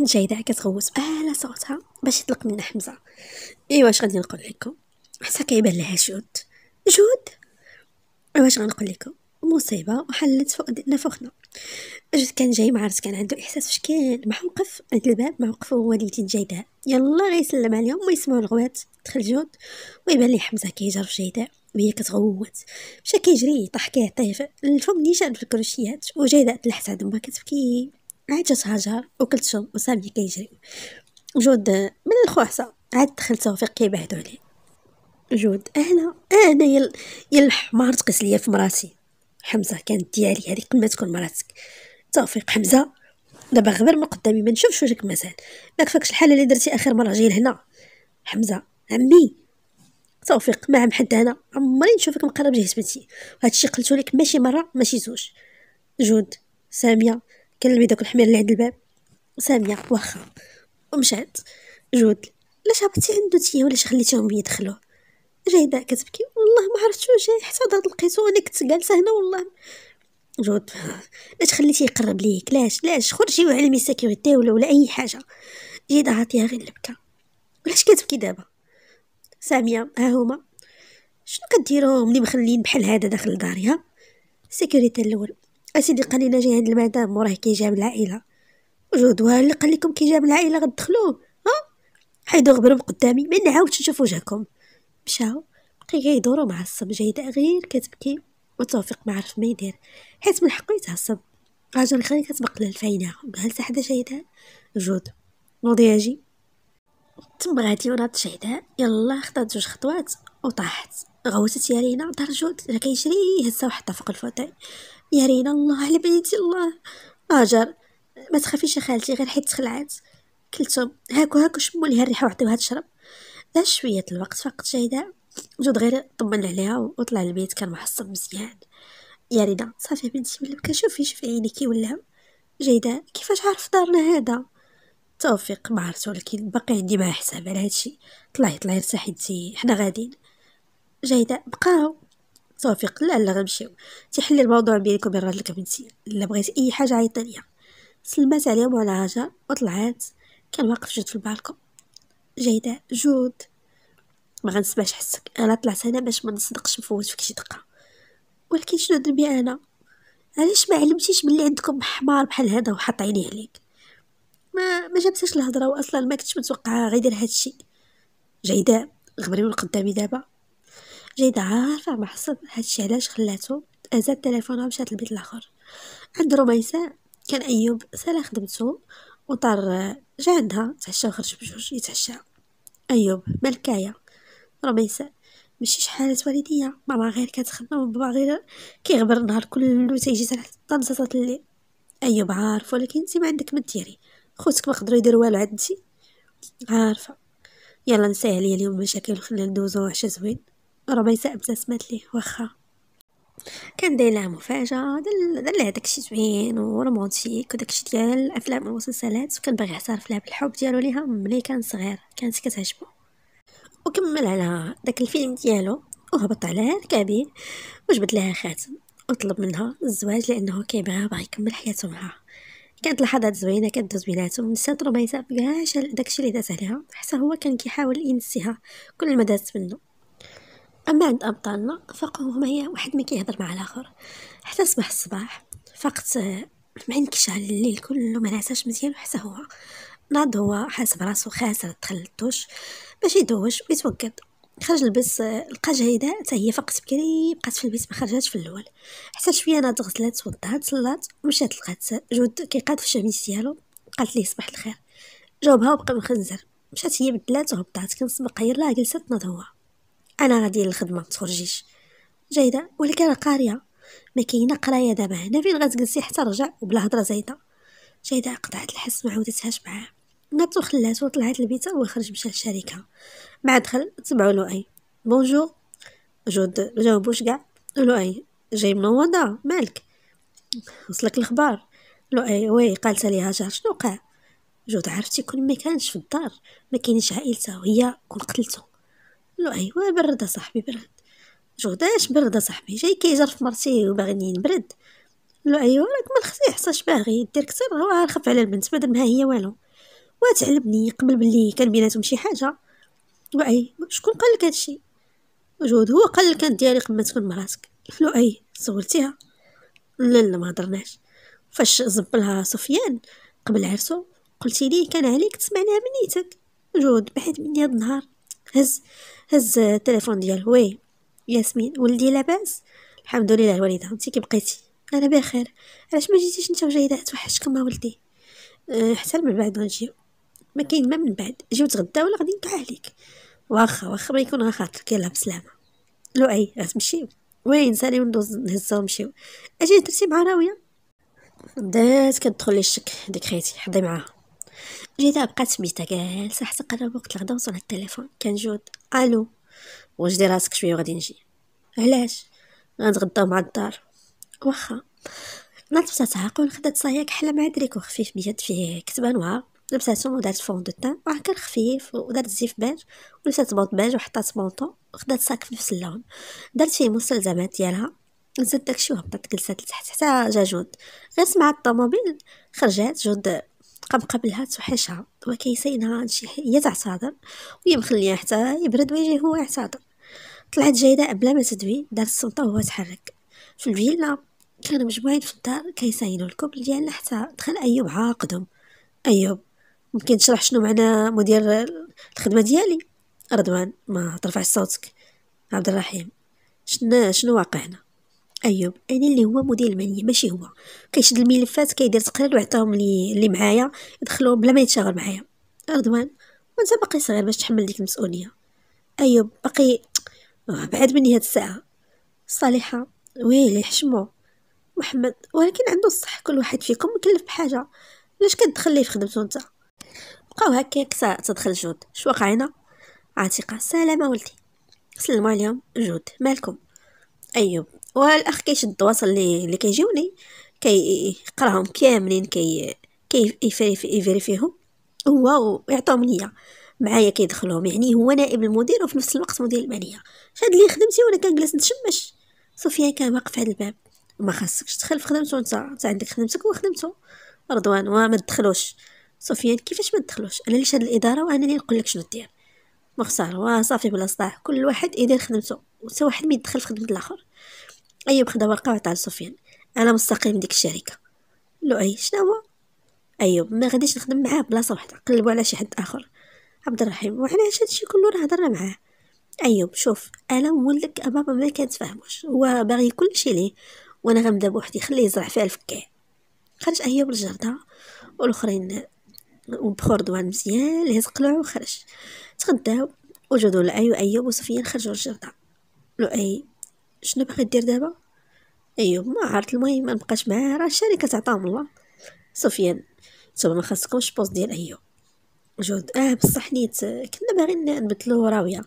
عند جايدة كتغوت بأعلى صوتها باش يطلق منها حمزة إيوا اش غادي نقول لكم حتى كيبان لها جود جود إيوا اش غنقول لكم مصيبة وحلت فوق ديالنا فوقنا كان جاي معرس كان عنده إحساس فاش كان مع وقف عند الباب مع وقف هو والدين جايدة يلا غيسلم عليهم ويسمعوا الغوات دخل جود ويبان لي حمزة كيجر في جايدة وهي كتغوت مشى كيجري طاح كيعطيه الفم نيشان في الكروشيات وجايدة تلحس على دمها كتبكي عاد هاجر وكلتهم وسامي كيجري جود من الخوعصة عاد دخل توفيق كيبعدو عليه جود انا انا يا يل... الحمار تقيس ليا في مراتي حمزه كانت ديالي هذيك ما تكون مراتك توفيق حمزه دابا غبر من قدامي ما نشوفش وجهك مازال ما كفاكش الحاله اللي درتي اخر مره جاي لهنا حمزه عمي توفيق ما عم حد هنا عمري نشوفك مقرب جهه بنتي وهادشي قلتو لك ماشي مره ماشي زوج جود ساميه كلمي داك الحمير اللي عند الباب ساميه واخا ومشات جود علاش هبطتي عندو تيا ولاش خليتيهم يدخلوه جايده كتبكي والله ما عرفت شنو جاي حتى دار لقيتو وانا كنت جالسه هنا والله جود علاش خليتيه يقرب ليك لاش لاش خرجي وعلمي ساكي ولا ولا اي حاجه جايده عاطيها غير البكا ولاش كتبكي دابا ساميه ها هما شنو كديرهم اللي مخلين بحال هذا داخل داري ها سيكوريتي الاول اسيدي قال لنا جاي هاد المدام وراه كيجاب العائله جهدوها اللي قال لكم كيجاب العائله غتدخلوه ها حيدو غبروا قدامي ما نعاودش نشوف وجهكم مشاو بقى كيدورو معصب جيدة غير كتبكي وتوفيق ما عرف ما يدير حيت من حقو يتعصب هاجر الخير كتبقى للفاينة هل حدا جيدة جود اجي تم غادي وناض جيدة يلا خطات جوج خطوات وطاحت غوتت يا رينا دار جود راه كيجري هزها وحطها فوق الفوتاي يا رينا الله على بنيتي الله اجر آه، ما تخافيش يا خالتي غير حيت تخلعات كلتهم هاكو هاكو شموا ليها الريحه وعطيوها تشرب داز شويه الوقت فقط جايده جود غير طمن عليها وطلع البيت كان محصن مزيان يا رينا صافي بنتي ملي بكا شوفي شوفي عينيك ولا جيدة كيفاش عارف دارنا هذا توفيق ما عرفت ولكن باقي عندي مع حساب على هادشي طلعي طلعي ارتاحي انت حنا غاديين جيدة بقاو توفيق لا لا غنمشيو تيحلي الموضوع بينك وبين راجلك بنتي الا بغيت اي حاجه عيط ليا سلمات عليهم وعلى هاجا وطلعات كان واقف جد في البالكون جيدة جود ما غنسمعش حسك انا طلعت هنا باش ما نصدقش نفوت فيك شي دقه ولكن شنو دربي انا علاش ما علمتيش بلي عندكم حمار بحال هذا وحط عينيه عليك ما ما جابتش الهضره واصلا ما كنتش متوقعه غيدير هادشي جيدة غبري من قدامي دابا جاي عارفه ما حصل هادشي علاش خلاتو ازاد تليفونها ومشات للبيت الاخر عند رميسه كان ايوب سالا خدمتو وطار جا عندها تعشى وخرج بجوج يتعشى ايوب ملكاية رميسه ماشي شحال والديا ماما غير كتخدم وبابا غير كيغبر النهار كله تيجي حتى طنزة الليل ايوب عارف ولكن انت ما عندك ما ديري خوتك ما قدروا يديروا والو عندي عارفه يلا نسهل عليا اليوم مشاكل وخلينا ندوزو عشا زوين ربيسه ابتسمت ليه واخا كان داير لها مفاجاه دار لها داكشي زوين ورومانتيك وداكشي ديال الافلام والمسلسلات وكان باغي يعترف لها بالحب ديالو ليها ملي كان صغير كانت كتعجبو وكمل على داك الفيلم ديالو وهبط على الكابين وجبد لها خاتم وطلب منها الزواج لانه كيبغيها باغي يكمل حياته معها كانت لحظات زوينه كدوز بيناتهم نسات ربيسه بكاش داكشي اللي داز عليها حتى هو كان كيحاول ينسيها كل ما دازت منه أما عند أبطالنا هما هي واحد ما كيهضر مع الآخر حتى صباح الصباح فقط ما عندكش على الليل كله ما نعساش مزيان حتى هو ناض هو حاس براسو خاسر دخل للدوش باش يدوش ويتوقد خرج لبس لقى جهيده حتى هي فقط بكري بقات في البيت ما خرجاتش في الاول حتى شويه ناض غسلات توضات صلات ومشات لقات جود كيقاد في الشميس ديالو قالت ليه صباح الخير جاوبها وبقى مخنزر مشات هي بدلات وهبطات كنسبق هي لا جلست ناض هو انا غادي للخدمه الخدمه متخرجيش جيده ولكن راه قاريه ما كاينه قرايه دابا هنا فين غتجلسي حتى رجع وبلا هضره زايده جيده قطعت الحس ما عاودتهاش معاه ناتو خلاتو طلعت لبيتها وخرج مشى للشركه مع دخل تبعو لؤي بونجور جود جاوبوش كاع لؤي جاي منوضه مالك وصلك الخبار لؤي وي قالت ليها جار شنو وقع جود عرفتي كون ما كانش في الدار ما كاينش عائلته وهي كون قتلته له ايوا برد صاحبي برد جوداش برد صاحبي جاي كيجرف مرتي وباغيني نبرد لو ايوا راك ما الخسيح صاش باغي دير كثر هو خف على البنت بدل ما هي والو وتعلمني قبل بلي كان بيناتهم شي حاجه وعي شكون قال لك هادشي جود هو قال لك ديالي قبل ما تكون مراتك لو اي سولتيها لا لا ما هضرناش فاش زبلها سفيان قبل عرسو قلتي ليه كان عليك تسمع منيتك من نيتك جود بعد مني هاد النهار هز هز التليفون ديال وي ياسمين ولدي لاباس الحمد لله الوالده انت كي بقيتي انا بخير علاش ما جيتيش انت وجايده توحشك ما ولدي أه حتى من بعد نجيو ما كاين ما من بعد جيو تغدا ولا غادي نكع عليك واخا واخا ما يكون خاطرك يلا بسلامه لو اي غتمشيو وين سالي وندوز نهزو ونمشيو اجي درتي مع راويه بدات كتدخل لي الشك ديك خيتي حضي معاها جيت بقات بيتا جالسه حتى قرب وقت الغدا وصل التليفون كان جود الو واش دير راسك شويه وغادي نجي علاش غنتغداو مع الدار واخا بصاتها قول خدات صهيك حلا مع دريكو خفيف بيد فيه كتبان وها لبساتو ودارت فون دو تان واه كان خفيف ودارت زيف باج ولبسات بونط باج وحطات بونطو وخدات ساك في نفس اللون دارت فيه مستلزمات ديالها زاد داكشي وهبطت جلسات لتحت حتى جا جود غير سمعت الطوموبيل خرجات جود الشقة مقابلها توحشها دوا كيساينها هادشي هي تعتذر وهي مخليها حتى يبرد ويجي هو يعتذر طلعت جايدة بلا ما تدوي دارت و وهو تحرك في الفيلا كانوا مجموعين في الدار كيساينو الكوبل ديالنا حتى دخل أيوب عاقدهم أيوب ممكن تشرح شنو معنى مدير الخدمة ديالي رضوان ما ترفع صوتك عبد الرحيم شنو شنو واقعنا ايوب انا يعني اللي هو مدير الماليه ماشي هو كيشد الملفات كيدير تقرير ويعطيهم لي اللي معايا يدخلو بلا ما يتشاغل معايا رضوان وانت باقي صغير باش تحمل ديك المسؤوليه ايوب باقي آه، بعد مني هاد الساعه صالحه ويلي حشمو محمد ولكن عنده الصح كل واحد فيكم مكلف بحاجه علاش كتدخل ليه في خدمته نتا بقاو هكاك تدخل جود شو وقع عتيقه سلامه ولدي سلموا عليهم جود مالكم ايوب والاخ كيشد الدواصل اللي اللي كيجيوني كيقراهم كاملين كي كيفيريفيهم هو ويعطيهم ليا معايا كيدخلهم يعني هو نائب المدير وفي نفس الوقت مدير الماليه شاد لي خدمتي وانا كنجلس نتشمش صوفيا كان واقف على الباب ما خاصكش تدخل في خدمته انت انت عندك خدمتك وخدمته رضوان وما تدخلوش صوفيا كيفاش ما تدخلوش انا اللي شاد الاداره وانا اللي نقول لك شنو دير مختار وصافي بلا صداع كل واحد يدير خدمته وحتى واحد ما يدخل في خدمه الاخر أيوب خدا ورقة وعطا لسفيان أنا مستقيل من ديك الشركة لؤي شناهو أيوب ما غاديش نخدم معاه بلاصة وحدة قلبو على شي حد آخر عبد الرحيم وعلاش هادشي كله راه هضرنا معاه أيوب شوف أنا ولدك بابا ما فاهموش هو باغي كلشي ليه وأنا غنبدا بوحدي خليه يزرع فيها الفكاع خرج أيوب للجردة والآخرين وبخور دوان مزيان لهز قلعو وخرج تغداو وجدوا لؤي وأيوب وسفيان خرجوا للجردة لؤي شنو باغي دير دابا ايوب ما عرفت المهم ما نبقاش معاه راه الشركه تعطاهم الله سفيان نتوما ما خاصكمش بوست ديال ايوب جهد اه بصح نيت كنا باغيين نبدلو راويه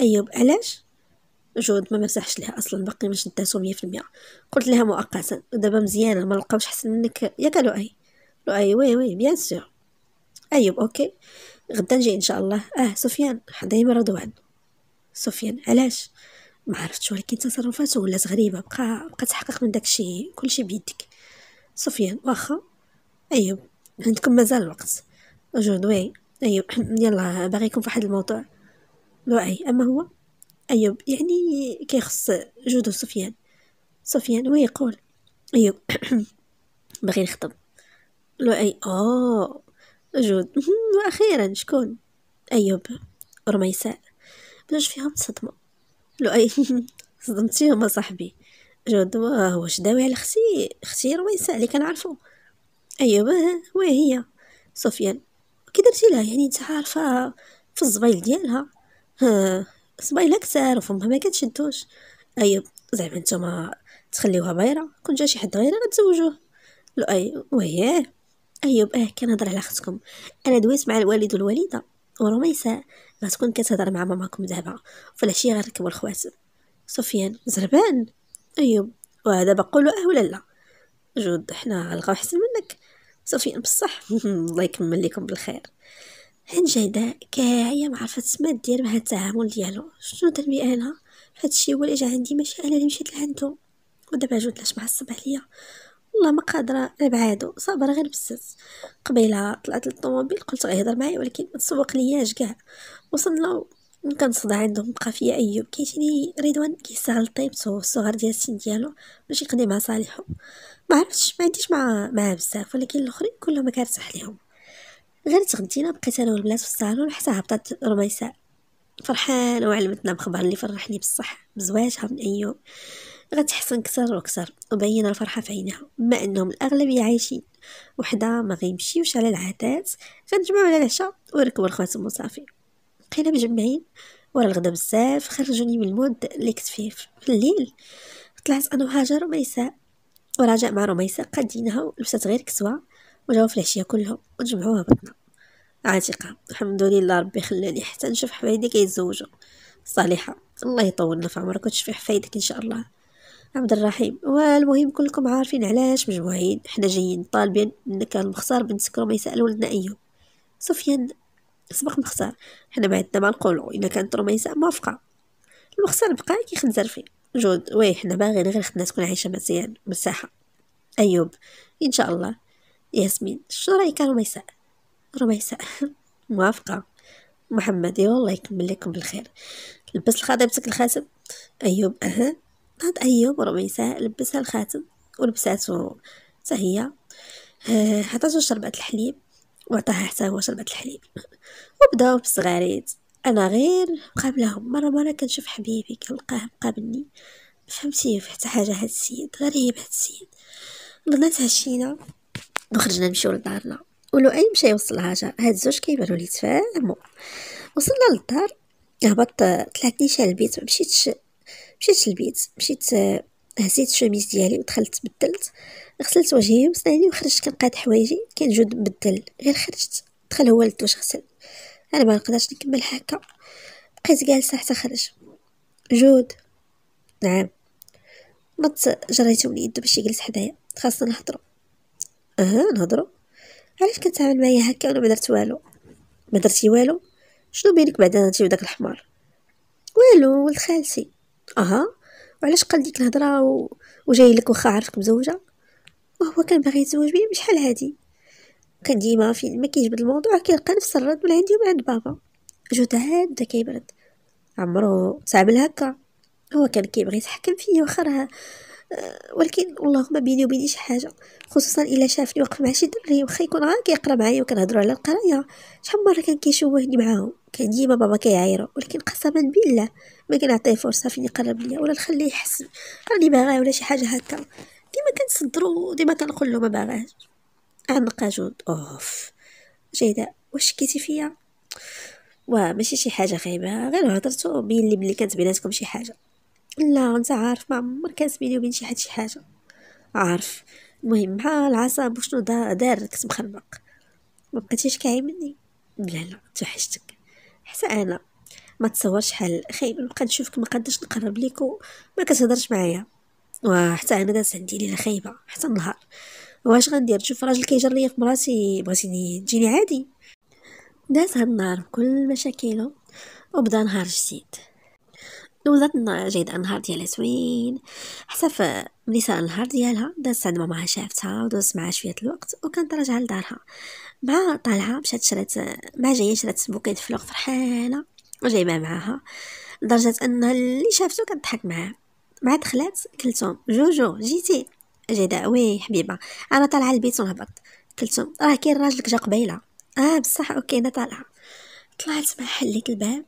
ايوب علاش جهد ما مرتاحش لها اصلا باقي ما شداتو 100% قلت لها مؤقتا دابا مزيانه ما لقاوش حسن منك ياك لو لؤي وي وي بيان سور ايوب اوكي غدا نجي ان شاء الله اه سفيان حدا يمرض وعد سفيان علاش ما عرفتش ولكن تصرفاته ولات غريبه بقى بقى تحقق من داكشي كلشي بيدك سفيان واخا ايوب عندكم مازال الوقت وي ايوب يلا باغيكم في واحد الموضوع لؤي اما هو ايوب يعني كيخص جودو سفيان سفيان ويقول ايوب باغي نخطب لؤي او جود واخيرا شكون ايوب رميساء بجوج فيهم صدمه لؤي صدمتيهم صاحبي جود واش داوي على اختي اختي رويسه اللي كنعرفو ايوا واه هي سفيان كي درتي لها يعني انت عارفه في الزبايل ديالها ها زبايله كثار وفمها ما كتشدوش ايوا زعما نتوما تخليوها بايره كون جا شي حد غيرها غتزوجوه لؤي وياه ايوب اه كنهضر على اختكم انا دويت مع الوالد والوالده ورميسه ما تكون كتهضر مع ماماكم دابا في العشية غير ركبوا الخوات سفيان زربان ايوب وهذا بقولوا اه ولا لا جود حنا غلقاو حسن منك سفيان بصح الله يكمل لكم بالخير هند جايده كاعيه ما عرفت ما دير مع التعامل ديالو شنو دار انا هادشي هو اللي جا عندي ماشي انا اللي مشيت لعندو ودابا جود لاش معصب عليا والله ما قادره نبعدو صابره غير بزز قبيله طلعت للطوموبيل قلت غيهضر معايا ولكن ما تسوق لياش كاع وصلنا كنصدع عندهم فيا ايوب كيجيني رضوان كيستغل الطيب الصغار ديال السن ديالو باش يقضي مع صالحو ما عرفتش ما عنديش مع معاه بزاف ولكن الاخرين كلهم كارتاح ليهم غير تغدينا بقيت انا والبنات في الصالون حتى هبطت رميساء فرحانه وعلمتنا بخبر اللي فرحني بصح بزواجها من ايوب غتحسن كثر وكثر وبين الفرحة في عينها بما أنهم الأغلبية عايشين وحدة ما غيمشيوش على العادات غنجمعوا على العشاء وركبوا الخواتم وصافي بقينا مجمعين ورا الغدا بزاف خرجوني من المود اللي كنت فيه في الليل طلعت انا وهاجر وميساء وراجع مع رميساء قدينها ولبسات غير كسوه وجاو في العشيه كلهم وجمعوها بطنا عاتقة الحمد لله ربي خلاني حتى نشوف حفايدي كيتزوجوا صالحة الله يطولنا في عمرك وتشفي حفايدك ان شاء الله عبد الرحيم والمهم كلكم عارفين علاش مجموعين حنا جايين طالبين منك المختار بن سكرو ما يسال ولدنا ايوب سفيان سبق مختار حنا ما عندنا ما نقولو الا كانت رميسة موافقه المختار بقى كيخنزر فيه جود وي حنا باغيين غير خدنا تكون عايشه مزيان مساحه ايوب ان شاء الله ياسمين شنو رايك رميسه رميسه موافقه محمد يا والله يكمل لكم بالخير لبس لخدمتك الخاتم ايوب اها نهض أيوب ورميسها لبسها الخاتم ولبساتو حتى هي عطاتو آه، شربة الحليب وعطاها حتى هو شربة الحليب وبداو بالصغاريت انا غير مقابلهم مره مره كنشوف حبيبي كنلقاه مقابلني فهمتي حتى حاجه هاد السيد غريب هاد السيد ضلنا تعشينا وخرجنا نمشيو لدارنا أي مشى يوصل الهاجر هاد الزوج كيبانو لي تفاهمو وصلنا للدار هبط طلعت نيشان البيت ممشيتش مشيت للبيت مشيت آه، هزيت الشميس ديالي ودخلت بدلت غسلت وجهي وسناني وخرجت كنقاد حوايجي كان جود مبدل غير خرجت دخل هو للدوش غسل انا ما نقدرش نكمل هكا بقيت جالسه حتى خرج جود نعم نط جريتو من يدو باش يجلس حدايا خاصنا نهضروا اها نهضروا علاش كتعامل معايا هكا وانا ما درت والو ما درتي والو شنو بينك بعدا انت وداك الحمار والو ولد خالتي اها وعلاش قال ديك الهضره و... وجاي لك واخا عارفك مزوجه وهو كان باغي يتزوج بيا بشحال هادي كان ديما في ما كيجبد الموضوع كيلقى نفس الرد من عندي ومن عند بابا جو بدا كيبرد عمرو تعمل هكا هو كان كيبغي يتحكم فيا واخا راه ولكن والله ما بيني وبيني شي حاجه خصوصا الا شافني واقف مع شي دري واخا يكون غير كيقرا معايا وكنهضروا على القرايه شحال مره كان كيشوهني معاهم كان ديما بابا كيعايرو ولكن قسما بالله ما كنعطيه فرصه فين يقرب ليا ولا نخليه يحس راني باغاه ولا شي حاجه هكا ديما كنصدرو ديما كنقول له ما باغاش عنقا جود اوف جيده واش شكيتي فيا ماشي شي حاجه خايبه غير هضرتو بين اللي بلي كانت بيناتكم شي حاجه لا انت عارف ما عمر كانت بيني وبين شي حد شي حاجه عارف المهم مع العصاب وشنو دار كنت مخنق ما بقيتيش كاعي مني لا لا توحشتك حتى انا ما تصورش حال خايب نبقى نشوفك ما قدش نقرب ليك وما كتهضرش معايا وحتى انا دازت عندي ليله خايبه حتى النهار واش غندير نشوف راجل كيجر ليا في مراتي بغيتيني تجيني عادي داز هاد النهار بكل مشاكله وبدا نهار جديد وزتنا جيدة النهار ديالها زوين حتى ملي صار النهار ديالها دازت عند ماما شافتها ودوزت معاها شوية الوقت وكانت راجعة لدارها مع طالعة مشات شرات مع جاية شرات بوكيت فلوغ فرحانة وجايبة معاها لدرجة أن اللي شافتو كضحك معاه مع دخلات كلتهم جوجو جيتي جيدة وي حبيبة أنا طالعة البيت ونهبط قلتهم راه كاين راجلك جا قبيله اه بصح اوكي انا طالعه طلعت ما حليت الباب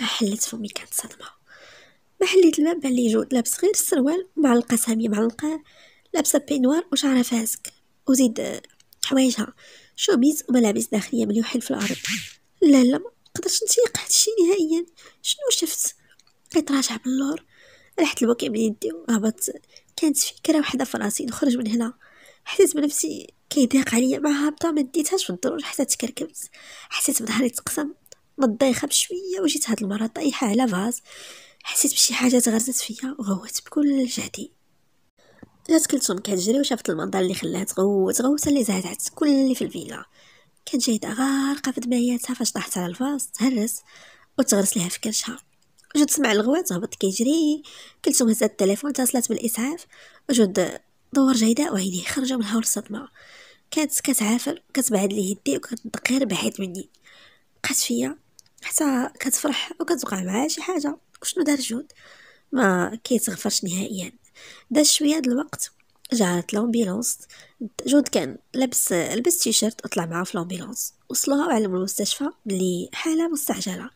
ما حلت فمي كانت صدمه محليت الماء بان لي جود لابس غير السروال القسامي مع معلقه لابسه بينوار وشعرها فاسك وزيد حوايجها شوميز وملابس داخليه مليوحين في الارض لا لا مقدرتش نتيق حتى شي نهائيا شنو شفت بقيت راجع من اللور رحت البوكي من يدي وهبطت كانت فكره وحده في راسي نخرج من هنا حسيت بنفسي كيضيق عليا مع هابطه ما ديتهاش في الدروج حتى تكركبت حسيت بظهري تقسم مضايخة بشويه وجيت هاد المره طايحه على فاز حسيت بشي حاجه تغرزت فيا وغوت بكل جهدي جات كلثوم كتجري وشافت المنظر اللي خلاها تغوت غوت اللي زادعت كل اللي في الفيلا كانت جايدة غارقة في دماياتها فاش طاحت على الفاس تهرس وتغرس ليها في كرشها جو تسمع الغوات هبط كيجري كلثوم هزات التليفون اتصلت بالاسعاف جو دور جيدة وعينيه خرجوا من هول الصدمة كانت كتعافر كتبعد لي يدي وكتدق غير بعيد مني بقات فيا حتى كتفرح وكتوقع معاها شي حاجه وشنو دار جود ما كيتغفرش نهائيا داز شويه د الوقت جات لومبيلونس جود كان لبس لبس تيشيرت وطلع معاه في لومبيلونس وصلوها وعلموا المستشفى بلي حاله مستعجله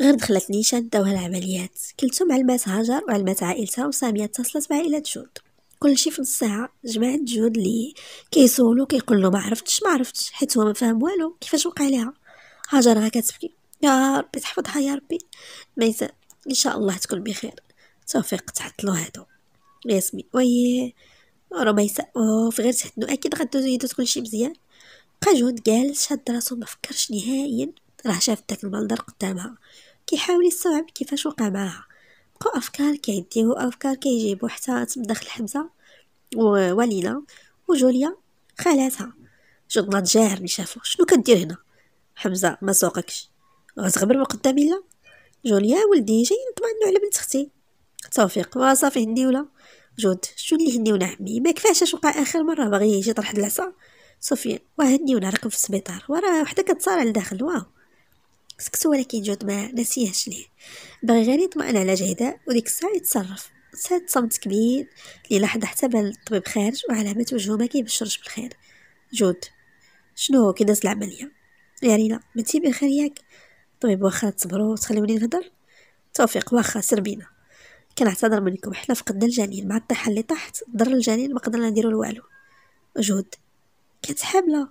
غير دخلت نيشان داوها العمليات كلتهم علمات هاجر وعلمات عائلتها وساميه اتصلت بعائله جود كل شيء في نص ساعه جمعت جود لي كيسولو كيقول له ما عرفتش ما عرفتش حيت هو ما فاهم والو كيفاش وقع ليها هاجر غا كتبكي يا ربي تحفظها يا ربي ميزة إن شاء الله تكون بخير توفيق تحت له هادو ياسمين وي رميسة اوف غير تهدنو اكيد غدوزو يدوز كلشي مزيان بقى جون جالس شاد راسو مفكرش نهائيا راه شاف داك البلدر قدامها كيحاول يستوعب كيفاش وقع معاها بقاو افكار كيديو افكار كيجيبو حتى داخل حمزه وولينا وجوليا خالاتها جون تجاهر ملي شافو شنو كدير هنا حمزه ما سوقكش غتغبر من قدام الا جوليا ولدي جاي نطمئنو على بنت اختي توفيق صافي هندي ولا جود شو اللي هندي ولا عمي ما كفاش اش وقع اخر مره باغي يجي طرح العصا سفيان وهني ونرقب في السبيطار وراه وحده كتصارع لداخل واو سكتو ولكن جود ما نسيهاش ليه باغي غير يطمئن على جهداء وديك الساعه يتصرف ساد صمت كبير لاحظ حتى بان الطبيب خارج وعلامه وجهه ما كيبشرش بالخير جود شنو كي داز العمليه يا يعني رينا متي بخير ياك طبيب واخا تصبروا تخليوني نهضر توفيق واخا سربينا كنعتذر منكم حنا فقدنا الجنين مع الطيحه اللي طاحت ضر الجنين ما قدرنا نديروا والو جهد كانت حامله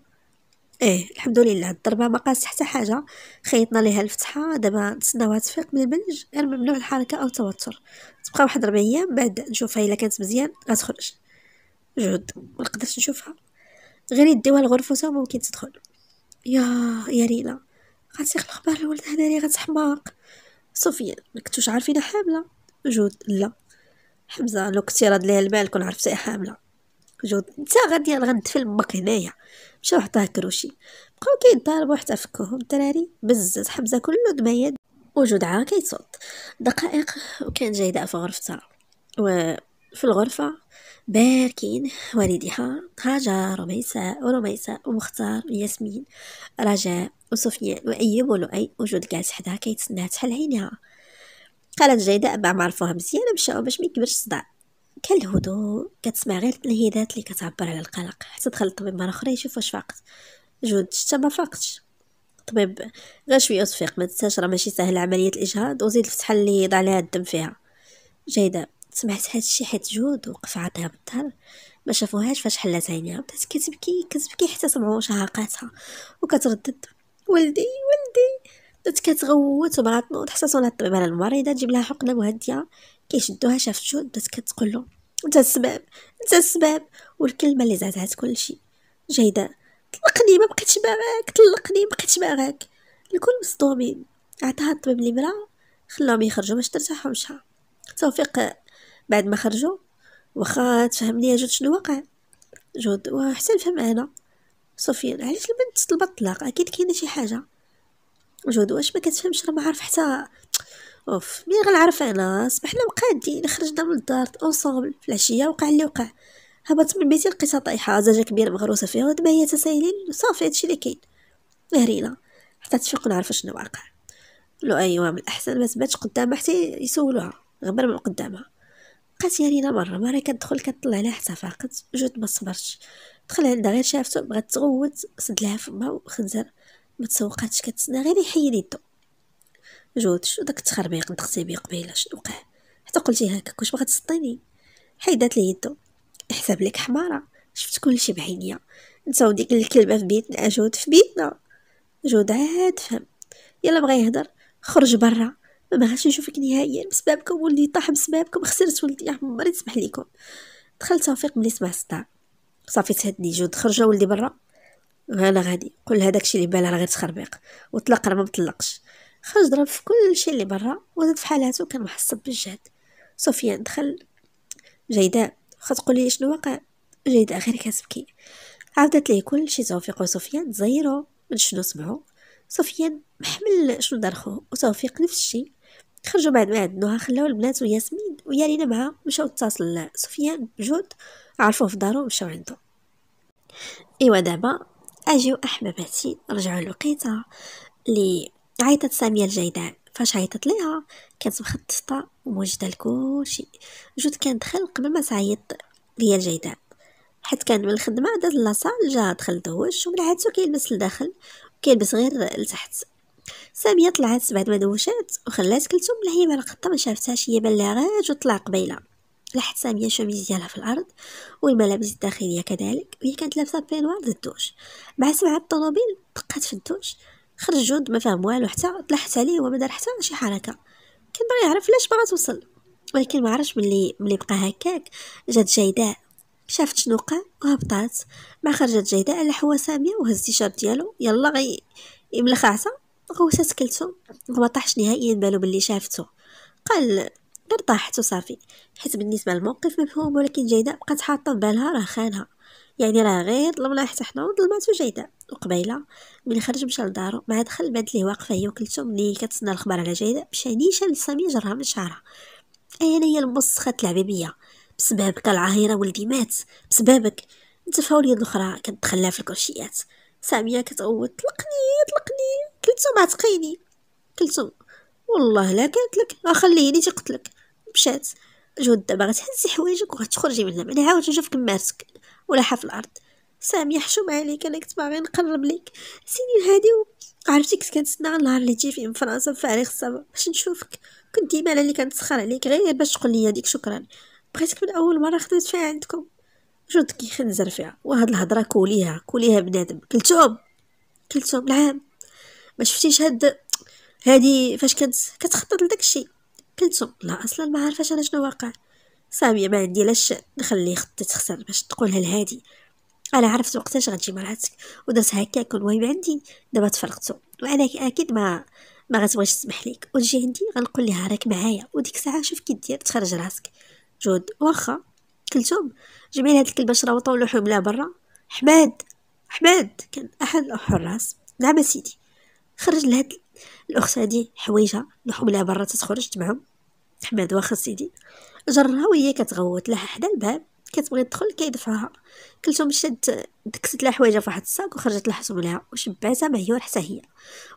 ايه الحمد لله الضربه ما قاست حتى حاجه خيطنا ليها الفتحه دابا نتسناوها تفيق من البنج غير ممنوع الحركه او التوتر تبقى واحد ربع ايام بعد نشوفها الا كانت مزيان غتخرج جهد ما نقدرش نشوفها غير يديوها الغرفه وممكن تدخل يا يا رينا عطيك الخبر الولد هذا اللي غتحماق صوفيا ما كنتوش عارفين حامله جود لا حمزه لو كنتي راد ليها المال كون عرفتي حامله جود انت غادي غندفل امك هنايا مشاو حطاه كروشي بقاو كيضاربو حتى فكوهم الدراري بزز حمزه كله دميد وجود عا كيصوت دقائق وكان جاي في غرفتها وفي الغرفه باركين والديها هاجر وميساء ورميساء ومختار وياسمين رجاء وسفيان وأيوب ولؤي وجود جالس حداها كيتسناها تحل عينيها قالت جيدة أبا معرفوها مزيان مشاو باش ما يكبرش صداع كان الهدوء كتسمع غير التنهيدات اللي كتعبر على القلق حتى دخل الطبيب مرة أخرى يشوف واش فاقت جود شتا ما فاقتش الطبيب غير شوية تفيق ما تنساش راه ماشي ساهل عملية الإجهاض وزيد الفتحة اللي ضاع عليها الدم فيها جيدة سمعت هادشي حيت جود وقف عاطيها بالدار ما شافوهاش فاش حلات عينيها بدات كتبكي كتبكي حتى سمعوا شهقاتها وكتردد ولدي ولدي بدات كتغوت حتى صونا الطبيبه على المريضه تجيب لها حقنه مهديه كيشدوها شافت جود بدات كتقول له انت السباب انت السباب والكلمه اللي زعزعت كلشي جيده طلقني ما بقيتش باغاك طلقني ما بقيتش باغاك الكل مصدومين عطاها الطبيب الامراه خلاهم يخرجوا باش ترتاحوا مشى توفيق بعد ما خرجوا واخا تفهم ليا جود شنو واقع جود وحتى نفهم انا سفيان علاش البنت تطلب الطلاق اكيد كاينه شي حاجه جود واش ما كتفهمش راه ما عارف حتى اوف مين غنعرف انا صبحنا مقادين خرجنا من الدار اونصومبل في العشيه وقع اللي وقع هبطت من بيتي لقيتها طايحه زجاجه كبيره مغروسه فيها ودابا هي تسايلين صافي هادشي اللي كاين مهرينا حتى تفيق نعرف شنو واقع لو ايوا من الاحسن ما تباتش قدامها حتى يسولوها غبر من قدامها قاسيانينا مره مره كتدخل كتطلع لها حتى فاقت جوت ما صبرتش دخل عندها غير شافتو بغات تغوت سد لها فما وخنزر ما تسوقاتش كتسنى غير يحيد يدو جوت شو داك التخربيق دختي بيه قبيله شنو وقع حتى قلتي هكاك واش بغات تسطيني حيدات لي يدو احسب لك حماره شفت كلشي بعينيا نساو ديك الكلبه في بيتنا جود في بيتنا جود عاد فهم يلا بغا يهضر خرج برا ما بغاش نشوفك نهائيا بسبابكم ولدي طاح بسبابكم خسرت ولدي يا عمري تسمح ليكم دخل توفيق ملي سمع الصداع صافي تهدني جود خرج ولدي برا وانا غادي كل هذاك الشيء اللي بالها غير تخربيق وطلق راه ما مطلقش خرج ضرب في كل شيء اللي برا وزاد في حالاته كان محصب بالجهد سفيان دخل جيداء واخا تقولي شنو وقع جيدة غير كتبكي عاودت ليه كل شيء توفيق وسفيان زيرو من شنو سمعو سفيان محمل شنو دار خوه وتوفيق نفس الشيء خرجوا بعد ما عدنوها خلاو البنات وياسمين لينا معها مشاو اتصل سفيان بجود عرفوه في دارو مشاو عندو ايوا دابا اجيو احباباتي رجعوا لوقيتها لي عيطت ساميه الجيدان فاش عيطت ليها كانت مخططه وموجده لكلشي جود كان دخل قبل ما تعيط هي الجيدان حيت كان من الخدمه داز لاصال جا دخل دوش ومن عادته كيلبس لداخل وكيلبس غير لتحت سامية طلعت سبعة مدوشات وخلات كلثوم لهيبة القطة ما شافتهاش هي بلاغات وطلع قبيله لحت سامية الشوميز ديالها في الأرض والملابس الداخلية كذلك وهي كانت لابسة بينوار ضد الدوش مع سمعة الطوموبيل دقات في الدوش خرج جود ما فهم والو حتى طلعت عليه وما دار حتى شي حركة كان باغي يعرف علاش بغا توصل ولكن ما عرفش ملي ملي بقى هكاك جات جيداء شافت شنو وقع وهبطات مع خرجت جيداء حوا سامية وهز التيشيرت ديالو يلا غي يملخ عصا غوسات كلتو ما طاحش نهائيا بالو باللي شافتو قال غير طاحت وصافي حيت بالنسبه للموقف مفهوم ولكن جيده بقات حاطه في بالها راه خانها يعني راه غير ظلمنا حتى حنا وظلماتو جيده وقبيله من خرج مشى لدارو مع دخل بنت ليه واقفه هي وكلتو ملي كتسنى الخبر على جيده مشى نيشان لساميه جرها من شعرها انا هي المسخة تلعبي بيا العاهرة العهيره ولدي مات بسببك نتفاو اليد الاخرى كتدخلها في الكرشيات ساميه كتغوت طلقني طلقني كلتم عتقيني كلتم والله لا قالت لك غخليني آه، تقتلك مشات جود دابا غتهزي حوايجك وغتخرجي من هنا انا عاود نشوف كمارتك ولا حف الارض سامي حشوم عليك انا كنت باغي نقرب ليك سنين هادي عرفتي كنت كنتسنى النهار اللي تجي فيه من فرنسا فارغ الصبر باش نشوفك كنت ديما انا اللي كنتسخر عليك غير باش تقول لي هذيك شكرا بغيتك من اول مره خدمت فيها عندكم جود كيخنزر فيها وهاد الهضره كوليها كوليها بنادم كلتوم كلتوم العام ما شفتيش هاد هادي فاش كانت كتخطط لداك الشيء بنتو لا اصلا ما عارفاش انا شنو واقع ساميه ما عندي لاش نخلي خطي تخسر باش تقولها لهادي انا عرفت وقتاش غتجي مراتك ودرت هكاك المهم عندي دابا تفرقتو وانا اكيد ما ما غتبغيش تسمح ليك وتجي عندي غنقول ليها راك معايا وديك الساعه شوف كي دير تخرج راسك جود واخا كلتهم جميل هاد الكلبه شراو طولو حمله برا حماد حماد كان احد الحراس نعم سيدي خرج لهاد الاخت هادي حويجه الحمله برا تتخرج تبعهم حماد واخا سيدي جرها وهي كتغوت لها حدا الباب كتبغي تدخل كيدفعها كلتهم شد دكست لها حويجه فواحد الساك وخرجت لها لها وشبعتها ما هي حتى هي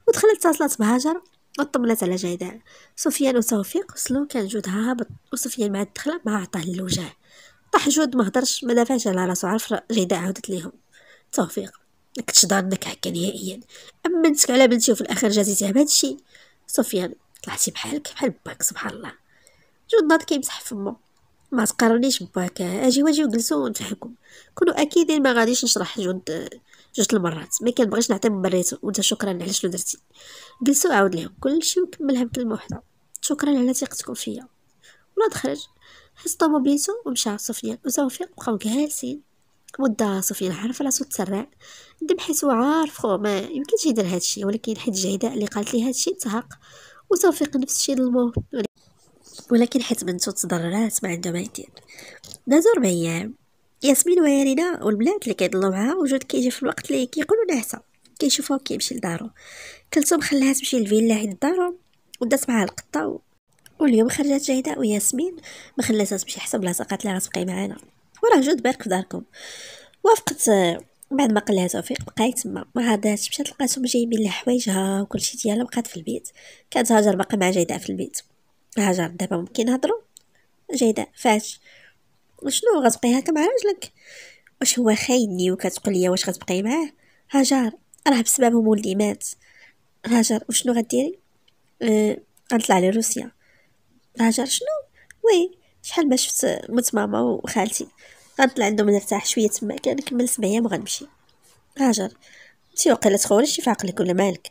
ودخلت اتصلت بهاجر وطملت على جيدة سفيان وتوفيق وصلوا كان جود هابط وسفيان مع الدخلة ما عطاه للوجه طاح جود ما هضرش ما دافعش على راسو عرف جيدة عاودت ليهم توفيق ما كنتش دار هكا نهائيا امنتك على بنتي وفي الاخر جازيتها بهذا الشيء سفيان طلعتي بحالك بحال باك سبحان الله جود ناض كيمسح فمو ما تقارنيش باك اجي واجي وجلسوا ونتحكم كونوا اكيدين ما غاديش نشرح جود جوج المرات ما كنبغيش نعطي مريت وانت شكرا على شنو درتي جلسوا عاود لهم كلشي وكملها بكلمه واحده شكرا على ثقتكم فيا ولا خرج حس طوموبيلتو ومشى سفيان وتوفيق بقاو جالسين ودا صوفيا عارفة راسو تسرع ندم حيتو عارف خو ما يمكنش يدير هادشي ولكن حيت جهداء اللي قالت لي هادشي تهق وتوفيق نفس الشيء للمور ولكن حيت بنتو تضررات ما عندها ما يدير دازو ربع ايام ياسمين ويرينا والبنات اللي كيضلو معاها وجود كيجي في الوقت اللي كيقولوا نعسه كيشوفوه كيمشي لدارو كلتهم خلاها تمشي للفيلا عند دارهم ودات معاها القطه و... واليوم خرجت جيدة وياسمين ما خلاتها تمشي حسب لاصقات لها غتبقي معانا وراه جود بارك في داركم وافقت آه، بعد ما قال لها توفيق بقيت تما ما غاداتش مشات لقاتهم جايبين لها حوايجها وكلشي ديالها بقات في البيت كانت هاجر باقا مع جيدة في البيت هاجر دابا ممكن نهضروا جيدة فاش شنو غتبقي هكا مع راجلك واش هو خايني وكتقول لي واش غتبقي معاه هاجر راه بسببهم ولدي مات هاجر وشنو غديري أه غنطلع لروسيا هاجر شنو وي شحال ما شفت موت ماما وخالتي غنطلع عندهم نرتاح شويه تما نكمل سبع ايام وغنمشي هاجر انتي وقيلا تخونش في عقلك ولا مالك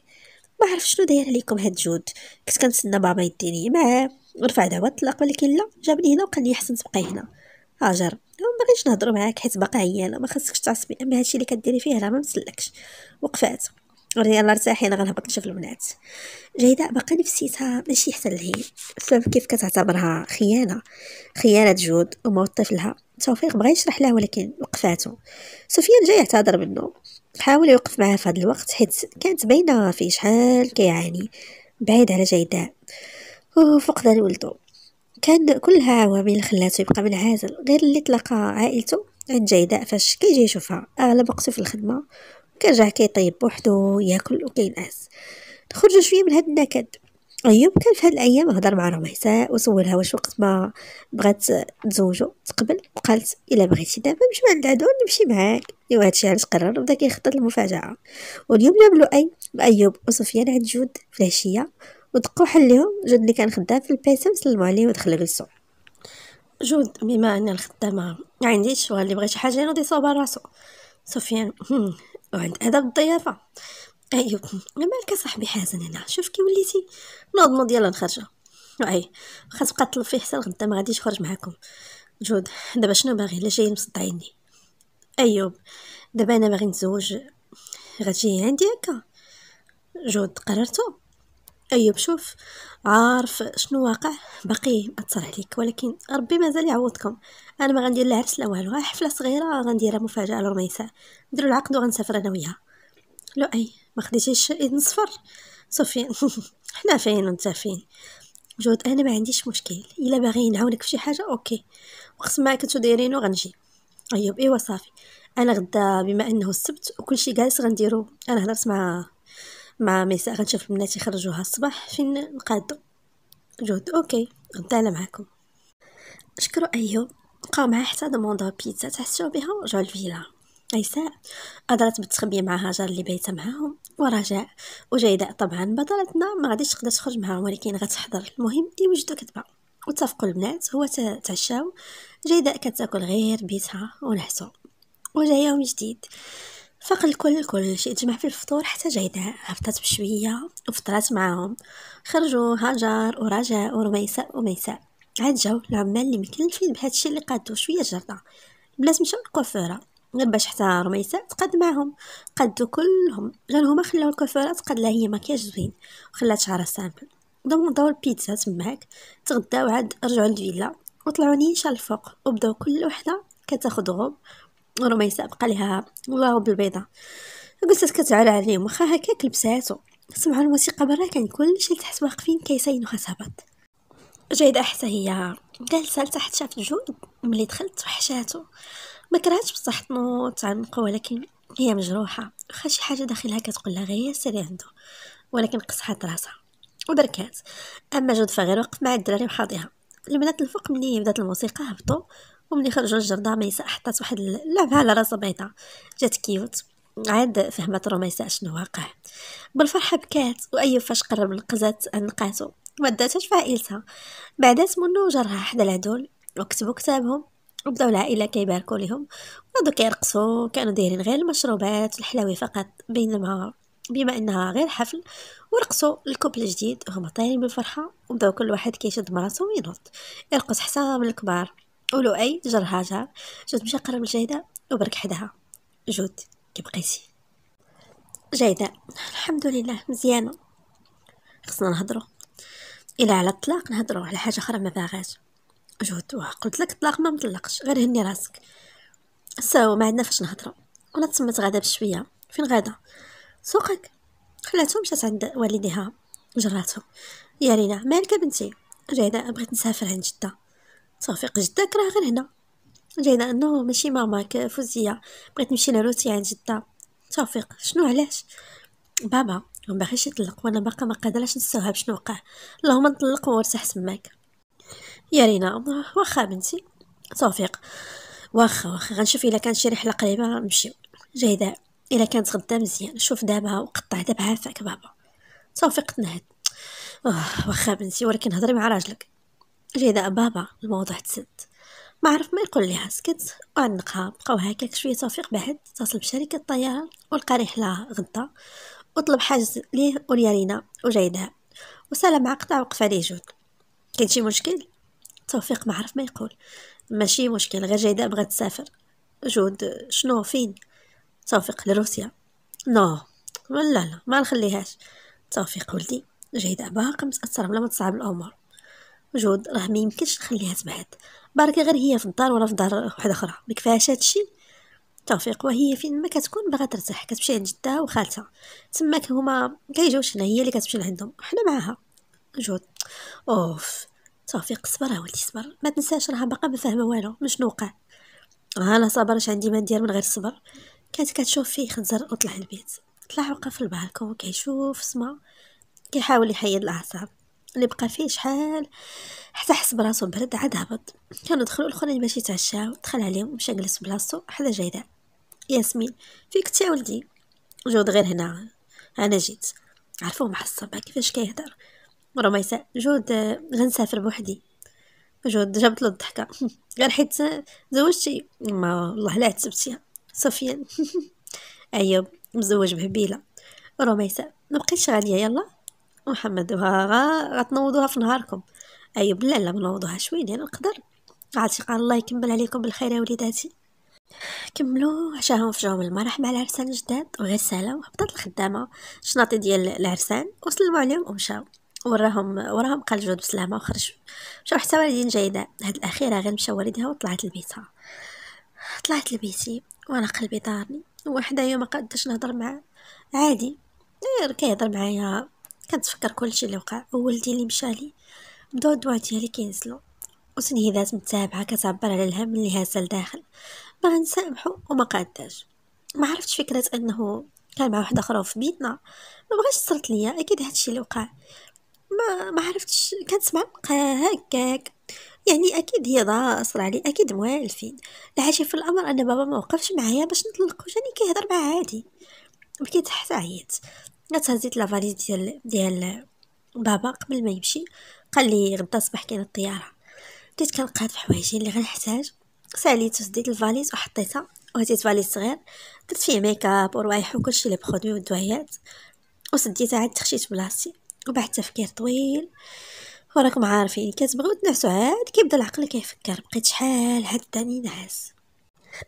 ما عرف شنو داير عليكم هاد الجود كنت كنتسنى بابا يديني معاه ورفع دعوة الطلاق ولكن لا جابني هنا وقال لي حسن تبقاي هنا هاجر ما بغيتش نهضروا معاك حيت باقا عيانه ما خصكش تعصبي اما هادشي اللي كديري فيه راه ما مسلكش وقفات قلت يلاه ارتاحي انا غنهبط نشوف البنات جيدة باقا نفسيتها ماشي حتى لهي كيف كتعتبرها خيانة خيانة جود وموت طفلها توفيق بغا يشرح لها ولكن وقفاتو سفيان جاي يعتذر منه حاول يوقف معاه في هذا الوقت حيت كانت باينة فيه شحال كيعاني بعيد على جيداء وفقدان ولدو كان كلها عوامل خلاتو يبقى منعزل غير اللي تلقى عائلته عند جيداء فاش كيجي يشوفها اغلب وقته في الخدمه كيرجع كيطيب بوحدو ياكل وكينعس تخرج شويه من هاد النكد ايوب كان في هاد الايام هضر مع رميساء وسولها واش وقت ما بغات تزوجو تقبل وقالت الا بغيتي دابا نمشي عند العدو نمشي معاك ايوا هادشي علاش قرر بدا كيخطط المفاجاه واليوم له اي بايوب وسفيان عند جود في العشيه ودقوا حليهم جود اللي كان خدام في البيسم سلموا عليه ودخل جلسو جود بما ان الخدامه عندي شغل اللي بغيت حاجه ينوض يصوب راسو سفيان وعند ادب الضيافه ايوب مالك صاحبي حازن هنا شوف كي وليتي نوض نوض يلا نخرج وعي خاص تبقى تطلب فيه حتى الغدا ما غاديش نخرج معاكم جود دابا شنو باغي لا جايين مصدعيني ايوب دابا انا باغي نتزوج غتجي عندي هكا جود قررتو أيوب شوف عارف شنو واقع باقي مأثر عليك ولكن ربي مازال يعوضكم انا ما غندير لا عرس لا والو حفله صغيره غنديرها مفاجاه لرميساء نديرو العقد وغنسافر انا وياها لو اي ما خديتيش اذن صفر صوفيا حنا فين وانت فين جود انا ما عنديش مشكل الا باغي نعاونك في شي حاجه اوكي وخص معاك انتو دايرينو غنجي ايوب ايوا صافي انا غدا بما انه السبت وكلشي جالس غنديرو انا هضرت مع مع ميساء غنشوف البنات يخرجوها الصباح فين نقادو جهد اوكي غدا انا معاكم شكرا ايوب بقاو معاه حتى دوموندو بيتزا تحسوا بها رجعو الفيلا ميساء قدرت بالتخبية مع هاجر اللي بايته معاهم ورجاء وجيداء طبعا بطلتنا ما غاديش تقدر تخرج معاهم ولكن غتحضر المهم يوجدوا كتبه وتفقوا البنات هو تعشاو جيداء كتاكل غير بيتها ونحسو يوم جديد فاق الكل كل شيء تجمع في الفطور حتى جيدة هبطت بشويه وفطرات معاهم خرجوا هاجر ورجاء ورميساء وميساء عاد جاو العمال اللي مكلفين الشيء اللي قادوا شويه جرده البنات مشاو للكوافوره غير باش حتى رميساء تقاد معاهم قادو كلهم غير هما خلاو الكوافوره تقاد لها هي مكياج زوين وخلات شعرها سامبل ضموا ضو البيتزا تماك تغداو عاد رجعوا للفيلا وطلعوا نيشان الفوق وبداو كل وحده كتاخد غوب رميسة بقى لها والله بالبيضة قلت كتعرى عليهم واخا هكاك لبساتو سمعوا الموسيقى برا كان كلشي تحت واقفين كيسينو خصابط جايدة حتى هي جالسة لتحت شافت جود ملي دخلت وحشاتو ما كرهتش بصح تنوض تعنقو ولكن هي مجروحة واخا شي حاجة داخلها كتقولها غير سيري عندو ولكن قصحات راسها ودركات اما جود فغير وقف مع الدراري وحاضيها البنات الفوق ملي بدات الموسيقى هبطوا ملي خرجوا الجرده ميساء حطات واحد اللعبه على راسها بيضاء جات كيوت عاد فهمت رميساء شنو واقع بالفرحه بكات وايوب فاش قرب القزات نقاتو ما داتهاش في عائلتها بعدات منو وجرها حدا العدول وكتبوا كتابهم وبداو العائله ليهم و وبداو كيرقصوا كانوا دايرين غير المشروبات والحلاوي فقط بينما بما انها غير حفل ورقصوا الكوبل الجديد وهما طايرين بالفرحه وبداو كل واحد كيشد مراته وينوض يرقص حتى من الكبار ولو أي جرهاجها جود مشى قرب لجايدة وبرك حدها جود كي بقيتي جايدة الحمد لله مزيانة خصنا نهضرو إلا على الطلاق نهضرو على حاجة أخرى ما باغاش جود واه قلت لك الطلاق ما مطلقش غير هني راسك ساو ما عندنا فاش نهضرو وانا تسمت غدا بشويه فين غدا سوقك خلاتهم مشات عند والديها جراتهم يا رينا مالك بنتي جايده بغيت نسافر عند جده صافي جداك راه غير هنا جاينا انه ماشي ماماك فوزيه بغيت نمشي لروسيا عند جده توفيق شنو علاش بابا ما باغيش يطلق وانا باقا ما قادراش نساوها شنو وقع اللهم نطلق وارتاح تماك يا رينا واخا بنتي توفيق واخا واخا غنشوف الا كان شي رحله قريبه نمشيو جيداء الا كانت غدا مزيان شوف دابا وقطع دابا عافاك بابا توفيق تنهد واخا بنتي ولكن هضري مع راجلك جايدة بابا الموضوع تسد ما عرف ما يقول لها سكت وعنقها بقاو هكاك شويه توفيق بعد اتصل بشركه الطيران ولقى رحله غدا وطلب حاجز ليه وليالينا وجايدها مع عقد وقف عليه جود كاين شي مشكل توفيق ما عرف ما يقول ماشي مشكل غير جايدة بغات تسافر جود شنو فين توفيق لروسيا نو لا لا ما نخليهاش توفيق ولدي جايدة باقا متأثرة بلا ما تصعب الأمور مجهود راه ما يمكنش نخليها تبعد بارك غير هي في الدار ولا في دار وحده اخرى ما كفاهاش هادشي توفيق وهي فين ما كتكون باغا ترتاح كتمشي عند جدها وخالتها تماك هما كيجيوش هنا هي اللي كتمشي لعندهم حنا معاها جود اوف توفيق صبر ولدي صبر ما تنساش راه باقا ما فاهمه والو شنو وقع راه انا صابر اش عندي ما ندير من غير الصبر كانت كتشوف فيه خنزر وطلع البيت طلع وقف في البالكون كيشوف السما كيحاول يحيد الاعصاب اللي بقى فيه شحال حتى حس براسو برد عاد هبط كانوا دخلوا الخرج باش يتعشاو دخل عليهم مشى جلس بلاصتو حدا جاي ياسمين فيك تي ولدي جود غير هنا انا جيت عرفوه محصبه كيفاش كيهضر رميسه جود غنسافر بوحدي جود جابت له الضحكه غير حيت زوجتي ما والله لا عتبتيها سفيان ايوب مزوج بهبيله رميسه ما بقيتش غاليه يلا محمد غتنوضوها في نهاركم ايوب لا لا بنوضوها شويه ديال القدر عرفتي قال الله يكمل عليكم بالخير يا وليداتي كملوا عشاهم في جوهم المرحبا على العرسان جداد سهله وهبطت الخدامة شناطي ديال العرسان وسلموا عليهم ومشاو وراهم وراهم قال جود بسلامة وخرجوا مشاو حتى والدين جايدة هاد الأخيرة غير مشى والدها وطلعت لبيتها طلعت لبيتي وانا قلبي طارني وحدايا ما قدش نهضر معاه عادي غير كيهضر معايا كنتفكر كلشي اللي وقع وولدي اللي لي بداو الدواء ديالي كينزلو وسنهي ذات متابعه كتعبر على الهم اللي هاز لداخل باغي نسامحو وما قاداش ما عرفتش فكره انه كان مع واحده اخرى في بيتنا ما بغاش تصرت ليا اكيد هادشي اللي وقع ما ما عرفتش كنسمع هكاك يعني اكيد هي ضاصر علي اكيد موالفين العاشي في الامر ان بابا ما وقفش معايا باش نطلقو جاني يعني كيهضر معاه عادي بكيت حتى عييت غتهزيت لافاليز ديال ديال بابا قبل ما يمشي قال لي غدا الصباح كاين الطياره بديت كنقاد في حوايجي اللي غنحتاج ساليت وسديت الفاليز وحطيتها وهزيت فاليز صغير درت فيه ميكاب وروايح وكلشي لي برودوي والدوايات وسديتها عاد تخشيت بلاصتي وبعد تفكير طويل وراكم عارفين كتبغيو تنعسوا عاد كيبدا العقل كيفكر بقيت شحال هاد نعس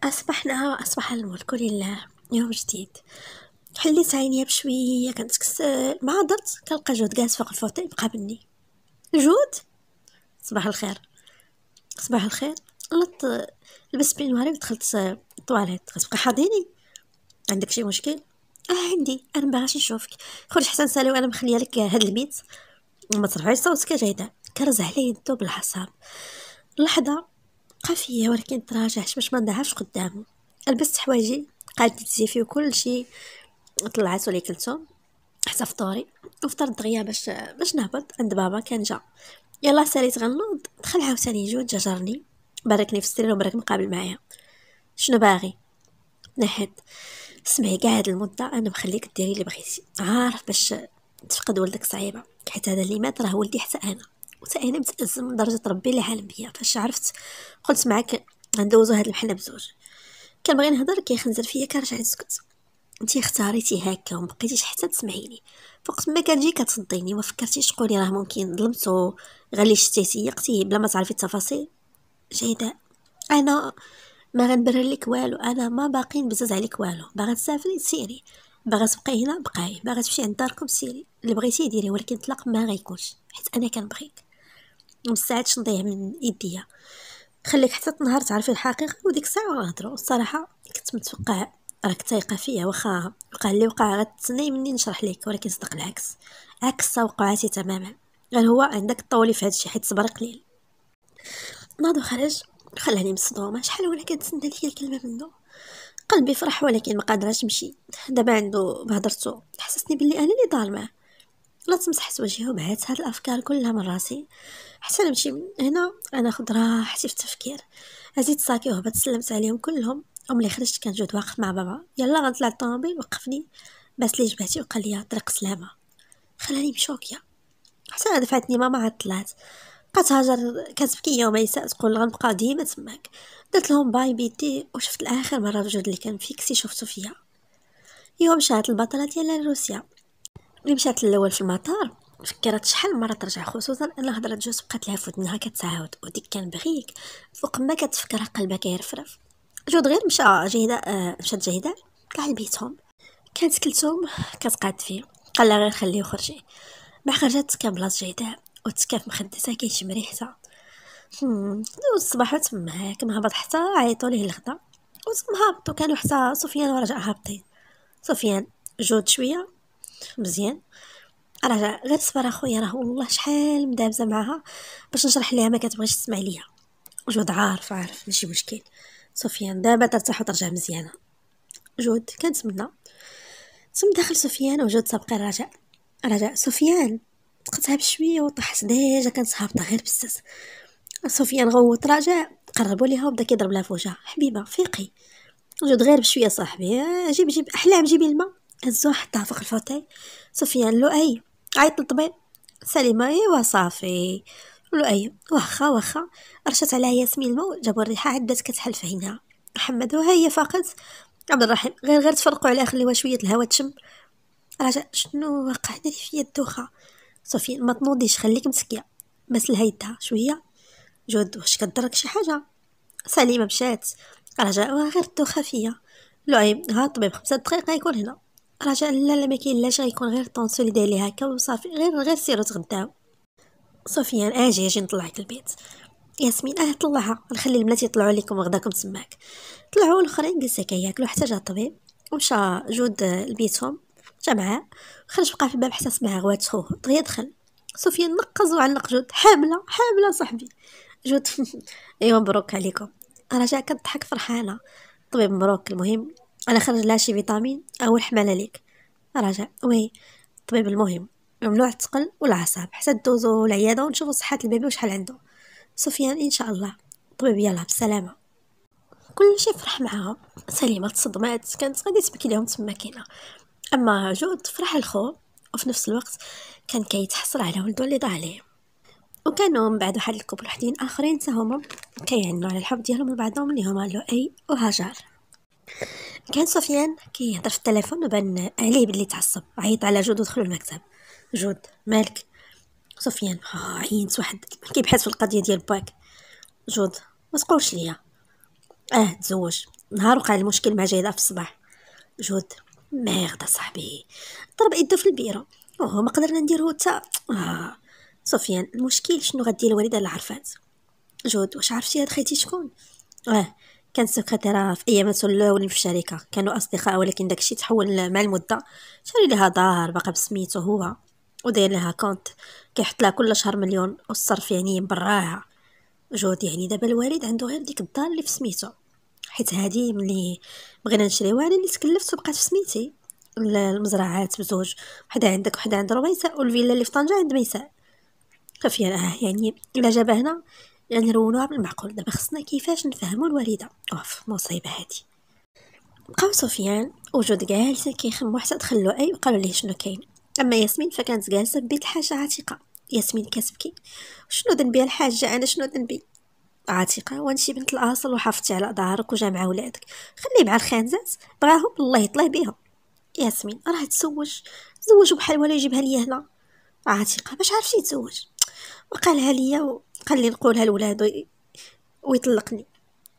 اصبحنا واصبح الملك لله يوم جديد حليت عينيا بشويه كنتكسل ما درت كنلقى جود جالس فوق الفوتي بقى بني جود صباح الخير صباح الخير لط لبست بينواري ودخلت الطواليت غتبقى حاضيني عندك شي مشكل اه عندي انا باغاش نشوفك خرج حتى نسالي وانا مخليه لك هاد البيت وما ترفعيش صوتك جيده كرز عليه يدو بالحصاب لحظه قافيه ولكن تراجعش باش ما نضعفش قدامه لبست حوايجي قعدت تزيفي وكل شيء طلعت ولي كلتو حتى فطوري وفطرت دغيا باش باش نهبط عند بابا كان جا يلا ساليت غنوض دخل عاوتاني جو جرني باركني في السرير وبارك مقابل معايا شنو باغي تنحيت سمعي كاع هاد المده انا مخليك ديري اللي بغيتي عارف باش تفقد ولدك صعيبه حيت هذا اللي مات راه ولدي حتى انا حتى انا متازم من درجه ربي اللي عالم بيا فاش عرفت قلت معاك غندوزو هاد المحله بزوج كنبغي نهضر كيخنزر فيا كنرجع نسكت انت اختاريتي هكا وما بقيتيش حتى تسمعيني فوقت ما كنجي كتصديني ما فكرتيش تقولي راه ممكن ظلمتو غالي شتيتي يقتيه بلا ما تعرفي التفاصيل جيدة انا ما غنبرر لك والو انا ما باقي نبزز عليك والو باغا تسافري سيري باغا تبقاي هنا بقاي باغا تمشي عند داركم سيري اللي بغيتي ديري ولكن طلاق ما غيكونش حيت انا كنبغيك ما ساعدش نضيع من ايديا خليك حتى النهار تعرفي الحقيقه وديك الساعه غنهضروا الصراحه كنت متوقعه راك تايقه فيا واخا وقع اللي وقع غتسني مني نشرح لك ولكن صدق العكس عكس توقعاتي تماما غير يعني هو عندك الطولي في الشيء حيت صبر قليل ناضو خرج خلاني مصدومه شحال وانا كنتسنى ليا الكلمه منه قلبي فرح ولكن ما قادراش نمشي دابا عنده بهدرتو حسسني بلي انا اللي ظالمه لا تمسحت وجهي وبعدت هاد الافكار كلها من راسي حتى نمشي من هنا انا خد راحتي في التفكير هزيت ساكي وهبط سلمت عليهم كلهم اللي خرجت كان جود واقف مع بابا يلا غنطلع الطوموبيل وقفني بس لي جبهتي وقال لي طريق سلامه خلاني بشوكيا حتى دفعتني ماما عاد طلعت بقات هاجر كتبكي يومين تقول غنبقى ديما تماك درت لهم باي بيتي وشفت الاخر مره الرجل اللي كان فيكسي شفتو فيا يوم شات البطله ديالها لروسيا ملي مشات الاول في المطار فكرت شحال مره ترجع خصوصا ان هضره جوج بقات لها في ودنها كتعاود وديك كان بغيك فوق ما كتفكرها قلبها كيرفرف جود غير مشى جهيدة آه، مشات جهيدة كاع لبيتهم كانت كلتهم كتقعد فيه قال لها غير خليه وخرجي مع خرجت كان بلاص جهدا وتكاف مخدتها كيشم ريحتها الصباح تما هاك مهبط حتى عيطوا ليه الغدا وتم هابطوا كانوا حتى سفيان ورجع هابطين سفيان جود شويه مزيان رجع غير صبر اخويا راه والله شحال مدابزه معاها باش نشرح ليها ما كتبغيش تسمع ليها جود عارف عارف ماشي مشكل سفيان دابا ترتاح وترجع مزيانه جود كنتمنى ثم دخل سفيان وجود سبق الرجاء رجاء سفيان تقطها بشويه وطاحت ديجا كانت هابطه غير بزاف سفيان غوت رجاء قربوا ليها وبدا كيضرب لها في وجهها حبيبه فيقي جود غير بشويه صاحبي آه، جيب جيب احلام جيبي الماء هزوها حطها فوق الفوتاي سفيان لؤي عيط للطبيب سليمه ايوا صافي له ايه واخا واخا رشت عليها ياسمين الماء جابوا الريحة عدت كتحل عينها محمد وها هي فاقت عبد الرحيم غير غير تفرقوا عليها خليوها شوية الهواء تشم رجاء شنو وقع في فيا الدوخة صوفيا ما تنوضيش خليك مسكية مسلها يدها شوية جود واش كدرك شي حاجة سليمة مشات رجاء وها غير الدوخة فيا لعيب ها الطبيب خمسة دقايق غيكون هنا رجاء لا لا ما كاين لاش غيكون غير طونسو اللي داير ليها هكا وصافي غير غير سيرو تغداو صوفيا اجي اجي نطلعك البيت ياسمين اه طلعها نخلي البنات يطلعوا لكم غداكم تماك طلعوا الاخرين جلسه ياكلوا حتى جا الطبيب ومشى جود لبيتهم جا معاه خرج بقى في الباب حتى سمع غوات خوه دغيا دخل صوفيا نقز وعلق جود حامله حامله صاحبي جود ايوا مبروك عليكم رجع كضحك فرحانه طبيب مبروك المهم انا خرج لها شي فيتامين اول حماله ليك راجع وي طبيب المهم ممنوع الثقل والعصاب حتى دوزو العياده ونشوفوا صحه البيبي وشحال عنده سفيان ان شاء الله طبيب يلاه بالسلامه كلشي فرح معاها سليمه تصدمات كانت غادي تبكي لهم تما كاينه اما جود فرح الخو وفي نفس الوقت كان كيتحصل على ولدو اللي ضاع عليه وكانوا من بعد واحد الكوبل وحدين اخرين حتى هما كيعنوا على الحب ديالهم لبعضهم اللي هما لؤي وهاجر كان سفيان كيهضر في التليفون وبان عليه بلي تعصب عيط على جود ودخلوا المكتب جود مالك سفيان ها عينت واحد كيبحث في القضيه ديال باك جود ما تقولش ليا اه تزوج نهار وقع المشكل مع جيده في الصباح جود ميغدا صاحبي ضرب يدو في البيره اوه ما قدرنا نديرو حتى آه. سفيان المشكل شنو غدير الوالده اللي عرفات جود واش عرفتي هاد خيتي شكون اه كان سكرتيره في ايامات الاولين في الشركه كانوا اصدقاء ولكن داكشي تحول مع المده شاري لها دار باقا بسميتو هو وداير لها كونت كيحط لها كل شهر مليون والصرف يعني براها جود يعني دابا الوالد عنده غير ديك الدار اللي في سميتو حيت هادي ملي بغينا نشريوها انا اللي تكلفت وبقات في سميتي المزرعات بزوج وحده عندك وحده عند رويسه والفيلا اللي في طنجه عند ميساء راه يعني الا جابها هنا يعني رونوها بالمعقول دابا خصنا كيفاش نفهمو الوالده اوف مصيبه هادي بقاو سفيان وجود جالسه كيخمو حتى دخل لؤي وقالوا ليه شنو كاين أما ياسمين فكانت جالسة ببيت الحاجة عتيقه ياسمين كتبكي شنو ذنبي الحاجة أنا شنو ذنبي عتيقة وانتي بنت الأصل وحافظتي على دارك وجامعة ولادك خليه مع الخانزات بغاهم الله يطلع بيهم ياسمين راه تزوج تزوج بحال ولا يجيبها ليا هنا عتيقة باش عرفتي يتزوج وقالها ليا وقال لي نقولها لولادو ويطلقني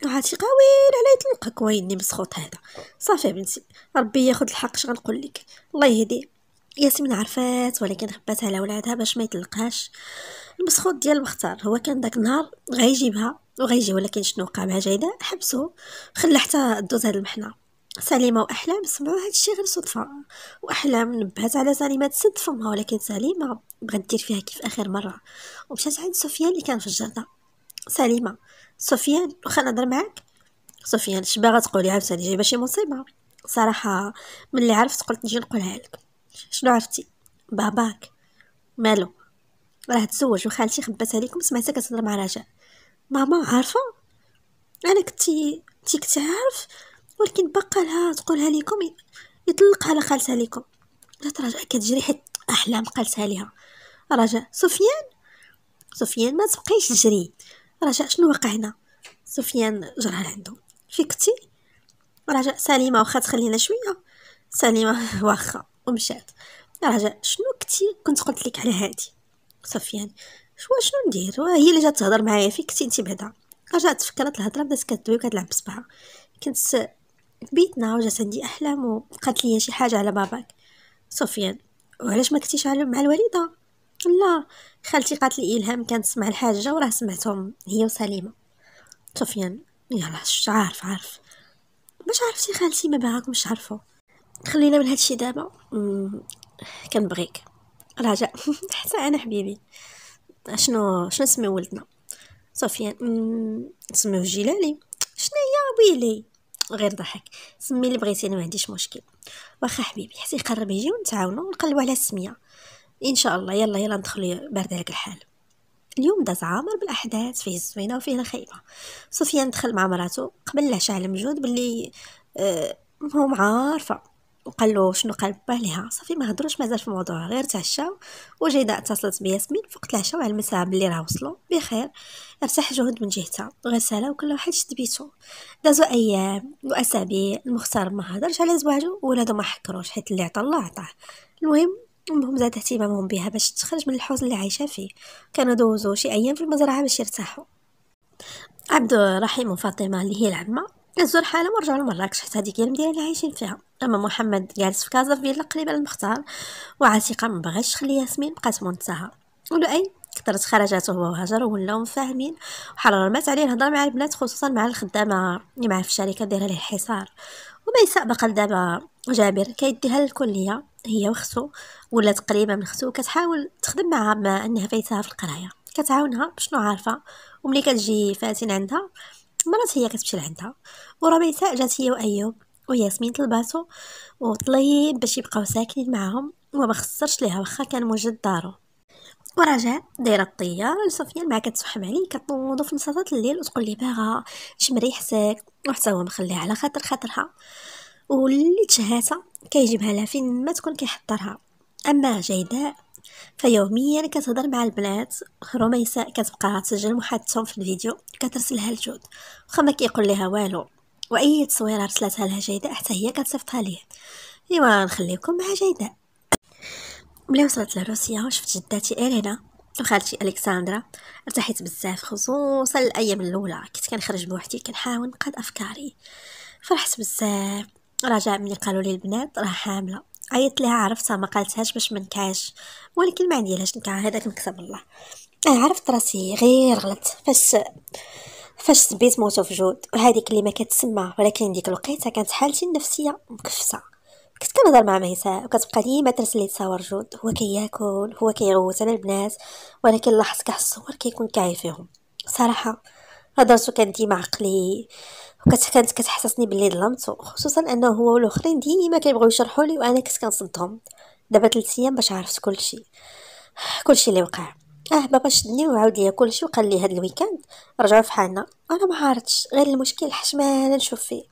عتيقة وين على يطلقك ويني مسخوط هذا صافي بنتي ربي ياخد الحق شغنقول لك الله يهديه ياسمين عرفات ولكن خباتها على ولادها باش ما يتلقاش المسخوط ديال المختار هو كان داك النهار غيجيبها وغيجي ولكن شنو وقع مع جيدة حبسو خلى حتى دوز هاد المحنه سليمه واحلام سمعوا هاد الشي غير صدفه واحلام نبهت على سليمه تسد فمها ولكن سليمه بغات دير فيها كيف اخر مره ومشات عند سفيان اللي كان في الجرده سليمه سفيان واخا نهضر معاك سفيان شباغا تقولي عاوتاني جايبه شي مصيبه صراحه ملي عرفت قلت نجي نقولها لك شنو عرفتي باباك مالو راه تزوج وخالتي خبات عليكم سمعتها كتهضر مع رجاء ماما عارفه انا كنتي تي كتعرف عارف ولكن بقى لها تقولها ليكم يطلقها على خالتها ليكم لا رجاء كتجري حيت احلام قالتها ليها رجاء سفيان سفيان ما تبقيش تجري رجاء شنو وقع هنا سفيان جرها لعندو فيكتي رجاء سليمه واخا تخلينا شويه سليمه واخا ومشات رجاء شنو كنتي كنت قلت لك على هادي سفيان شو شنو ندير هي اللي جات تهضر معايا فيك كنتي انت بعدا رجعت فكرت الهضره بدات كتدوي وكتلعب بصبعها كنت في بيتنا وجات عندي احلام وقالت لي شي حاجه على باباك سفيان وعلاش ما كنتيش مع الوالده لا خالتي قالت لي إيه، الهام كانت تسمع الحاجه وراه سمعتهم هي وسليمه سفيان يلا عارف عارف باش عرفتي خالتي ما باغاكمش تعرفوا خلينا من هادشي دابا كنبغيك رجاء حتى انا حبيبي شنو شنو نسميو ولدنا سفيان نسميوه جلالي شنو هي ويلي غير ضحك سمي اللي بغيتي انا ما عنديش مشكل واخا حبيبي حتى يقرب يجي ونتعاونوا ونقلبوا على السميه ان شاء الله يلا يلا ندخلوا بارد عليك الحال اليوم داز عامر بالاحداث فيه الزوينه وفيه الخايبه سفيان دخل مع مراته قبل العشاء على مجهود باللي آه هو عارفه وقال له شنو قال باه ليها صافي ما هضروش مازال في الموضوع غير تعشاو وجيده اتصلت بياسمين فوقت العشاء وعلمتها بلي راه وصلوا بخير ارتاح جهد من جهتها غسالة وكل واحد شد بيتو دازو ايام آه، واسابيع المختار ما هضرش على زواجو ولادو ما حكروش حيت اللي عطا الله عطاه المهم امهم زاد اهتمامهم بها باش تخرج من الحوز اللي عايشه فيه كانوا دوزو شي ايام في المزرعه باش يرتاحوا عبد الرحيم وفاطمه اللي هي العمه نزور حالهم ونرجعوا لمراكش حيت هذيك هي المدينه اللي عايشين فيها اما محمد جالس في كازا فيلا قريبه للمختار وعتيقه ما بغاش تخلي ياسمين بقات منتهى ولؤي كثرت خرجاته هو وهجر ولاو مفاهمين مات عليه الهضره مع البنات خصوصا مع الخدامه اللي معاه في الشركه دايره له الحصار وميساء بقى دابا جابر كيديها للكليه هي وختو ولا تقريبا من ختو كتحاول تخدم معها بما انها فايتها في القرايه كتعاونها بشنو عارفه وملي كتجي فاتن عندها مرات هي كتمشي لعندها وربيساء جات هي وايوب وياسمين طلباتو وطليب باش يبقاو ساكنين معاهم وما خسرش ليها واخا كان موجد دارو ورجاء دايره الطياره لسفيان مع كتسحم عليه كتنوضو في نصات الليل وتقول لي باغا شي مريحتك وحتى هو مخليها على خاطر خاطرها واللي تشهاتها كيجيبها لها فين ما تكون كيحضرها اما جيداء فيوميا كتهضر مع البنات روميساء كتبقى تسجل محادثتهم في الفيديو كترسلها لجود واخا ما كيقول لها والو واي تصويره رسلتها لها جيداء حتى هي كتصيفطها ليه ايوا نخليكم مع جيداء ملي وصلت لروسيا وشفت جداتي ارينا وخالتي الكسندرا ارتحت بزاف خصوصا الايام الاولى كنت كنخرج بوحدي كنحاول نقاد افكاري فرحت بزاف رجاء ملي قالوا لي البنات راه حامله عيطت آية لها عرفتها ما قالتهاش باش ما نكعش ولكن ما عنديلهاش نكع هذاك نكسب الله عرفت راسي غير غلط فاش فاش سبيت موتو في جود وهذيك اللي ما كتسمع ولكن ديك الوقيته كانت حالتي النفسيه مكفسه كنت كنهضر مع ميساء وكتبقى ديما ترسلي تصاور جود هو كياكل هو كيغوت على البنات ولكن لاحظت كاع الصور كيكون كاعي فيهم صراحه هضرتو كان ديما عقلي كانت كتحسسني باللي ظلمت خصوصا انه هو والاخرين ديما كيبغيو يشرحوا لي وانا كنت كنصدهم دابا 3 ايام باش عرفت كلشي كلشي اللي وقع اه بابا شدني وعاود ليا كلشي وقال لي هاد الويكاند رجعوا فحالنا انا ما عرفتش غير المشكل حشمان نشوف فيه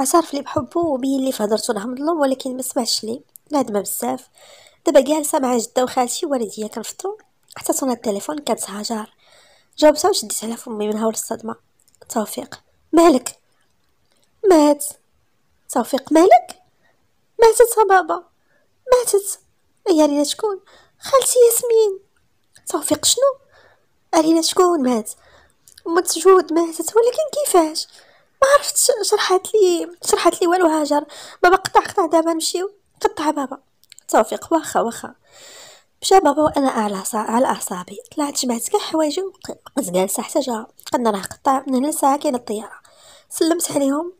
عصارف لي بحبه وبين لي فهدرتو لهم ظلم ولكن ما سمعش لي نادمه بزاف دابا جالسه مع جده وخالتي ووالديا كنفطرو حتى صونا التليفون كانت هاجر جاوبتها وشديت على فمي من هول الصدمه توفيق مالك مات توفيق مالك ماتت بابا ماتت يا رينا شكون خالتي ياسمين توفيق شنو رينا شكون مات مات جود ماتت ولكن كيفاش ما عرفت شرحت لي شرحت لي والو هاجر بابا قطع قطع دابا نمشيو قطع بابا توفيق واخا واخا مشى بابا وانا على على اعصابي طلعت جمعت كاع حوايجي وبقيت جالسه حتى جا قلنا راه قطع من هنا لساعه كاين الطياره سلمت عليهم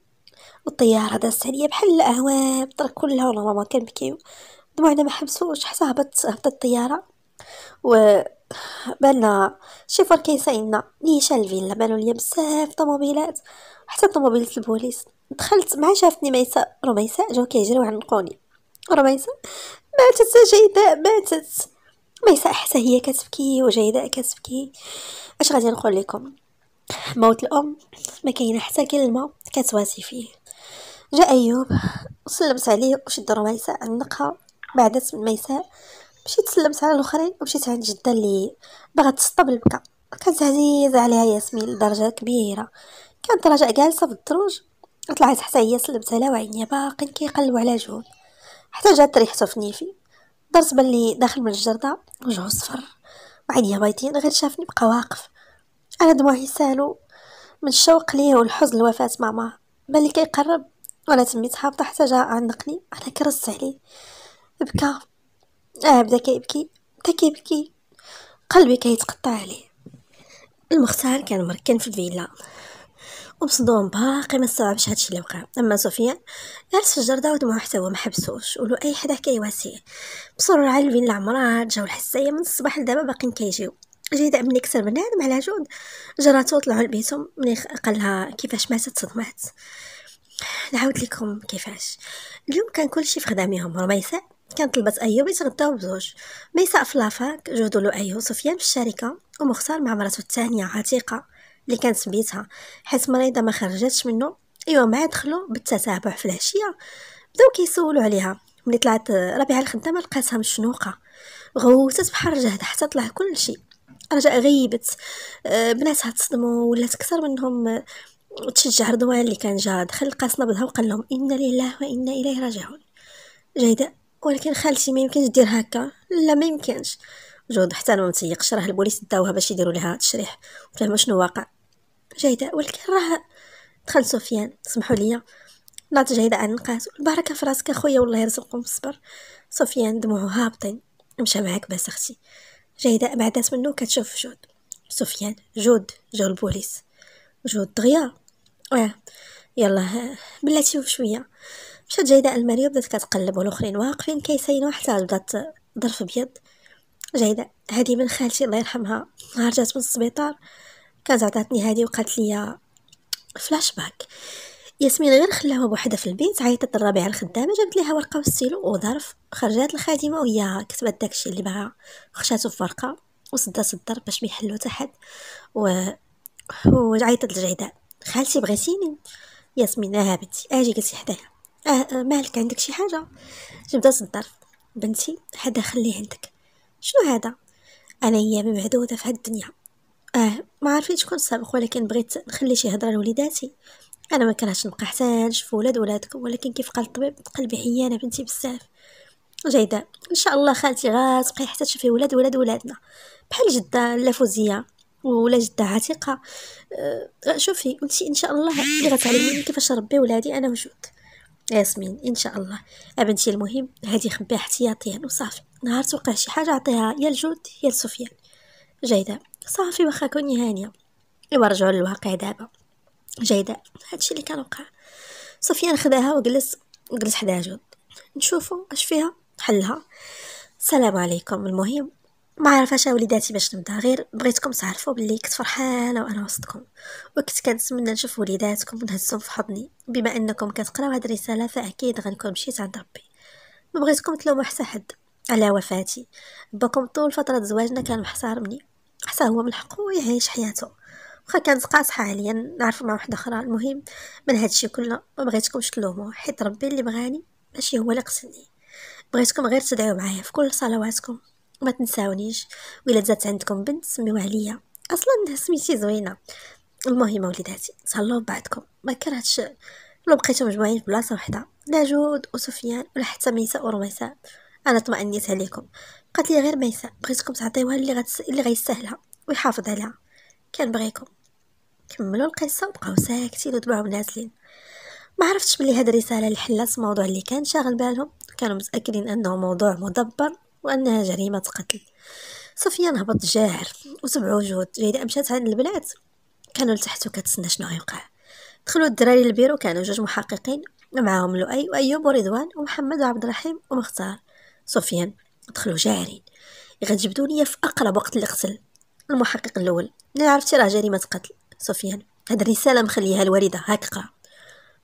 والطيارة دازت عليا بحال الأعوام الدار كلها والله ماما كنبكيو دموعنا ما حبسوش حتى هبطت هبطت الطيارة و بالنا شيفور كيسايلنا نيشان الفيلا بانو ليا بزاف طوموبيلات حتى طوموبيلة البوليس دخلت مع شافتني ميساء رميساء جاو كيجريو عنقوني رميساء ماتت جيدة ماتت ميساء حتى هي كتبكي وجيدة كتبكي اش غادي نقول لكم موت الام ما كاينه حتى كلمه كتواسي فيه جاء أيوب وسلمت عليه وشد رميساء عنقها بعد من ميساء مشيت سلمت على الاخرين ومشيت عند جده اللي باغا تسطب البكا كانت عزيزه عليها ياسمين لدرجه كبيره كانت راجع جالسه في الدروج طلعت حتى هي سلمت عليها وعينيا باقين كيقلبوا على جهود حتى جات ريحته في نيفي درت بلي داخل من الجرده وجهه صفر وعينيا بايضين غير شافني بقى واقف انا دموعي سالو من الشوق ليه والحزن لوفاه ماما بلي كيقرب وانا تميت هابطة حتى جا عنقني انا كرس عليه بكى اه بدا كيبكي بدا كيبكي قلبي كيتقطع عليه المختار كان مركن في الفيلا وبصدوم باقي ما استوعبش هادشي اللي وقع اما صوفيا جالس في الجرده ودموعو حتى هو محبسوش ولو اي حدا كيواسيه بسرعة الفيلا عمرات جاو الحسايه من الصباح لدابا باقيين كيجيو جيدة من كثر بنادم على جود جراتو طلعو لبيتهم ملي قالها كيفاش ماتت صدمات نعاود لكم كيفاش اليوم كان كل شيء في خدامهم رميساء كانت طلبت ايوب يتغداو بزوج ميساء في لافاك له لؤي وسفيان في الشركه ومختار مع مرته الثانيه عتيقه اللي كانت بيتها حيت مريضه ما خرجتش منه ايوا ما دخلوا بالتتابع في العشيه بداو كيسولوا عليها ملي طلعت ربيعه الخدامه لقاتها مشنوقه غوتت بحال جهد حتى طلع كل شيء رجع غيبت آه، بناتها تصدموا ولات اكثر منهم تشجع رضوان اللي كان جا دخل لقاس نبضها وقال لهم انا لله وانا اليه راجعون جيدة ولكن خالتي ما يمكنش دير هكا لا ما يمكنش جود حتى انا ما متيقش راه البوليس داوها باش يديروا لها تشريح فهموا شنو واقع جيدة ولكن راه دخل سفيان سمحوا لي ناض جيدة عن النقاس البركة في راسك اخويا والله يرزقكم بالصبر سفيان دموعه هابطين مشى معاك باس اختي جيدة بعدات منه كتشوف جود سفيان جود جاو البوليس جود دغيا اه يلا بلاتي شوف شويه مشات جايده الماريو بدات كتقلب والاخرين واقفين كيسينوا حتى بدات ظرف ابيض جايده هادي من خالتي الله يرحمها نهار جات من السبيطار كانت عطاتني هادي وقالت لي فلاش باك ياسمين غير خلاها بوحدها في البيت عيطت الرابعه الخدامه جابت ليها ورقه وستيلو وظرف خرجات الخادمه وهي كتبت داكشي اللي باغا خشاتو في ورقه وصدات الظرف باش ميحلو تحت و وعيطت لجيداء خالتي بغيتيني ياسمين اه بنتي اجي جلسي حدايا آه،, اه مالك عندك شي حاجه جبدات الظرف بنتي هذا خليه عندك شنو هذا انا ايامي معدوده في هاد الدنيا اه ما عرفتش شكون سابق ولكن بغيت نخلي شي هضره لوليداتي انا ما كرهتش نبقى حتى نشوف ولاد ولادكم ولكن كيف قال الطبيب قلبي حيانه بنتي بزاف جيده ان شاء الله خالتي غتبقي حتى تشوفي ولاد ولاد ولادنا بحال جده لا فوزيه ولا جده عتيقه أه, أه، شوفي انت ان شاء الله اللي غتعلميني كيفاش نربي ولادي انا وجود ياسمين ان شاء الله ابنتي المهم هذه خبيها احتياطيا وصافي نهار توقع شي حاجه عطيها يا لجود يا لسفيان جيده صافي واخا كوني هانيه ايوا رجعوا للواقع دابا جيده هادشي اللي كان وقع سفيان خداها وجلس جلس حداها جود نشوفوا اش فيها حلها السلام عليكم المهم ما عرفاش وليداتي باش نبدا غير بغيتكم تعرفوا بلي كنت فرحانه وانا وسطكم وكنت كنتمنى نشوف وليداتكم ونهزهم في حضني بما انكم كتقراو هاد الرساله فاكيد غنكون مشيت عند ربي ما بغيتكم تلوموا حتى حد على وفاتي باكم طول فتره زواجنا كان محتارمني حتى هو من حقه يعيش حياته واخا كانت قاصحه عليا نعرف مع وحده اخرى المهم من هادشي كله ما بغيتكمش تلوموا حيت ربي اللي بغاني ماشي هو اللي قتلني بغيتكم غير تدعيو معايا في كل صلواتكم ما تنساونيش ولا جات عندكم بنت سميوها عليا اصلا سميتي زوينه المهم وليداتي صلوا بعدكم ما كرهتش لو بقيتو مجموعين في بلاصه وحده لا جود وسفيان ولا حتى ميساء ورميساء انا طمأنيت عليكم قالت لي غير ميساء بغيتكم تعطيوها اللي غتس... اللي غيستاهلها ويحافظ عليها كان بغيكم كملوا القصه وبقاو ساكتين وتبعوا نازلين ما عرفتش بلي هاد الرساله اللي حلات الموضوع اللي كان شاغل بالهم كانوا متاكدين انه موضوع مدبر وأنها جريمة قتل سفيان هبط جاعر وسبع وجود جيدة أمشات عن البنات كانوا لتحت وكتسنى شنو غيوقع دخلوا الدراري البيرو كانوا جوج محققين معاهم لؤي وأيوب ورضوان ومحمد وعبد الرحيم ومختار سفيان دخلوا جاعرين غتجبدوا ليا في أقرب وقت لقتل المحقق الأول أنا عرفتي راه جريمة قتل سفيان هاد الرسالة مخليها الوالدة هاك قرا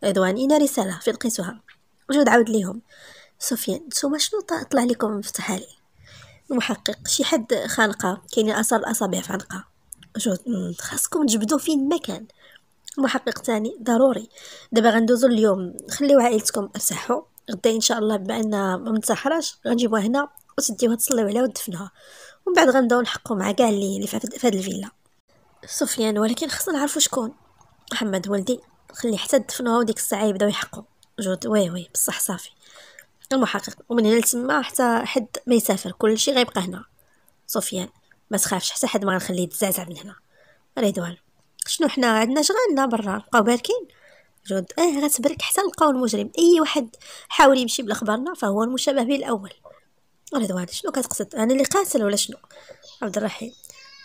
رضوان إنا رسالة في لقيتها جود عاود ليهم سفيان نتوما شنو طلع لكم مفتاح تحالي المحقق شي حد خانقه كاين اثار الاصابع في عنقه خاصكم تجبدو فين ما كان المحقق تاني ضروري دابا غندوزو اليوم خليو عائلتكم ارتاحوا غدا ان شاء الله بما ان ما متسحراش غنجيبوها هنا وتديوها تصليو عليها وتدفنوها ومن بعد غنبداو نحقوا مع كاع اللي في هذه الفيلا سفيان ولكن خصنا نعرفو شكون محمد ولدي خلي حتى دفنوها وديك الساعه يبداو يحقوا جود وي وي بصح صافي المحقق ومن هنا لتما حتى حد ما يسافر كلشي غيبقى هنا سفيان ما تخافش حتى حد ما غنخليه يتزعزع من هنا رضوان شنو حنا عندنا شغالنا برا نبقاو باركين جود اه غتبرك حتى نلقاو المجرم اي واحد حاول يمشي بلا خبرنا فهو المشابه به الاول رضوان شنو كتقصد انا اللي قاتل ولا شنو عبد الرحيم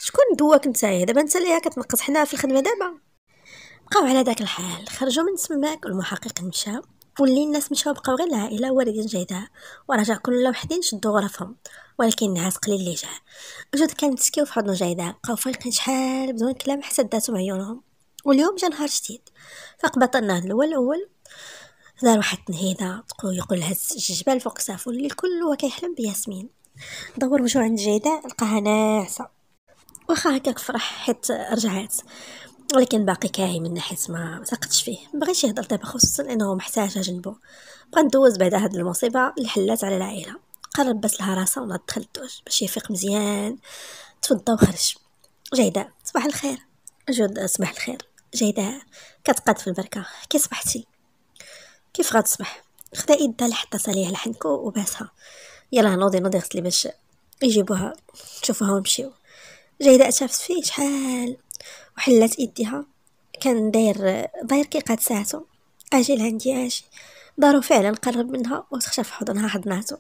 شكون دواك نتايا دابا انت اللي كتنقص حنا في الخدمه دابا بقاو على داك الحال خرجوا من تماك والمحقق مشى ولي الناس مشاو بقاو غير العائله واردين جهدها ورجع كل وحدين شدو غرفهم ولكن النعاس قليل اللي جا جود كان تسكيو في حضن جيدة بقاو فايقين شحال بدون كلام حتى داتهم عيونهم واليوم جا نهار جديد فقبطنا النهار الاول الاول دار واحد تقول يقول هز الجبال فوق سافو اللي الكل هو كيحلم بياسمين دور وجهو عند جيدة لقاها ناعسة واخا هكاك فرح حيت رجعات ولكن باقي كاهي من ناحيه ما ثقتش فيه بغيتش يهضر دابا خصوصا انه محتاجها جنبو بغا ندوز بعد هاد المصيبه اللي حلات على العائله قرب بس لها راسها وناض دخل الدوش باش يفيق مزيان تفضى وخرج جيداء صباح الخير جود صباح الخير جيداء كتقاد في البركه كي صبحتي كيف غتصبح خدا يدها لحتى صليها لحنكو وباسها يلا نوضي نوضي غسلي باش يجيبوها تشوفوها ونمشيو جيداء شافت فيه شحال وحلات ايديها كان داير داير قاد ساعته اجي لعندي اجي دارو فعلا قرب منها وتخشى في حضنها حضناته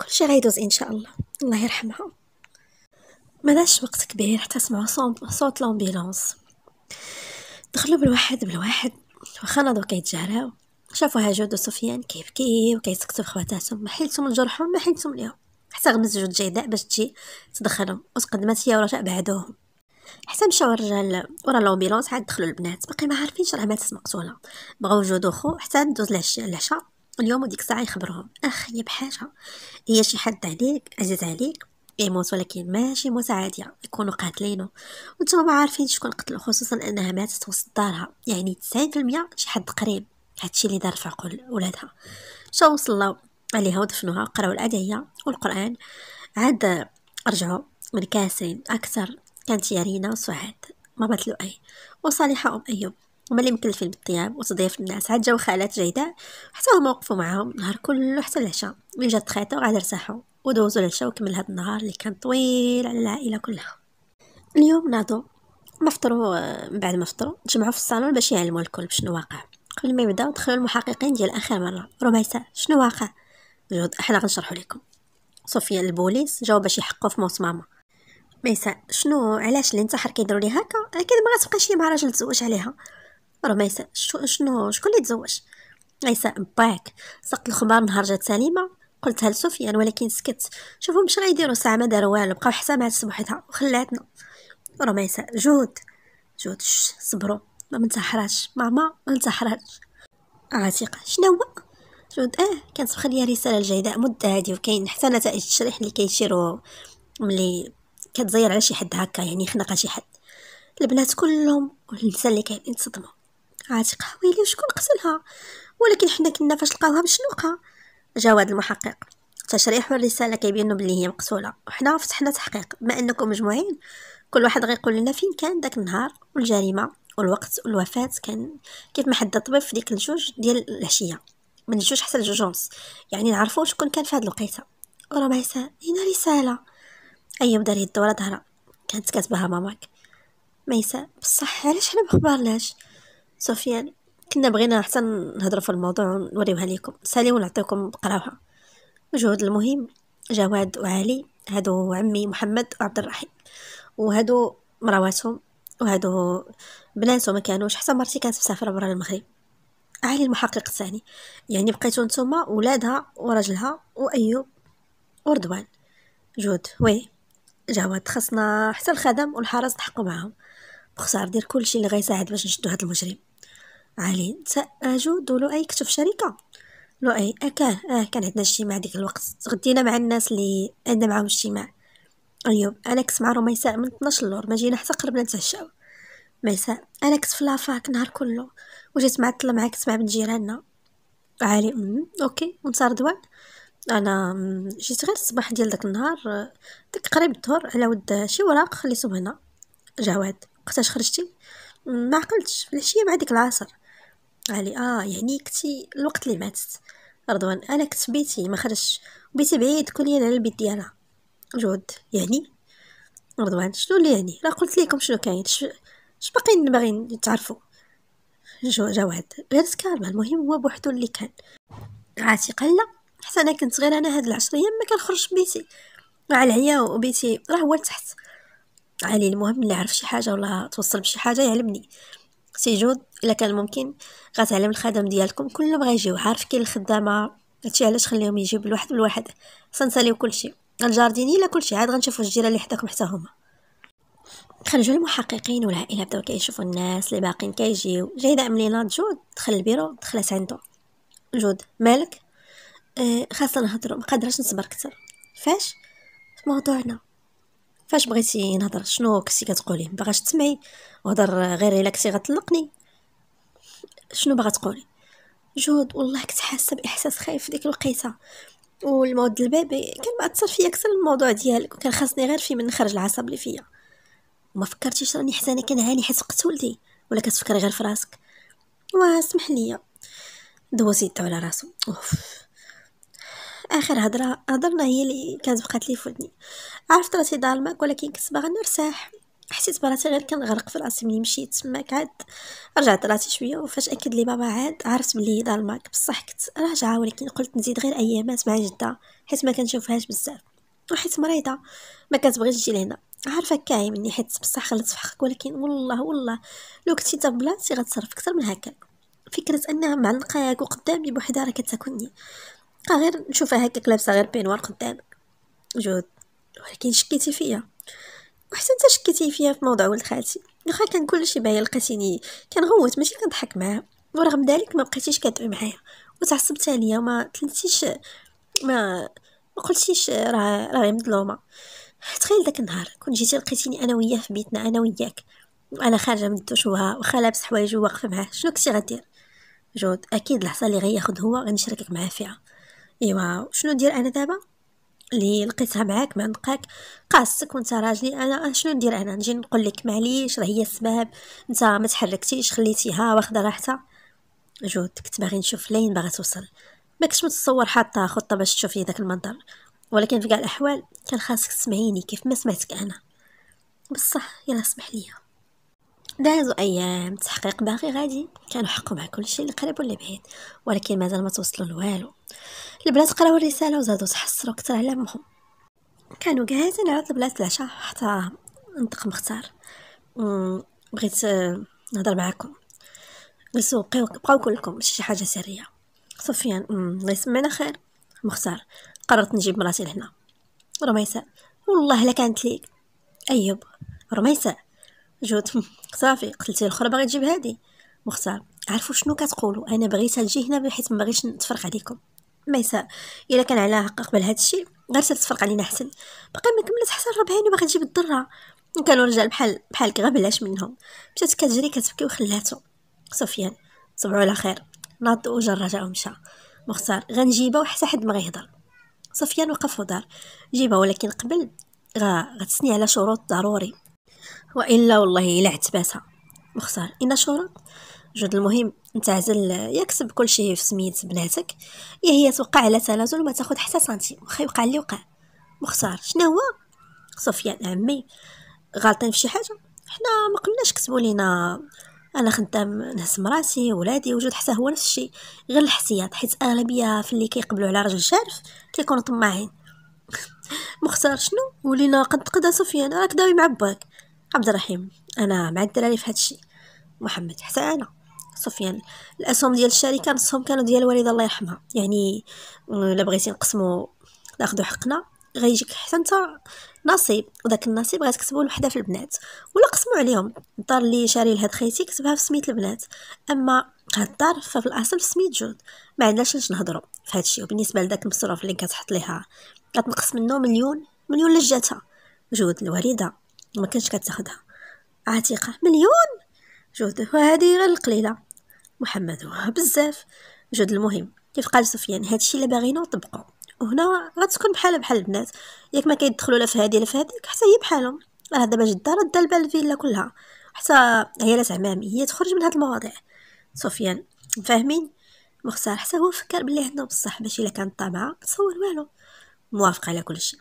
كلشي غيدوز ان شاء الله الله يرحمها ما داش وقت كبير حتى سمعوا صوت صوت لومبيلونس دخلوا بالواحد بالواحد نادو كيتجاراو شافوها جود وسفيان كيبكي وكيسكتوا خواتاتهم ما حيلتهم لجرحهم ما حيلتهم ليهم حتى غمز جود جيداء باش تجي تدخلهم وتقدمت هي ورجاء بعدوهم حتى مشاو الرجال ورا لومبيلونس عاد دخلوا البنات باقي ما عارفينش راه ماتت مقتوله بغاو جودو خو حتى ندوز العشاء اليوم وديك الساعه يخبرهم اخ هي بحاجه هي شي حد عليك عزيز عليك يموت إيه، ولكن ماشي موت عاديه يكونوا قاتلينه وانتم ما عارفين شكون قتلو خصوصا انها ماتت وسط دارها يعني 90% شي حد قريب هادشي اللي دار في عقول ولادها شو وصلوا عليها ودفنوها قراو الادعيه والقران عاد رجعوا منكاسين اكثر كانت يا رينا وسعاد ماما لؤي وصالحة أم أيوب هما اللي مكلفين بالطياب وتضيف الناس عاد جاو خالات جيدة حتى هما وقفوا معاهم النهار كله حتى العشاء من جات تخيطوا غادي ارتاحو ودوزو العشاء وكمل هاد النهار اللي كان طويل على العائلة كلها اليوم نادو ما فطروا من آه، بعد ما فطروا تجمعوا في الصالون باش يعلموا الكل بشنو واقع قبل ما يبداو دخلوا المحققين ديال اخر مره رميسة شنو واقع جود احنا غنشرحوا لكم صوفيا البوليس جاو باش يحقوا في موت ماما ميساء شنو علاش الانتحار كيديروا لي هكا اكيد ما غتبقاش مع راجل تزوج عليها راه ميساء شنو شكون اللي تزوج ميساء باك سقط الخبار نهار جات سليمه قلتها لسفيان ولكن سكت شوفهم مش غيديروا ساعه ما داروا والو بقاو حتى مع سبحتها وخلاتنا راه ميساء جود جود صبروا ما منتحراش ماما ما منتحراش عتيقه شنو هو جود اه كانت مخليه رساله الجيداء مده هادي وكاين حتى نتائج التشريح اللي كيشيروا ملي كتزير على شي حد هكا يعني خنق شي حد البنات كلهم والانسان اللي كاينين تصدموا عاتق ويلي وشكون قتلها ولكن حنا كنا فاش لقاوها مشنوقه جاو هذا المحقق تشريح الرساله كيبينو بلي هي مقتوله وحنا فتحنا تحقيق بما انكم مجموعين كل واحد غيقول لنا فين كان داك النهار والجريمه والوقت والوفاه كان كيف ما حدد الطبيب في ديك الجوج ديال العشيه من الجوج حتى الجوج ونص يعني نعرفوا شكون كان في هاد الوقيته راه ما هنا رساله أيام داري الدورة ظهرة كانت كاتباها ماماك ميساء بصح علاش حنا مخبرناش سفيان كنا بغينا حتى نهضرو في الموضوع ونوريوها ليكم سالي ونعطيكم قراوها مجهود المهم جواد وعلي هادو عمي محمد وعبد الرحيم وهادو مراواتهم وهادو بناتو ما كانوش حتى مرتي كانت مسافره برا المغرب علي المحقق الثاني يعني بقيتو نتوما ولادها وراجلها وايوب وردوان جود وي جعواد خاصنا حتى الخدم والحرس نحقوا معاهم بخسار دير كلشي اللي غيساعد باش نشدو هاد المجرم علي نتا دولو اي كتف شركه لؤي اكان اه, اه كان عندنا اجتماع ديك الوقت تغدينا مع الناس اللي عندنا معاهم اجتماع اليوم انا كنت مع رميساء من 12 اللور ما جينا حتى قربنا نتعشاو ميساء انا كنت في لافاك نهار كله وجيت معطله معاك تسمع من جيراننا علي اوكي ونصار دوان انا جيت غير الصباح ديال داك النهار داك قريب الظهر على ود شي وراق خليتهم هنا جواد وقتاش خرجتي ما عقلتش في العشيه مع ديك العصر علي اه يعني كنتي الوقت اللي ماتت رضوان انا كنت بيتي ما خرجش بيتي بعيد كليا على البيت ديالها جود يعني رضوان شنو اللي يعني راه قلت لكم شنو كاين اش باقيين باغيين تعرفوا جواد غير سكار المهم هو بوحدو اللي كان عاتقه لا حتى انا كنت غير انا هاد العشر ايام ما كنخرجش من بيتي مع العيا وبيتي راه هو لتحت علي المهم اللي عرف شي حاجه ولا توصل بشي حاجه يعلمني سي جود الا كان ممكن غتعلم الخدم ديالكم كلهم غيجيو عارف كاين الخدامه هادشي علاش خليهم يجيو بالواحد بالواحد سنساليو كلشي الجارديني لا كلشي عاد غنشوفوا الجيران اللي حداكم حتى هما خرجوا المحققين والعائله بداو كيشوفوا الناس اللي باقين كيجيو جاي دائما لينا جود دخل البيرو دخلت عنده جود مالك آه، خاصة خاصنا نهضروا ما قادراش نصبر كتر فاش موضوعنا فاش بغيتي نهضر شنو كنتي كتقولي باغاش تسمعي وهضر غير الا كنتي غتطلقني شنو باغا تقولي جود والله كنت حاسه باحساس خايف ديك الوقيته والمود البابي كان مأثر فيا اكثر من الموضوع ديالك وكان خاصني غير في من نخرج العصب اللي فيا وما فكرتيش راني حتى انا كنعاني حيت فقدت ولدي ولا كتفكري غير فراسك واسمح ليا دوزي يدو على راسو اوف اخر هضره هضرنا هي اللي كانت بقات لي في ودني عرفت راسي ظالمك ولكن كنت باغا نرتاح حسيت براسي غير كنغرق في راسي ملي مشيت تماك عاد رجعت راسي شويه وفاش اكد لي بابا عاد عرفت بلي ظالمك بصح كنت راجعه ولكن قلت نزيد غير ايامات مع جده حيت ما كنشوفهاش بزاف وحيت مريضه ما كتبغيش تجي لهنا عارفه كاعي مني حيت بصح خلت في حقك ولكن والله والله لو كنتي تا بلاصتي غتصرف اكثر من هكا فكره انها معلقاك وقدامي بوحدها راه كتاكلني بقى غير نشوفها هكاك لابسه غير بينوار قدامك جود ولكن شكيتي فيا وحتى انت شكيتي فيا في موضوع ولد خالتي واخا كان كلشي باهي لقيتيني كنغوت ماشي كنضحك معاه ورغم ذلك ما بقيتيش كتعي معايا وتعصبت عليا وما تلنتيش ما ما قلتيش راه راهي مظلومه تخيل داك النهار كون جيتي لقيتيني انا وياه في بيتنا انا وياك وانا خارجه من الدوش وها واخا لابس حوايجي واقفه معاه شنو كنتي غدير جود اكيد الحصه اللي غياخد هو غنشاركك معاه فيها ايوا شنو ندير انا دابا لي لقيتها معاك ما نقاك قاصك وانت راجلي انا شنو ندير انا نجي نقول لك معليش راه هي السباب انت ما تحركتيش خليتيها واخده راحتها جود كنت باغي نشوف لين باغا توصل ما كنتش متصور حاطه خطه باش تشوفي داك المنظر ولكن في كاع الاحوال كان خاصك تسمعيني كيف ما سمعتك انا بصح يلا سمح ليا دازو ايام تحقيق باقي غادي حقوا مع كلشي اللي قريب ولا بعيد ولكن مازال ما توصلوا لوالو البنات قراو الرساله وزادوا تحسروا كثر على امهم كانوا جاهزين على البنات العشاء حتى نطق مختار بغيت آه، نهضر معاكم غيسو بقاو كلكم شي حاجه سريه سفيان الله يسمعنا خير مختار قررت نجيب مراتي لهنا رميساء والله لا كانت ليك ايوب رميساء جوت صافي قتلتي الاخرى باغي تجيب هادي مختار عرفوا شنو كتقولوا انا بغيت تجي هنا بحيث ما بغيتش نتفرق عليكم ما الا كان على حق قبل هذا الشيء غير تتفرق علينا حسن باقي ما كملت ربها ربعين باغي تجيب الضره كانوا رجال بحال بحالك غبلاش منهم مشات كتجري كتبكي وخلاتو سفيان صبعوا على خير ناض وجا الرجاء ومشى مختار غنجيبها وحتى حد ما غيهضر سفيان وقف ودار جيبها ولكن قبل غا غتسني على شروط ضروري والا والله الا عتباتها مختار ان شورا جد المهم نتعزل يكسب كل شيء في سميه بناتك يا إيه هي توقع على تنازل وما تاخذ حتى سنتيم واخا يوقع اللي وقع مختار شنو هو سفيان عمي غالطين في شي حاجه حنا ما قلناش كتبوا لينا انا خدام نهز مراتي ولادي وجود حتى هو نفس الشيء غير الاحتياط حيت اغلبيه في اللي كيقبلوا على رجل شارف كيكونوا طماعين مختار شنو ولينا قد قدا سفيان راك داوي مع باك عبد الرحيم انا مع الدراري في هادشي محمد حتى انا سفيان الاسهم ديال الشركه نصهم كانوا ديال الوالده الله يرحمها يعني الا بغيتي نقسمو ناخذوا حقنا غيجيك حتى انت نصيب وداك النصيب غتكتبو لوحده في البنات ولا قسمو عليهم الدار اللي شاري لهاد خيتي كتبها في سميت البنات اما هاد الدار ففي الاصل في سميت جود ما عندناش اش نهضروا في هادشي وبالنسبه لداك المصروف اللي كتحط ليها كتنقص منه مليون مليون لجاتها جود الوالده ما كانش كتاخدها عتيقة مليون جهد وهذه غير القليلة محمد بزاف جهد المهم كيف قال سفيان هادشي اللي باغينا نطبقو وهنا غتكون بحال بحال البنات ياك ما كيدخلوا لا في هذه لا في هذيك حتى هي بحالهم راه دابا جده راه البال الفيلا كلها حتى عيالات عمامي هي تخرج من هاد المواضيع سفيان فاهمين مختار حتى هو فكر بلي عندهم بصح باش الا كانت طابعه تصور والو موافقه على كلشي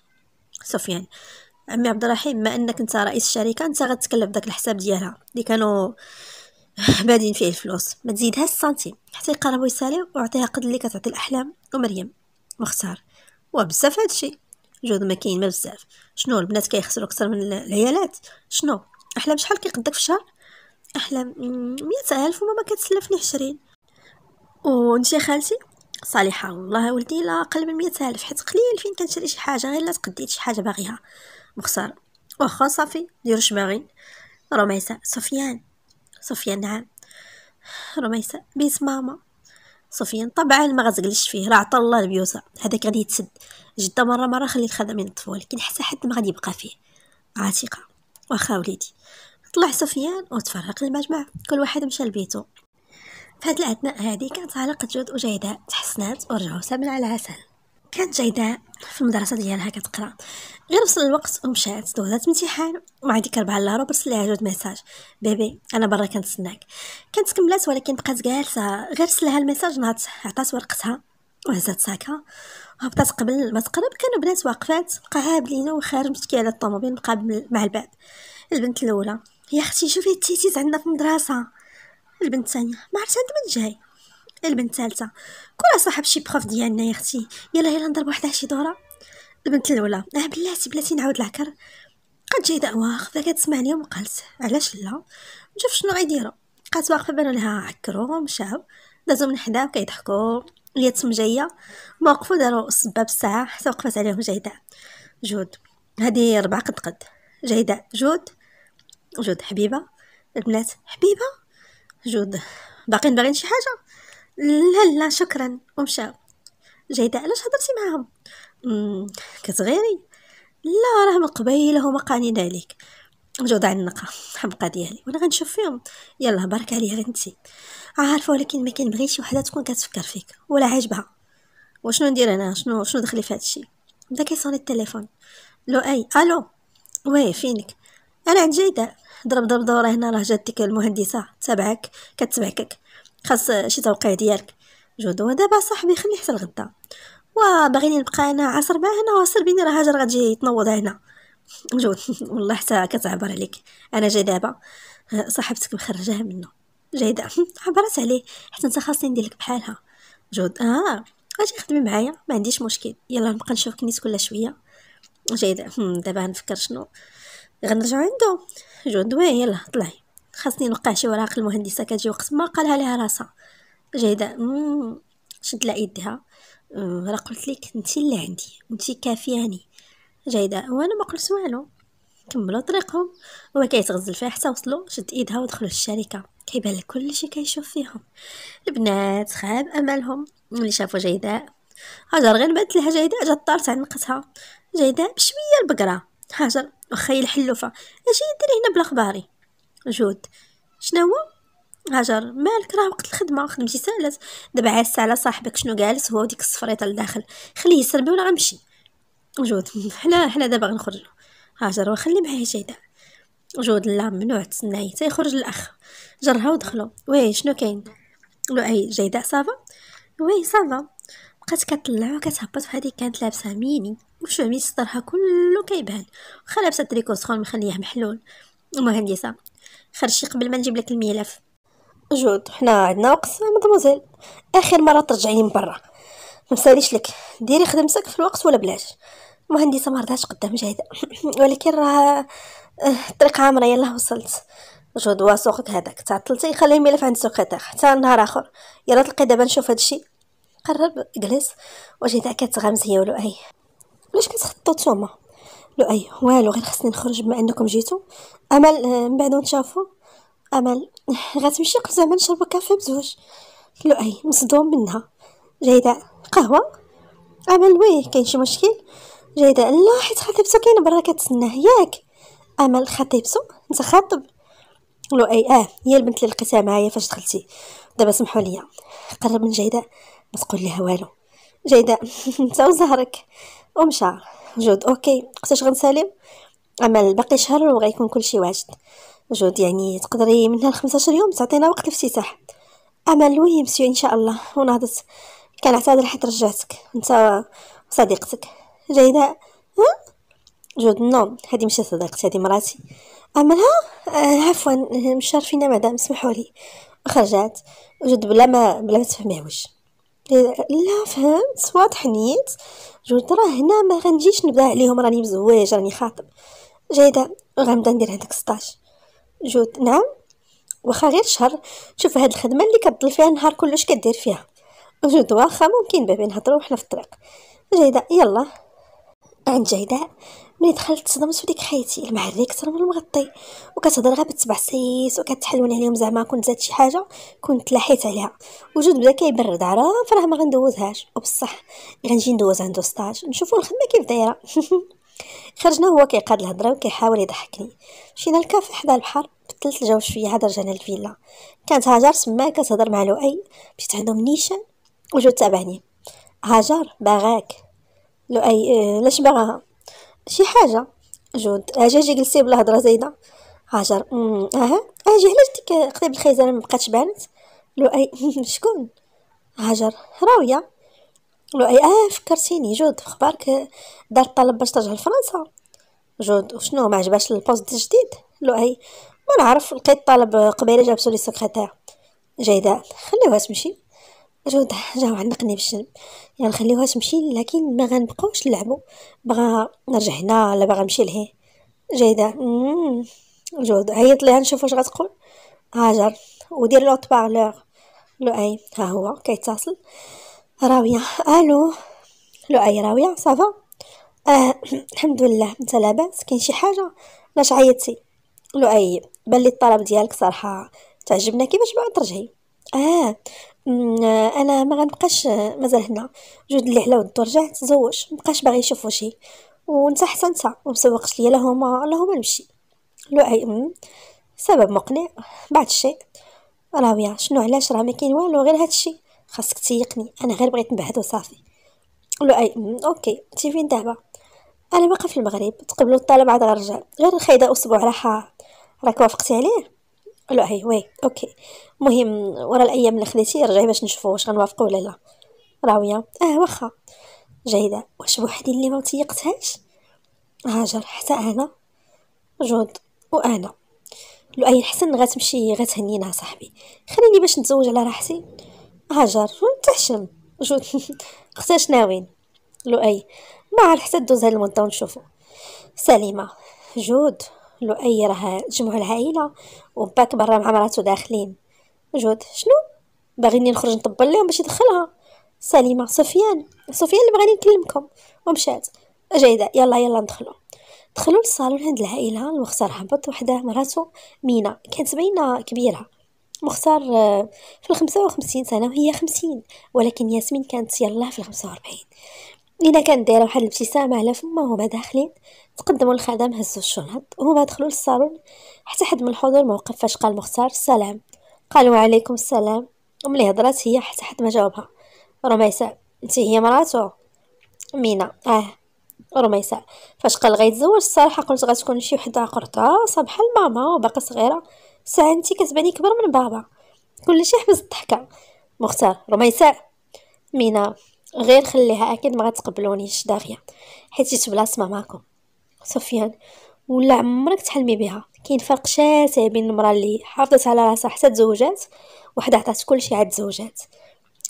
سفيان عمي عبد الرحيم ما انك انت رئيس الشركه انت غتكلف داك الحساب ديالها اللي كانوا بادين فيه الفلوس ما تزيدها سنتيم حتى يقربوا يساليو وعطيها قد اللي كتعطي الاحلام ومريم مختار وبزاف هادشي جود ما كاين ما بزاف شنو البنات كيخسروا اكثر من العيالات شنو احلام شحال كيقدك في الشهر احلام مئة الف وماما كتسلفني عشرين ونتي خالتي صالحه والله ولدي لا اقل من مئة الف حيت قليل فين كنشري شي حاجه غير لا تقديت شي حاجه باغيها مخسارة واخا صافي دير واش باغي رميسة سفيان سفيان نعم رميسة بيس ماما سفيان طبعا ما غتقلش فيه راه عطا الله البيوسة هذاك غادي يتسد جدا مرة مرة خلي الخدم ينطفو لكن حتى حد ما غادي يبقى فيه عتيقة واخا وليدي طلع سفيان وتفرق المجمع كل واحد مشى لبيتو فهاد الاثناء هذه كانت علاقه جود وجيده تحسنات ورجعوا سمن على عسل كانت جيداء في المدرسة ديالها كتقرا غير وصل الوقت ومشات دوزات امتحان ومع ديك ربعة لا روبرت اللي عجبت ميساج بيبي انا برا كنتسناك كانت كملات ولكن بقات جالسة غير سلها الميساج نهار عطات ورقتها وهزات ساكا وهبطات قبل ما تقرب كانوا بنات واقفات قعابلينا وخارج مسكي على الطوموبيل مقابل مع الباب البنت الاولى يا اختي شوفي التيتيز عندنا في المدرسه البنت الثانيه ما عرفت انت من جاي البنت الثالثه كون صاحب شي بروف ديالنا يا اختي يلا يلا نضرب وحده شي دوره البنت الاولى اه بلاتي بلاتي نعاود العكر قد جاي دعوه خدا كتسمع اليوم وقالت علاش لا نشوف شنو غيديروا بقات واقفه بانوا لها عكرو مشاو دازو من حدا كيضحكوا هي تم جايه موقفوا داروا السباب الساعه حتى وقفت عليهم جيدة جود هذه ربعة قد قد جيدة جود جود حبيبه البنات حبيبه جود باقيين باغيين شي حاجه لا لا شكرا ومشاو جيدة علاش هضرتي معاهم كتغيري لا راه من قبيل هما قانين عليك جوض على النقا حمقه ديالي وانا غنشوف فيهم يلا بارك عليا بنتي عارفه ولكن ما كنبغي شي وحده تكون كتفكر فيك ولا عاجبها وشنو ندير انا شنو شنو دخلي في هادشي بدا كيصوني التليفون لو اي الو وي فينك انا عند جيده ضرب ضرب دوره هنا راه جات ديك المهندسه تبعك كتبعكك خاص شي توقيع ديالك جودو دابا صاحبي خلي حتى الغدا وباغيني نبقى انا عصر مع هنا وصل بيني راه هاجر غتجي تنوض هنا جود والله حتى كتعبر عليك انا جاي دابا صاحبتك مخرجاها منه دابا عبرت عليه حتى انت خاصني ندير لك بحالها جود اه اجي خدمي معايا ما عنديش مشكل يلا نبقى نشوفك نيت كل شويه جيدة دابا نفكر شنو غنرجع عنده جود واه يلا طلعي خاصني نوقع شي وراق المهندسه كتجي وقت ما قالها لها راسها جهده شد لها يدها راه قلت لك انت اللي عندي انت كافياني جيده وانا ما قلت والو كملوا طريقهم هو كيتغزل فيها حتى وصلوا شد ايدها ودخلوا للشركه كيبان لك كلشي كيشوف فيهم البنات خاب املهم ملي شافوا جيداء هاجر غير بنت لها جيداء جات طارت عنقتها جيداء بشويه البقره هاجر وخا الحلوفه اجي ديري هنا بلا خباري جود شنو هاجر مالك راه وقت الخدمه خدمتي سالات دابا عاس على صاحبك شنو جالس هو ديك الصفريطه لداخل خليه يسربي ولا غنمشي جود حنا حنا دابا غنخرجو هاجر وخلي معايا شي جود لا ممنوع تسناي يخرج الاخ جرها ودخلوا وي شنو كاين لؤي جيداء صافا وي صافا بقات كتطلع وكتهبط فهادي كانت لابسه ميني وشو عميس كله كيبان وخا لابسه تريكو سخون مخليه محلول المهندسه خرجي قبل ما نجيب لك الملف جود حنا عندنا وقت مدموزيل اخر مره ترجعي من برا مساليش لك ديري خدمتك في الوقت ولا بلاش مهندسه ما رضاتش قدام جاهده ولكن راه الطريق آه، عامره يلا وصلت جود واسوقك هذاك تعطلتي خلي الملف عند سكرتير حتى نهار اخر يلا تلقي دابا نشوف هادشي قرب جلس وجهتها كتغمز هي ولو اي علاش كتخططوا نتوما قلت له اي والو غير خصني نخرج بما انكم جيتو امل آه، من بعد نتشافو امل غتمشي قلت زعما نشربو كافي بزوج قلت له اي مصدوم منها جيدة قهوه امل ويه كاين شي مشكل جيدة لا حيت خطيبتو كاين برا كتسناه ياك امل خطيبتو انت خاطب قلت له اي اه هي البنت اللي لقيتها معايا فاش دخلتي دابا سمحوا لي قرب من جيدة ما تقول لها والو جيدة انت وزهرك ومشى جود اوكي قساش غنسالم اما باقي شهر وغيكون كلشي واجد جود يعني تقدري منها ل 15 يوم تعطينا وقت الافتتاح اما لوي مسيو ان شاء الله ونهضت كنعتذر حيت رجعتك انت وصديقتك جيدة ها جود نو هذه ماشي صديقتي هذه مراتي اما ها آه عفوا عارفين مدام اسمحوا لي خرجات جود بلا ما بلا ما تفهميهوش لا فهمت سوا حنيت جوج راه هنا ما غنجيش نبدا عليهم راني مزواج راني خاطب جيدة غنبدا ندير هذاك 16 جود نعم واخا غير شهر شوف هاد الخدمه اللي كتضل فيها نهار كلش كدير فيها جود واخا ممكن بابي هضروا وحنا في الطريق جيدة يلا عند جيدة ملي دخلت تصدمت في ديك حياتي المعري كثر من المغطي وكتهضر غير بالتبع سيس وكتحلون عليهم زعما كنت زاد شي حاجه كنت لاحيت عليها وجود بدا كيبرد على فراه ما غندوزهاش وبصح غنجي ندوز عندو ستاج نشوفو الخدمه كيف دايره خرجنا هو كيقاد الهضره وكيحاول يضحكني مشينا لكافي حدا البحر الجو شويه عاد رجعنا للفيلا كانت هاجر تما كتهضر مع لؤي مشيت عندهم نيشان وجو تابعني هاجر باغاك لؤي اه لاش باغاها شي حاجه جود اجي اجي جلسي بلا هضره زايده هاجر اها اجي علاش ديك قطيب الخيزانه مبقاتش بانت لؤي شكون هاجر راويه لؤي اه فكرتيني جود اخبارك دار الطلب باش ترجع لفرنسا جود وشنو ما عجباش البوست الجديد لؤي ما نعرف لقيت طالب قبيله جابسو لي سكرتير جيدة خليوها تمشي جود راهو عنقني بالشرب يعني نخليوها تمشي لكن ما غنبقاوش نلعبوا بغا نرجع هنا لا بغا نمشي لهيه جيدة جود عيط ليها نشوف واش غتقول هاجر ودير لوط بارلور لؤي ها هو كيتصل راوية الو لؤي راوية صافا آه الحمد لله انت لاباس كاين شي حاجه علاش عيطتي لؤي بان لي الطلب ديالك صراحه تعجبنا كيفاش بغات ترجعي اه انا ما غنبقاش مازال هنا جود اللي على ودو رجعت تزوج مبقاش باغي يشوف وجهي ونتا حسنت ومسوقش ليا لهما لهما نمشي لو اي ام سبب مقنع بعد الشيء راوية شنو علاش راه ما كاين والو غير هادشي خاصك تيقني انا غير بغيت نبعد وصافي اي ام اوكي تي فين دابا انا باقا في المغرب تقبلوا الطلب عاد غنرجع غير الخيدة اسبوع راحه راك وافقتي عليه لوعي وي اوكي مهم ورا الايام اللي خديتي رجعي باش نشوفو واش غنوافقوا ولا لا راويه اه واخا جيده واش بوحدي اللي ما تيقتهاش هاجر حتى انا جود وانا لؤي حسن غتمشي غتهنينا صاحبي خليني باش نتزوج على راحتي هاجر تحشم جود اختاش ناوين لؤي ما عاد حتى دوز هاد المده ونشوفو سليمه جود قال اي راه جمعوا العائله وباك برا مع مراتو داخلين جود شنو باغيني نخرج نطبل لهم باش يدخلها سليمه سفيان سفيان اللي بغاني نكلمكم ومشات جيده يلا يلا ندخلوا دخلوا للصالون عند العائله المختار هبط وحده مراتو مينا كانت باينه كبيره مختار آه، في الخمسة وخمسين سنة وهي خمسين ولكن ياسمين كانت يلا في الخمسة وأربعين لينا كانت دايره واحد الابتسامه على فما وهما داخلين تقدموا الخدم هزوا الشنط وهما دخلوا للصالون حتى حد من الحضور موقف فاش قال مختار السلام قالوا عليكم السلام وملي هضرات هي حتى حد ما جاوبها رميساء انت هي مراتو مينا اه رميساء فاش قال غيتزوج الصراحه قلت غتكون شي وحده قرطه صباح الماما وباقا صغيره ساعه انت كتباني كبر من بابا كلشي حبس الضحكه مختار رميساء مينا غير خليها اكيد ما غتقبلونيش داغيه حيت جيت بلاص ما معكم سفيان ولا عمرك تحلمي بها كاين فرق شاسع بين المراه اللي حافظت على راسها حتى تزوجات وحده عطات كلشي عاد تزوجات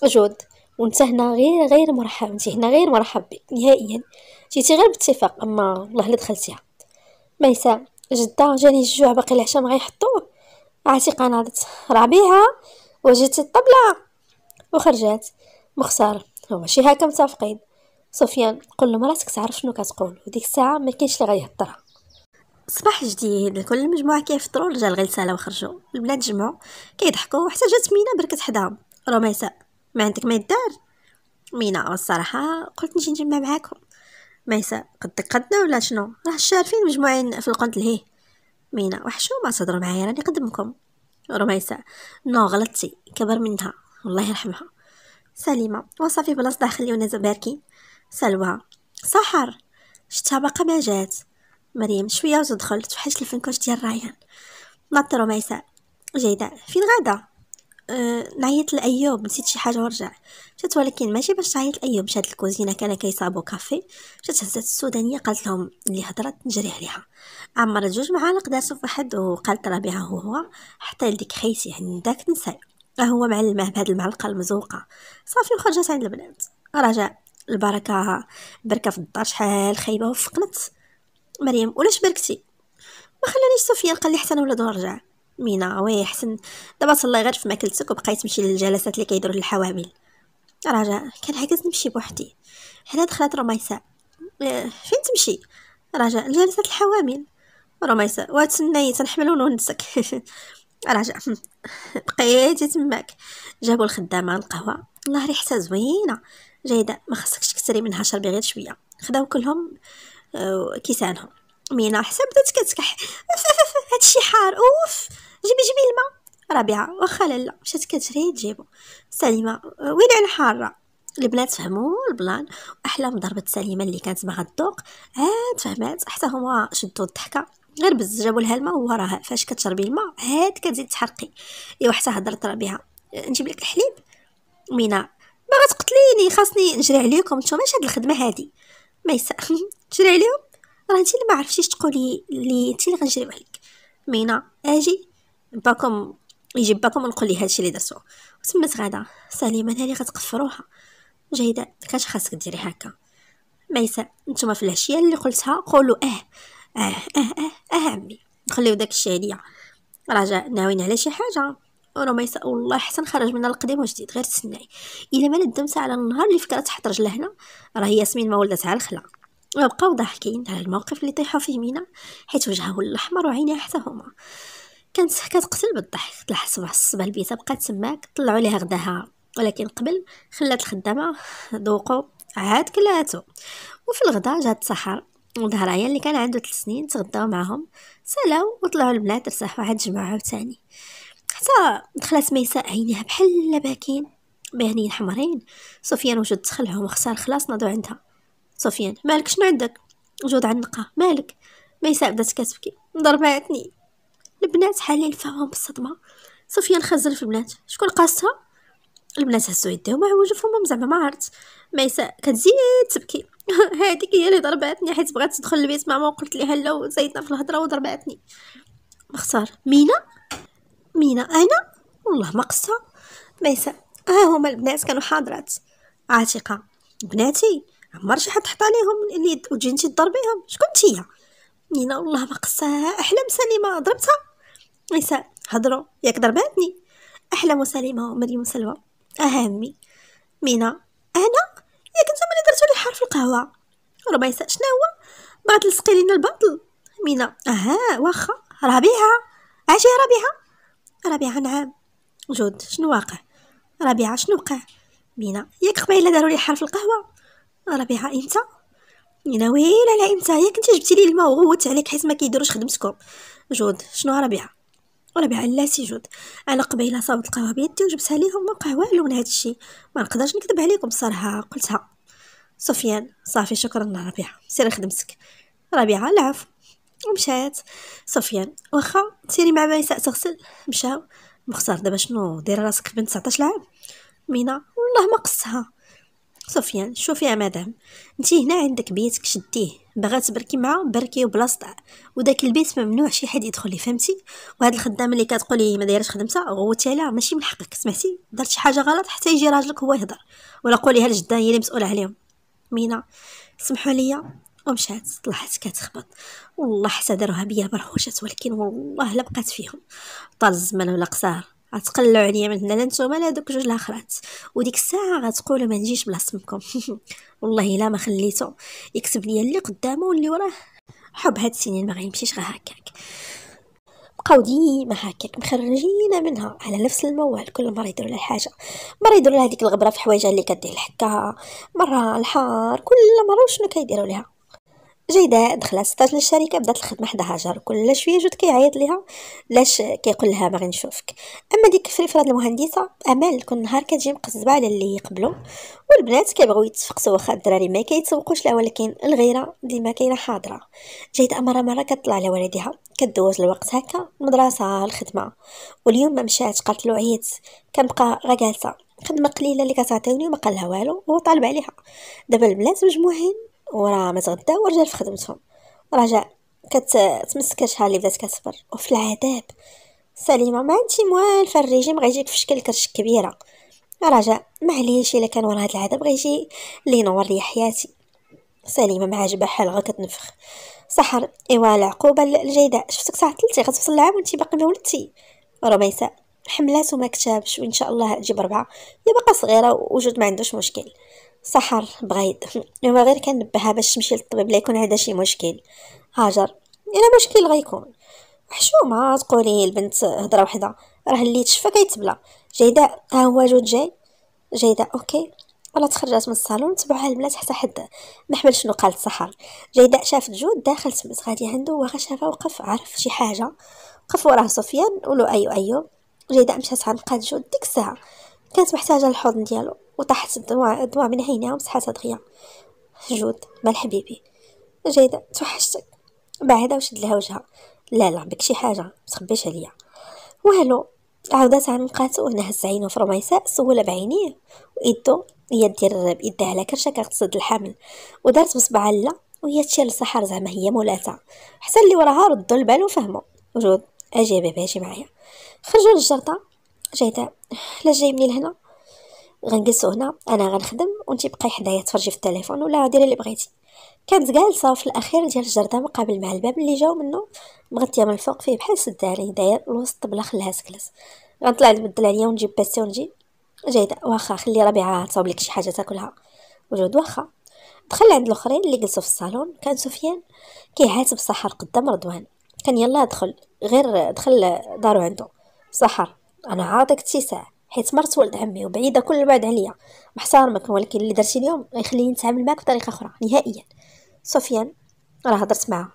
جود وانت هنا غير غير مرحب انت هنا غير مرحب بك نهائيا جيتي غير باتفاق اما والله اللي دخلتيها ميساء جدا جاني الجوع باقي العشاء ما غيحطوه عاتي ناضت ربيعه وجدت الطبله وخرجت مختار شنو ماشي هكا متفقين سفيان قل لمراتك تعرف شنو كتقول وديك الساعه ما كاينش اللي غيهضرها صباح جديد الكل المجموعه كيفطروا غير غيلسالا وخرجوا البنات جمعوا كيضحكوا وحتى جات مينا بركت حداهم رميسه ما عندك ما يدار مينا الصراحه قلت نجي نجمع معاكم ميسا قدك قدنا ولا شنو راه شارفين مجموعين في القنت لهيه مينا وحشو ما تهضروا معايا راني قدمكم رميسه نو غلطتي كبر منها الله يرحمها سليمه وصافي بلاصه خليونا زباركي سلوى سحر شتها باقا ما جات مريم شويه وتدخل توحشت الفنكوش ديال رايان نطرو ميساء جيدة فين غادا أه نعيط لايوب نسيت شي حاجه ورجع جات ولكن ماشي باش تعيط لايوب جات الكوزينه كان كيصابو كافي جات هزات السودانيه قالت لهم اللي هضرات نجري عليها عمرت جوج معالق دارتو فواحد وقالت راه بها هو حتى لديك خيتي عندك نساي هو معلمه بهاد المعلقه المزوقه صافي وخرجت عند البنات رجاء البركه بركه في الدار شحال خايبه وفقنت مريم ولاش بركتي ما خلانيش صوفيا قال لي حتى انا ولادو رجع مينا وي حسن دابا تهلاي غير في ماكلتك وبقيت تمشي للجلسات اللي كيديروا للحوامل رجاء كان عاكز نمشي بوحدي هنا دخلت رميساء آه، فين تمشي رجاء لجلسات الحوامل رميساء وتسناي تنحمل ونونسك راجع بقيتي تماك جابوا الخدامه القهوه الله ريحتها زوينه جيده ما خصكش تكثري منها شربي غير شويه خداو كلهم آه، كيسانهم مينا حسب بدات كتكح هادشي حار اوف جيبي جيبي الماء ربيعه واخا لالا مشات كتجري تجيبو سليمه وين على حاره البنات فهموا البلان احلام ضربت سليمه اللي كانت باغا تذوق عاد فهمات حتى هما شدوا الضحكه غير بز جابوا لها الماء وراها فاش كتشربي الماء هاد كتزيد تحرقي ايوا حتى هضرت راه بها نجيب لك الحليب مينا باغا تقتليني خاصني نجري عليكم نتوما هاد الخدمه هادي ميسا تجري عليهم راه انت اللي ما عرفتيش تقولي لي انت اللي غنجري عليك مينا اجي باكم يجي باكم ونقول لي هادشي اللي درتو وتمت غدا سليمه انا اللي غتقفروها جيده كاش خاصك ديري هكا ميساء نتوما في العشيه اللي قلتها قولوا اه اه اه اه عمي نخليو داك الشيء عليا راه ناويين على شي حاجه ورميسة والله حسن خرج منها القديم وجديد غير تسناي الا ما ندمت على النهار اللي فكرت تحط رجلها هنا راه ياسمين ما على الخلا وبقاو ضاحكين على الموقف اللي طيحوا فيه مينا حيت وجهه الاحمر وعينيه حتى هما كانت كتقتل بالضحك طلع صباح الصباح البيته بقات تماك طلعوا ليها غداها ولكن قبل خلات الخدامه ذوقوا عاد كلاتو وفي الغدا جات سحر والظهرية اللي كان عنده ثلاث سنين تغداو معهم سالاو وطلعوا البنات رساح واحد الجماعة عاوتاني حتى دخلت ميساء عينيها بحال باكين مهنيين حمرين سفيان وجد تخلعهم وخسر خلاص نضو عندها سفيان مالك شنو عندك وجود عنقة مالك ميساء بدات كتبكي ضرباتني البنات حالين فاهم بالصدمة سفيان خزر في البنات شكون قاصها البنات هزو يديهم وعوجوا فمهم زعما ما عرفت ميساء كتزيد تبكي هذيك هي اللي ضرباتني حيت بغات تدخل البيت ماما وقلت ليها لا وزيدنا في الهضره وضرباتني مختار مينا مينا انا والله مقصة قصه ميساء ها هما البنات كانوا حاضرات عاتقه بناتي عمر شي حد حط عليهم اليد انت تضربيهم شكون هي مينا والله ما قصاها احلام سليمه ضربتها ميساء هضروا ياك ضرباتني احلام سليمه ومريم سلوى اهمي مينا انا ياك انت البحر في القهوة ربيسة شنو هو بغات تلصقي لينا البطل مينا اها واخا ربيعة عاشي ربيعة ربيعة نعم جود شنو واقع ربيعة شنو وقع مينا ياك قبيله دارو لي حرف القهوه ربيعه امتى مينا ويلا على امتى ياك انت جبتي لي الما وغوت عليك حيت ما كيديروش خدمتكم جود شنو ربيعه ربيعه لا سي جود انا قبيله صابت القهوه بيدي وجبتها ليهم ما بقى والو من هادشي منقدرش ما نقدرش نكذب عليكم الصراحة قلتها سفيان صافي شكرا ربيعة سيري خدمتك ربيعة العفو ومشات سفيان واخا سيري مع ميساء تغسل مشاو مختار دابا شنو دير راسك بنت 19 عام مينا والله ما قصها سفيان شوفي يا مدام انت هنا عندك بيتك شديه باغا تبركي معاه بركي وبلاصتها وداك البيت ممنوع شي حد يدخل ليه فهمتي وهاد الخدامه اللي كتقولي ما دايرش خدمتها غوتي عليها ماشي من حقك سمعتي درت شي حاجه غلط حتى يجي راجلك هو يهضر ولا قوليها لجده هي اللي مسؤوله عليهم مينا سمحوا ليا ومشات طلعت كتخبط والله حتى داروها بيا برحوشات ولكن والله لبقات فيهم طال الزمان ولا قصار غتقلعوا عليا من هنا لا نتوما لا دوك جوج الاخرات وديك الساعه غتقولوا ما نجيش بلاصتكم والله الا ما خليته يكتب ليا اللي قدامه واللي وراه حب هاد السنين ما غيمشيش غير هكاك بقاو ديما هكاك مخرجينا منها على نفس الموال كل مره يديروا لها حاجه مره يديروا لها هذيك الغبره في حوايجها اللي كدير الحكه مره الحار كل مره وشنو كيديروا لها جيده دخلت ستاج للشركه بدات الخدمه حدا هاجر كل شويه جود كيعيط ليها لاش كيقول لها باغي نشوفك اما ديك فريفراد المهندسه امال كل نهار كتجي مقزبه على اللي يقبلو والبنات كيبغيو يتفقسو واخا الدراري ما كيتسوقوش لها ولكن الغيره ديما كاينه حاضره جيده مره مره كطلع على ولدها كدوز الوقت هكا المدرسه الخدمه واليوم ما مشات قالت له عييت كنبقى غا جالسه خدمه قليله اللي كتعطيوني وما قالها والو هو طالب عليها دابا البنات مجموعين وراه ما تغدا ورجع في خدمتهم رجع كتمسك شحال اللي بدات كتصبر وفي العذاب سليمه ما انت موالفه الريجيم غيجيك في شكل كرش كبيره رجع معليش الا كان ورا هاد العذاب غيجي لي نور لي حياتي سليمه ما عجبها حالها كتنفخ سحر ايوا العقوبه الجيده شفتك تعطلتي غتوصل العام وانت باقي ما ولدتي رميسه حملات وما كتابش وان شاء الله تجيب ربعه هي باقا صغيره وجود ما عندوش مشكل سحر بغيض هو غير كنبهها باش تمشي للطبيب لا يكون هذا شي مشكل هاجر الا مشكل غيكون حشومه تقولي البنت هضره وحده راه اللي تشفى كيتبلى جيده ها هو جود جاي جيده اوكي ولا تخرجات من الصالون تبعها البنات حتى حد ما حملش شنو قالت سحر جيده شافت جود داخل تمس غادي عنده وغا شافها وقف عرف شي حاجه وقف وراه سفيان ولو ايو ايو جيده مشات قاد جود ديك الساعه كانت محتاجه الحضن ديالو وطاحت الدموع الدموع من عينيها ومسحاتها دغيا جود مال حبيبي جيدة توحشتك بعدها وشد لها وجهها لا لا بك شي حاجة متخبيش عليا والو عاودات عن مقاتو هز عينو في رميساء سولة بعينيه ويدو هي دير يديها على كرشة كتصد الحمل ودارت بصبع لا وهي تشير للصحار زعما هي مولاتها حتى اللي وراها ردو البال وفهمو جود اجي بيبي اجي معايا خرجوا للجرطة جيدة لا جاي مني لهنا غنجلسو هنا انا غنخدم وانتي بقاي حدايا تفرجي في التليفون ولا ديري اللي بغيتي كانت جالسه في الاخير ديال الجرده مقابل مع الباب اللي جاو منه مغطيه من الفوق فيه بحال سداري داير الوسط بلا خلاها تكلس غنطلع نبدل عليا ونجيب باسي ونجي جيده واخا خلي ربيعه تصاوب لك شي حاجه تاكلها وجود واخا دخل عند الاخرين اللي جلسوا في الصالون كان سفيان كيعاتب سحر قدام رضوان كان يلا دخل غير دخل دارو عنده سحر انا عاطيك تسع حيت مرت ولد عمي وبعيده كل البعد عليا محترمك ولكن اللي درتي اليوم غيخليني نتعامل معك بطريقه اخرى نهائيا سفيان راه هضرت معاه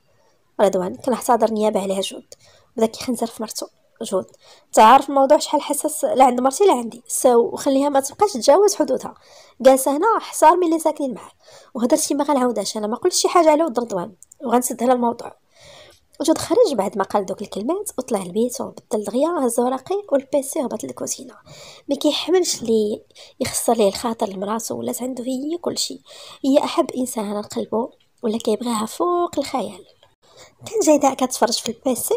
رضوان كنحتضر نيابه عليها جود بدا كيخنزر في مرتو جود تعرف الموضوع شحال حساس لا عند مرتي لا عندي ساو وخليها ما تبقاش تجاوز حدودها جالسه هنا حصار من اللي ساكنين معاه وهضرتي ما غنعاودهاش انا ما قلتش شي حاجه على ود رضوان وغنسد هذا الموضوع وجد خرج بعد ما قال دوك الكلمات وطلع لبيتو بدل دغيا هز ورقي والبيسي هبط للكوزينه ما كيحملش لي يخسر ليه الخاطر لمراسو ولات عنده هي كلشي هي احب انسان على قلبه ولا كيبغيها فوق الخيال كان جايدة كتفرج في البيسي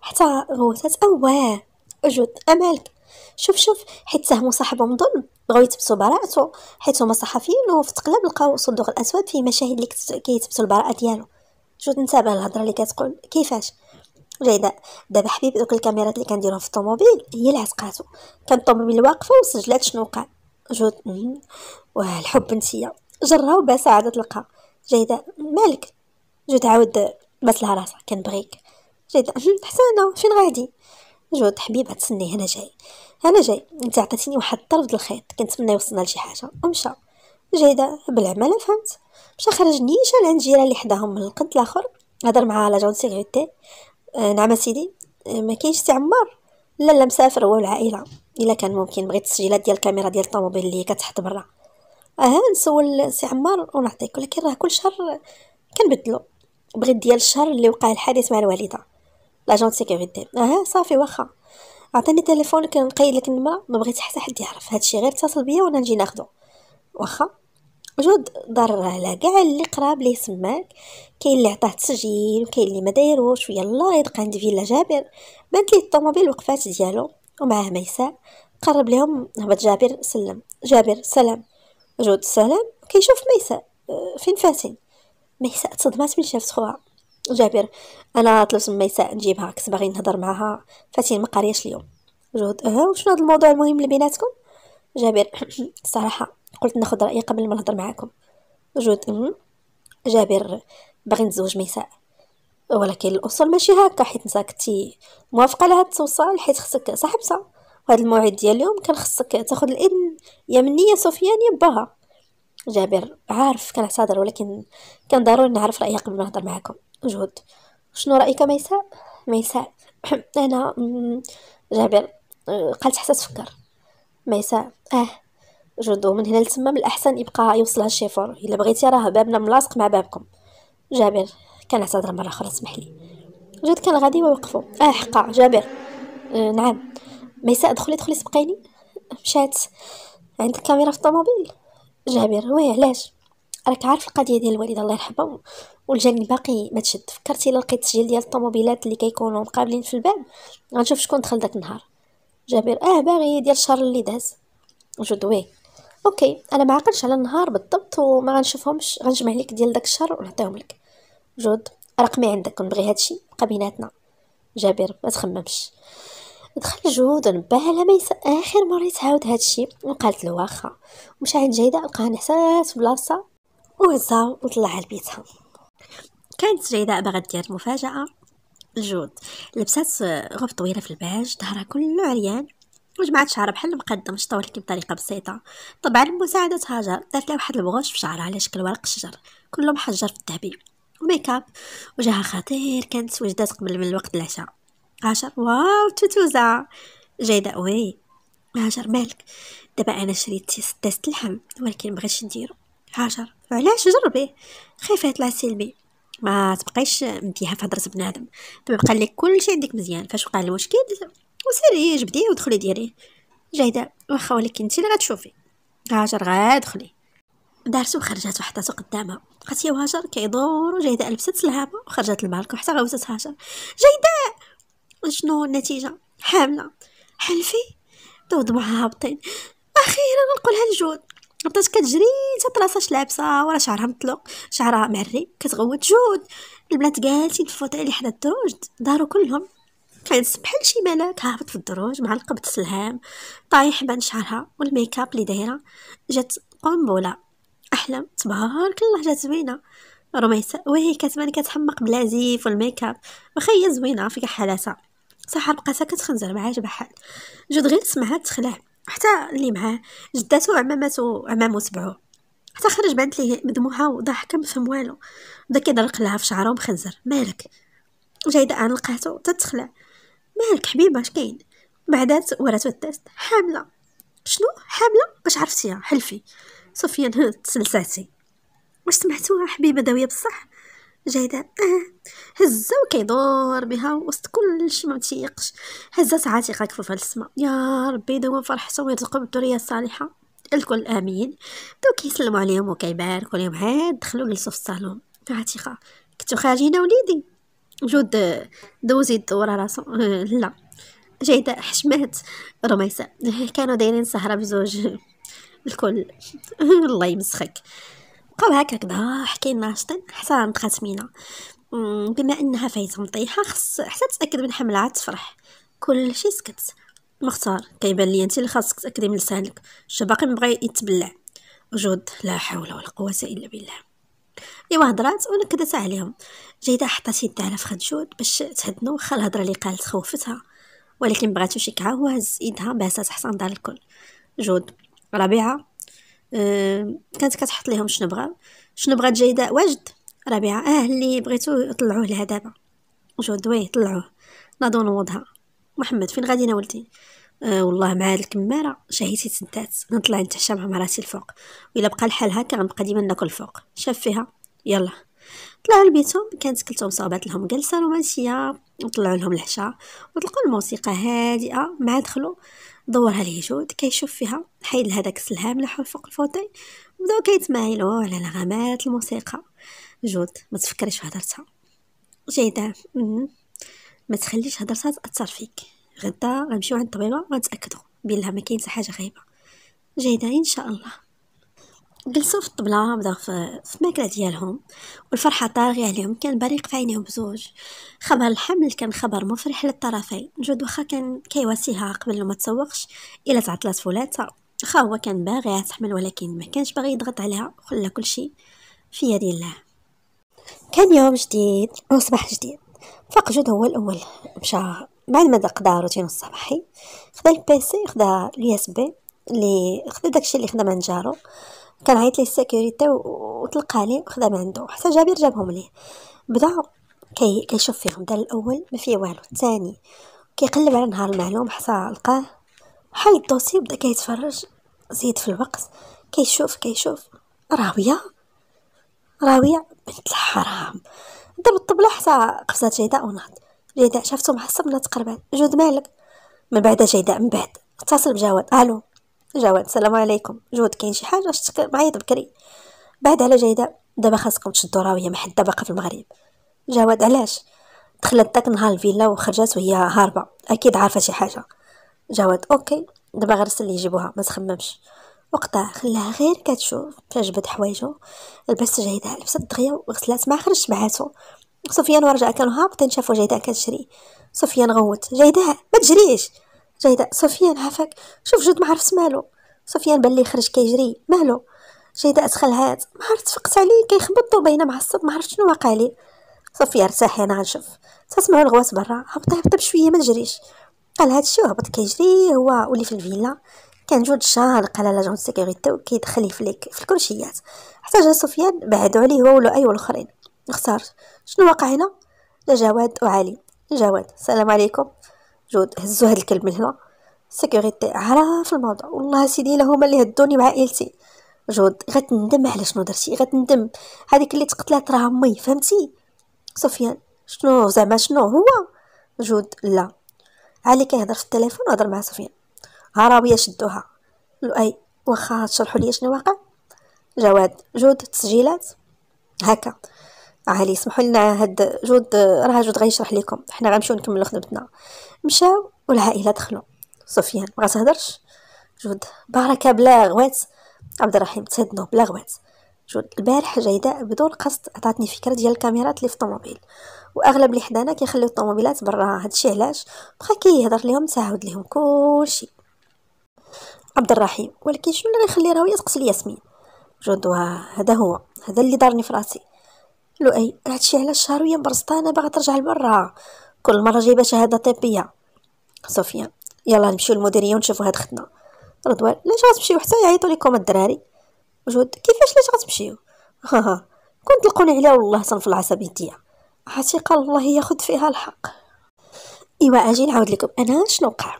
حتى غوتات اواه وجود امالك شوف شوف حيت ساهموا صاحبو مظلم بغاو يتبسو براءته حيت هما صحفيين وفي تقلب لقاو صندوق الاسود فيه مشاهد اللي كيتبسو البراءه ديالو شو نتابع الهضره اللي كتقول كيفاش جيدة دابا حبيب دوك الكاميرات اللي كنديرهم في الطوموبيل هي اللي عتقاتو الطوموبيل واقفه وسجلات شنو وقع جود واه الحب بنتيا جرها وباس عاد تلقى جيدة مالك جود عاود بس لها راسها كنبغيك جيدة حسنا فين غادي جود حبيبة تسني هنا جاي انا جاي انت عطيتيني واحد الطرف د الخيط كنتمنى يوصلنا لشي حاجه ومشى جيده بالعمل فهمت مشى خرج نيشان عند الجيران اللي حداهم من القنت الاخر هضر معاه على جون سيغيوتي آه، نعم سيدي آه، ما كاينش سي عمار لا لا مسافر هو والعائله الا كان ممكن بغيت التسجيلات ديال الكاميرا ديال الطوموبيل اللي كتحط برا اه نسول سي عمار ونعطيك ولكن راه كل شهر كنبدلو بغيت ديال الشهر اللي وقع الحادث مع الوالده لاجون سيكوريتي اه صافي واخا عطيني تليفونك نقيد لك النمره ما بغيت حتى حد يعرف هادشي غير اتصل بيا وانا نجي ناخدو واخا جود ضرر على كاع اللي قراب ليه سماك كاين اللي عطاه تسجيل وكاين اللي ما دايروش ويلاه يلقى عند فيلا جابر بانت ليه الطوموبيل وقفات ديالو ومعاه ميساء قرب لهم هبط جابر سلم جابر سلام جود سلام كيشوف ميساء أه، فين فاتن ميساء تصدمات من شافت خوها جابر انا طلبت من ميساء نجيبها كنت باغي نهضر معاها فاتن ما قارياش اليوم جود اه وشنو هذا الموضوع المهم اللي بيناتكم جابر الصراحه قلت ناخذ رايي قبل ما نهضر معاكم جود جابر باغي نتزوج ميساء ولكن الاصول ماشي هكا حيت نساكتي كنتي موافقه لهاد التوصال حيت خصك صاحبتها وهاد الموعد ديال اليوم كان خصك تاخذ الاذن يا مني يا سفيان يا باها جابر عارف كنعتذر ولكن كان ضروري نعرف رايها قبل ما نهضر معاكم جهد شنو رايك ميساء ميساء انا جابر قالت حتى تفكر ميساء اه جودو من هنا لتما من الاحسن يبقى يوصلها الشيفور الا بغيتي راه بابنا ملاصق مع بابكم جابر كنعتذر مره اخرى اسمح لي جد كان غادي ووقفوا اه حقا جابر آه نعم ميساء دخلي دخلي سبقيني مشات عندك كاميرا في الطوموبيل جابر وي علاش راك عارف القضيه ديال الوالد الله يرحمه والجاني باقي ما تشد فكرتي الا لقيت التسجيل ديال الطوموبيلات اللي كيكونوا مقابلين في الباب غنشوف شكون دخل داك النهار جابر اه باغي ديال الشهر اللي داز ويه اوكي انا ما عقلش على النهار بالضبط وما غنشوفهمش غنجمع لك ديال داك الشهر ونعطيهم لك جود رقمي عندك ونبغي هادشي بقى بيناتنا جابر ما تخممش دخل جود ونباها على ميسا اخر مره يتعاود هادشي وقالت له واخا ومشى عند جيده لقاها نحسات بلاصه وهزها وطلعها لبيتها كانت جيده باغا دير مفاجاه الجود لبسات غوب طويله في الباج ظهرها كله عريان وجمعت شعرها بحال المقدم شطوه لك بطريقه بسيطه طبعا بمساعده هاجر دارت لها واحد البغوش في شعرها على شكل ورق الشجر كله محجر في الذهبي وميكاب وجهها خطير كانت وجدات قبل من الوقت العشاء هاجر واو توتوزا جيده وي هاجر مالك دابا انا شريت سداسه اللحم ولكن مبغيتش نديرو هاجر علاش جربيه خايفه يطلع سلبي ما تبقيش مديها في هضره بنادم دابا بقى لك كلشي عندك مزيان فاش وقع المشكل وسيري جبديه ودخلي ديريه جايده واخا ولكن انت اللي غتشوفي هاجر غادخلي دارت وخرجت وحطاتو قدامها بقات هي وهاجر كيدور وجايده لبست الهامه وخرجت للبالكون حتى غوتات هاجر جايده شنو النتيجه حامله حلفي دوض معها هابطين اخيرا نقولها لجود بدات كتجري حتى راسها لابسه ورا شعرها مطلق شعرها معري كتغوت جود البنات جالسين تفوت الفوتيه حدا جود داروا كلهم كانت بحال شي ملاك هابط في الدروج مع القبط سلهام طايح بان شعرها والميكاب اللي دايره جات قنبله احلام تبارك الله جات زوينه رميسة وهي كتبان كتحمق بالعزيف والميكاب واخا هي زوينه في حلاسه صح بقاتها كتخنزر معاه بحال جود غير سمعها تخلع حتى اللي معاه جداتو وعماماتو وعمامو تبعو حتى خرج بانت ليه مدموعه وضحكه ما فهم والو بدا كيدرق لها في شعره مخنزر مالك جايده انا لقاتو تتخلع مالك حبيبه اش كاين بعدات وراتو التست حامله شنو حامله باش عرفتيها حلفي سفيان تسلساتي واش سمعتوها حبيبه داويه بصح جايده آه. هزه وكيدور بها وسط كلشي ما تيقش هزات عاتقه كفوفها للسما يا ربي دوم فرحته ويرزقو بالذريه الصالحه الكل امين بداو كيسلموا عليهم وكيباركوا ليهم عاد دخلوا جلسوا في الصالون عاتقه كنتو خارجين وليدي جود دوز يدور على راسو لا جيدة حشمات رميسة كانوا دايرين سهرة بزوج الكل الله يمسخك بقاو هكاك ضا ناشطين حتى متخاتمينا بما انها فايتة مطيحة خص حتى تتاكد من حملها تفرح كل شي سكت مختار كيبان لي انت اللي خاصك تاكدي من لسانك شو باقي مبغي يتبلع جود لا حول ولا قوه الا بالله ايوا هضرات ونكدت عليهم جيده حطات يدها على فخنشود باش تهدنو واخا الهضره اللي قالت خوفتها ولكن بغاتو شكعه وهز يدها باسات حسن دار الكل جود ربيعه أه كانت كتحط ليهم شنو بغاو شنو بغات جيده واجد ربيعه اه اللي بغيتو طلعوه لها دابا جود وي طلعوه نادو نوضها محمد فين غادي ولدي أه والله مع هاد الكماره شهيتي تسدات غنطلع نتعشى مع مراتي الفوق و الا بقى الحال هكا غنبقى ديما ناكل الفوق شاف فيها يلا طلعوا لبيتهم كانت كلتهم صوبات لهم جلسه رومانسيه وطلعوا لهم العشاء وطلقوا الموسيقى هادئه مع دخلوا دورها الهجود كيشوف فيها حيد هذاك السلهام لحو فوق الفوتي وبداو كيتمايلوا على نغمات الموسيقى جود ما تفكريش في هضرتها جيدة ما تخليش هضرتها تأثر فيك غدا غنمشيو عند الطبيبه غنتاكدوا بلي ما كاين حاجه غايبه جيدة ان شاء الله جلسوا في الطبلة بداو في الماكلة ديالهم والفرحة طاغية عليهم كان بريق في عينيهم بزوج خبر الحمل كان خبر مفرح للطرفين جود واخا كان كيواسيها قبل ما تسوقش الا تعطلات فولاتها واخا هو كان باغي تحمل ولكن ما كانش باغي يضغط عليها خلى كلشي في يد الله كان يوم جديد وصباح جديد فاق جود هو الاول مشى بعد ما قضى روتينو الصباحي خدا البيسي خدا الياس بي اللي خدا داكشي اللي خدا من جارو كان عيط ليه السيكوريتي وطلق عليه وخدا من عنده حتى جابر جابهم ليه بدا كي كيشوف فيهم دار الاول ما فيه والو الثاني كيقلب على نهار المعلوم حتى لقاه حل الدوسي بدا كيتفرج زيد في الوقت كيشوف كيشوف راويه راويه بنت الحرام ضرب الطبله حتى قفزات جيداء ونهض جيداء شافتو معصب نات جود مالك من بعد جيداء من بعد اتصل بجواد الو جواد السلام عليكم جود كاين شي حاجه شتك معيط بكري بعد على جيده دابا خاصكم تشدوا راويه ما حد باقا في المغرب جواد علاش دخلت داك نهار الفيلا وخرجت وهي هاربه اكيد عارفه شي حاجه جواد اوكي دابا غير اللي يجيبوها ما تخممش وقتها خلاها غير كتشوف فجبد حوايجو لبست جيدة لبست دغيا وغسلات ما خرجت معاتو سفيان ورجع كانوا هابطين شافو جيدة كتشري سفيان غوت جيدة ما تجريش جايده سفيان عافاك شوف جود ما عرفت مالو سفيان بان خرج كيجري مالو جايده هات ما عرفت فقت عليه كيخبط وباينه معصب ما عرفت شنو واقع ليه صافي ارتاحي انا غنشوف تسمعوا الغواص برا هبط هبط بشويه ما نجريش قال هادشي وهبط كيجري هو ولي في الفيلا كان جود قال على لاجون سيكوريتي وكيدخل يفليك في الكرشيات حتى جا سفيان بعدو عليه هو ولا اي والاخرين اختار شنو واقع هنا لا جواد وعلي جواد السلام عليكم جود هزوا هاد الكلب من هنا سيكوريتي في الموضوع والله سيدي الا هما اللي هدوني مع عائلتي جود غتندم على شنو درتي غتندم هذيك اللي تقتلات راه امي فهمتي سفيان شنو زعما شنو هو جود لا علي كيهضر في التليفون وهضر مع سفيان هراويه شدوها لؤي واخا تشرحوا لي شنو واقع جواد جود تسجيلات هكا علي سمحوا لنا هاد جود راه جود غيشرح لكم حنا غنمشيو نكملو خدمتنا مشاو والعائله دخلوا سفيان ما تهدرش جود بركه بلا غوات عبد الرحيم تهدنو بلا غوات جود البارح جيدة بدون قصد عطاتني فكره ديال الكاميرات اللي في الطوموبيل واغلب اللي حدانا كيخليو الطوموبيلات برا هادشي علاش بقى كيهضر ليهم تعاود ليهم كلشي عبد الرحيم ولكن شنو اللي غيخلي راهو يتقتل لياسمين جود هذا هو هذا اللي دارني في راسي لؤي هادشي علاش ويا برسطانه باغا ترجع لبرا كل مرة جايبة شهادة طبية صوفيا يلا نمشيو للمديرية ونشوفو هاد ختنا رضوان لاش غتمشيو حتى يعيطو ليكم الدراري وجود كيفاش لاش غتمشيو ها ها كون تلقوني عليها والله تنف العصبية ديا قال الله ياخد فيها الحق ايوا اجي نعاود لكم انا شنو وقع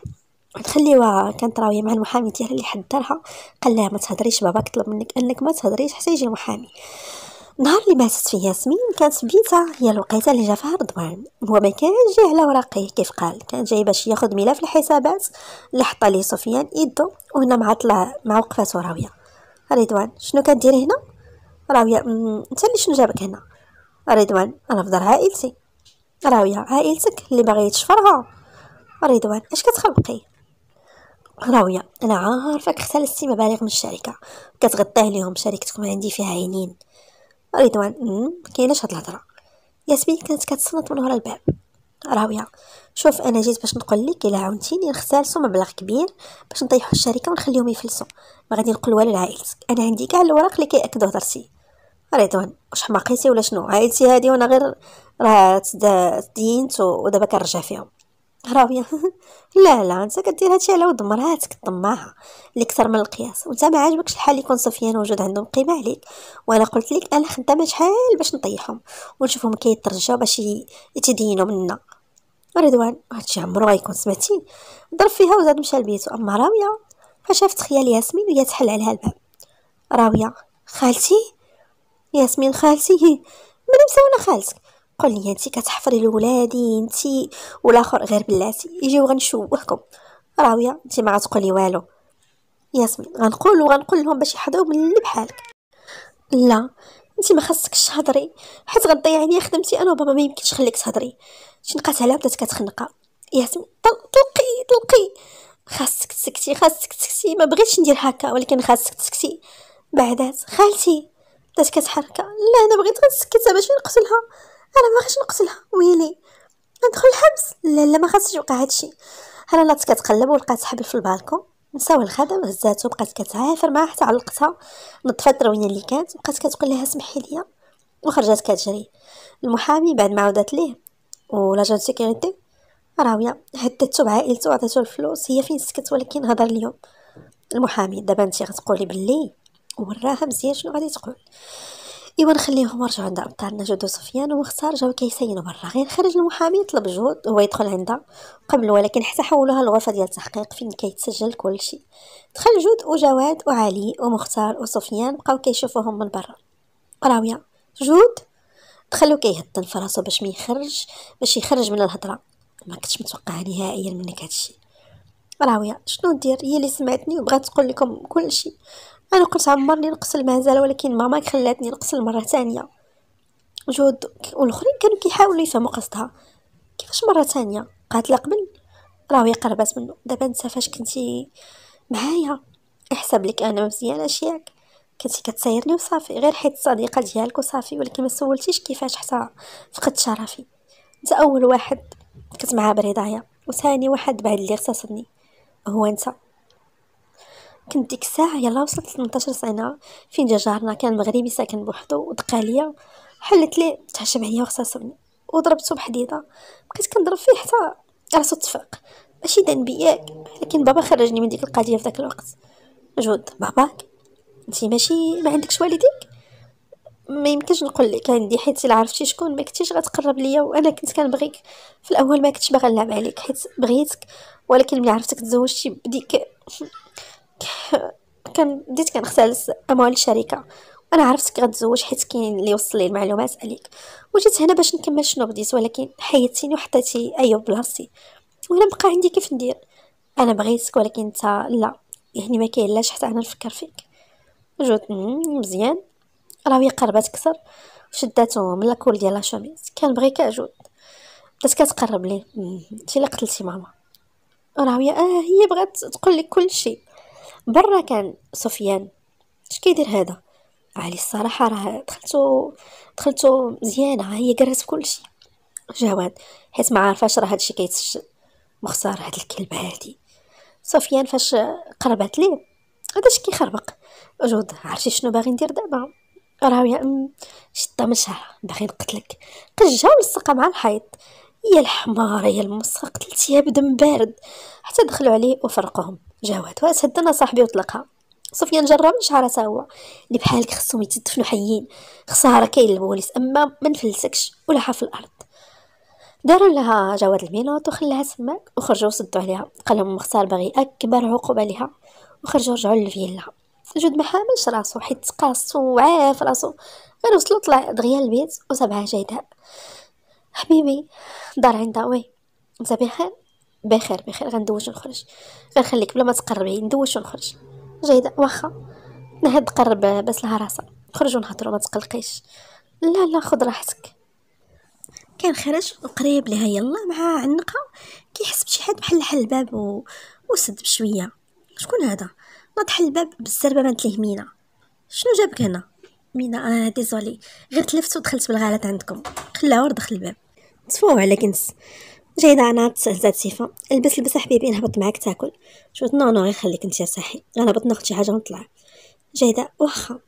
نخليوها كانت راوية مع المحامي ديالها اللي حد دارها قال لها ما تهضريش باباك طلب منك انك ما تهضريش حتى يجي المحامي نهار اللي ماتت فيه ياسمين كانت بيتا هي الوقيته اللي جا فيها رضوان هو ما كان جاي على ورقيه كيف قال كان جاي باش ياخذ ملف الحسابات اللي حطها ليه سفيان يدو وهنا مع طلع مع وقفاتو راويه رضوان شنو كديري هنا راويه انت اللي شنو جابك هنا رضوان انا فدار عائلتي راويه عائلتك اللي باغي تشفرها رضوان اش كتخلقي راويه انا عارفك اختلستي مبالغ من الشركه كتغطيه ليهم شركتكم عندي فيها عينين رضوان مكايناش أمم هاد الهضره ياسمين كانت كتصنت من ورا الباب راويه شوف انا جيت باش نقول لك الا عاونتيني نختالسوا مبلغ كبير باش نطيحو الشركه ونخليهم يفلسوا ما غادي نقول والو لعائلتك انا عندي كاع الوراق اللي كياكدوا هضرتي رضوان واش حماقيتي ولا شنو عائلتي هادي وانا غير راه تدينت ودابا كنرجع فيهم راوية لا لا انت كدير هادشي على ود مراتك الطماعه اللي كثر من القياس وانت ما عاجبكش الحال يكون سفيان وجود عندهم قيمه عليك وانا قلت لك انا خدامه شحال باش نطيحهم ونشوفهم كيترجاو باش يتدينوا منا رضوان هادشي عمرو غيكون سمعتي ضرب فيها وزاد مشى لبيتو اما راويه فشافت خيال ياسمين وهي تحل عليها الباب راويه خالتي ياسمين خالتي ملي مسونا خالتك قول لي انت كتحفري لولادي انت والاخر غير بلاتي يجيو غنشوهكم راويه انت ما غتقولي والو ياسمين غنقول وغنقول لهم باش يحضروا من اللي بحالك لا انت ما خصكش تهضري حيت غضيعيني خدمتي انا وبابا ما يمكنش خليك تهضري شي نقات على بدات كتخنقه ياسمين طلقي طلقي خاصك تسكتي خاصك تسكتي ما بغيتش ندير هكا ولكن خاصك تسكتي بعدات خالتي بدات كتحركا لا انا بغيت غنسكتها باش نقتلها انا ما غاش نقتلها ويلي ندخل الحبس لا لا ما خاصش يوقع هادشي هلالات كتقلب ولقات حبل في البالكون نساو الخدم هزاتو بقات كتعافر معها حتى علقتها نطفات الروينه اللي كانت بقات كتقول لها سمحي ليا وخرجات كتجري المحامي بعد ما عودت ليه ولاجون سيكوريتي راويه هددته بعائلته وعطاتو الفلوس هي فين سكت ولكن هضر اليوم المحامي دابا انت غتقولي بلي وراها مزيان شنو غادي تقول ايوا نخليهم رجعوا عند تاعنا جدو سفيان ومختار جاو كيسينوا برا غير خرج المحامي يطلب جهود هو يدخل عندها قبل ولكن حتى حولوها لغرفه ديال التحقيق فين كيتسجل كل شيء دخل جود وجواد وعلي ومختار وسفيان بقاو كيشوفوهم من برا راويا جود دخلو كيهطن فراسو باش ما يخرج باش يخرج من الهضره ما كنتش متوقع نهائيا منك هادشي راويه شنو ندير هي اللي سمعتني وبغات تقول لكم كل شيء انا كنت عمرني نقصل مازال ولكن ماما خلاتني نقصل مره ثانيه جود والاخرين كانوا كيحاولوا يفهموا قصدها كيفاش مره ثانيه قالت لا قبل راهي قربات منه دابا انت فاش كنتي معايا احسب لك انا مزيانه ياك كنتي كتسيرني وصافي غير حيت الصديقه ديالك وصافي ولكن ما سولتيش كيفاش حتى فقدت شرفي انت اول واحد كنت معاه برضايا وثاني واحد بعد اللي اغتصبني هو انت كنت ديك الساعه يلا وصلت 18 سنه فين جا جارنا كان مغربي ساكن بوحدو ودقا عليا حلت لي تعشب عليا وخصاصني وضربته بحديده بقيت كنضرب فيه حتى راسو تفيق ماشي دان بياك لكن بابا خرجني من ديك القضيه في داك الوقت جود باباك انتي ماشي ما عندكش والديك ما يمكنش نقول لك عندي حيت الا عرفتي شكون ما كنتيش غتقرب ليا وانا كنت كنبغيك في الاول ما كنتش باغا نلعب عليك حيت بغيتك ولكن ملي عرفتك تزوجتي بديك كان بديت كنختلس اموال الشركه انا عرفتك غتزوج حيت كاين اللي وصل لي المعلومات عليك وجيت هنا باش نكمل شنو بديت ولكن حيدتيني وحطيتي ايو بلاصتي وهنا بقى عندي كيف ندير انا بغيتك ولكن انت لا يعني ما كاين حتى انا نفكر فيك جوت مزيان هي قربات كثر شداتو من لاكول ديال لا شوميز بغيك اجود بدات كتقرب ليه انت اللي قتلتي ماما هي اه هي بغات تقول لك كل شيء برا كان سفيان اش كيدير هذا علي الصراحه راه دخلتو دخلتو مزيانه هي قرات كل كلشي جواد حيت ما عارفاش راه هادشي كيتسجل مختار هاد الكلمه هادي سفيان فاش قربت ليه اش كيخربق جود عرفتي شنو باغي ندير دابا راه يا ام شطه من شعرها باغي نقتلك قجها ولصقها مع الحيط يا الحمار يا المسخ قتلتيها بدم بارد حتى دخلوا عليه وفرقهم جاوات واحد صاحبي وطلقها سفيان جرى من شعره هو اللي بحالك خصهم يتدفنوا حيين خصها راه كاين البوليس اما ما نفلسكش ولا في الارض داروا لها جواد الميلوط وخلاها سماك وخرجوا وصدوا عليها قال لهم مختار باغي اكبر عقوبه ليها وخرجوا رجعوا للفيلا جود ما حاملش راسو حيت قاص وعاف راسو غير وصلوا طلع دغيا البيت وسبعه جايدها حبيبي دار عندها وي انت بخير بخير بخير غندوش ونخرج غنخليك بلا ما تقربي ندوش ونخرج جيده واخا نهد قرب بس لها راسها نخرجوا نهضروا ما تقلقيش لا لا خذ راحتك كان خرج وقريب لها يلا مع عنقه كيحس بشي حد بحال حل الباب و... وسد بشويه شكون هذا نضح الباب بالزربه بانت ليه مينا شنو جابك هنا مينا آه ديزولي غير تلفت ودخلت بالغلط عندكم خلاها دخل الباب تفوه على كنس جايدة عناد زاد سيفا البس لبس حبيبي نهبط معاك تاكل شوت نو نو غيخليك انت صحي غنهبط ناخد شي حاجه ونطلع جايدة واخا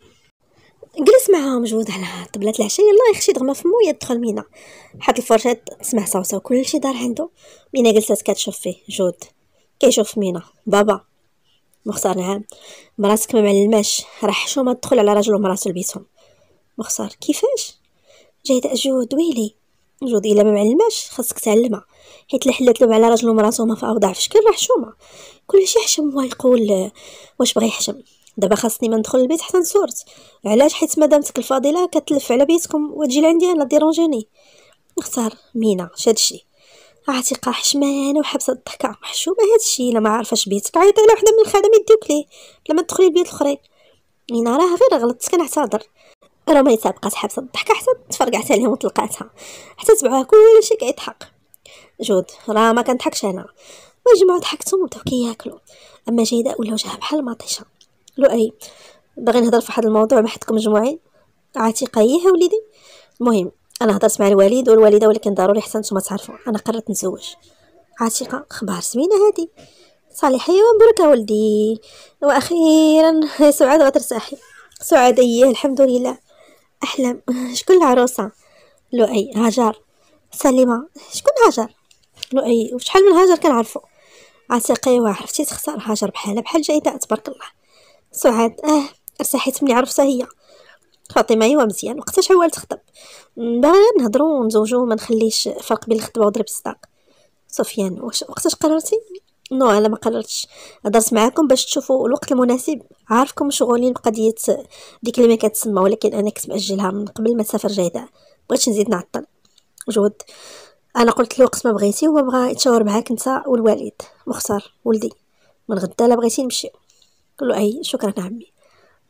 جلس معاهم جود على طبلة العشاء يلا يخشي دغما فمو يدخل مينا حط الفرشاة تسمع صوصة وكلشي دار عنده مينا جلسات كتشوف فيه جود كيشوف مينا بابا مختار نعم مراسك ما معلماش راه حشومة تدخل على راجل ومراسو لبيتهم مختار كيفاش جايدة جود ويلي جود الا ما معلماش خاصك تعلمها حيت الحلة تلوب على راجل ومراته هما في اوضاع في شكل راه حشومه كلشي حشم هو يقول واش بغى يحشم دابا خاصني ما ندخل البيت حتى نسورت علاش حيت مدامتك الفاضله كتلف على بيتكم وتجي لعندي انا ديرونجيني نختار مينا شادشي عتيقه حشمانه وحبسه الضحكه محشومه هادشي الا ما عارفاش بيتك عيط على وحده من الخدم يديوك ليه بلا تدخلي البيت الاخرين مينا راه غير غلطت كنعتذر راه ما يتابقات حبسه الضحكه حتى تفرقعت عليهم وطلقاتها حتى تبعوها كلشي كيضحك جود راه ما كنضحكش انا والجماعه ضحكتهم وبداو كياكلوا اما جيده ولا وجهها بحال مطيشه لؤي باغي نهضر في هذا الموضوع مع حدكم مجموعين عاتقه هي وليدي المهم انا هضرت مع الوالد والوالده ولكن ضروري حتى نتوما تعرفوا انا قررت نتزوج عاتقه خبار زوينه هادي صالح ايوا مبروك ولدي واخيرا سعاد غترتاحي سعاد ايه الحمد لله احلم شكون العروسه لؤي هاجر سليمه شكون هاجر قالوا اي وشحال من هاجر كنعرفو عتيقي وعرفتي تختار هاجر بحالها بحال جيداء تبارك الله سعاد اه ارتحيت ملي عرفتها هي فاطمه ايوا مزيان وقتاش عوال تخطب باغي نهضرو ونزوجو وما نخليش فرق بين الخطبه وضرب الصداق سفيان واش وقتاش قررتي نو انا ما قررتش هضرت معاكم باش تشوفوا الوقت المناسب عارفكم مشغولين بقضيه ديك اللي ما كتسمى ولكن انا كنت ماجلها من قبل ما تسافر جيدة بغيتش نزيد نعطل جهد انا قلت له قسمه بغيتي هو بغى يتشاور معاك انت والوالد مختار ولدي من غدا لا بغيتي نمشي قال له اي شكرا عمي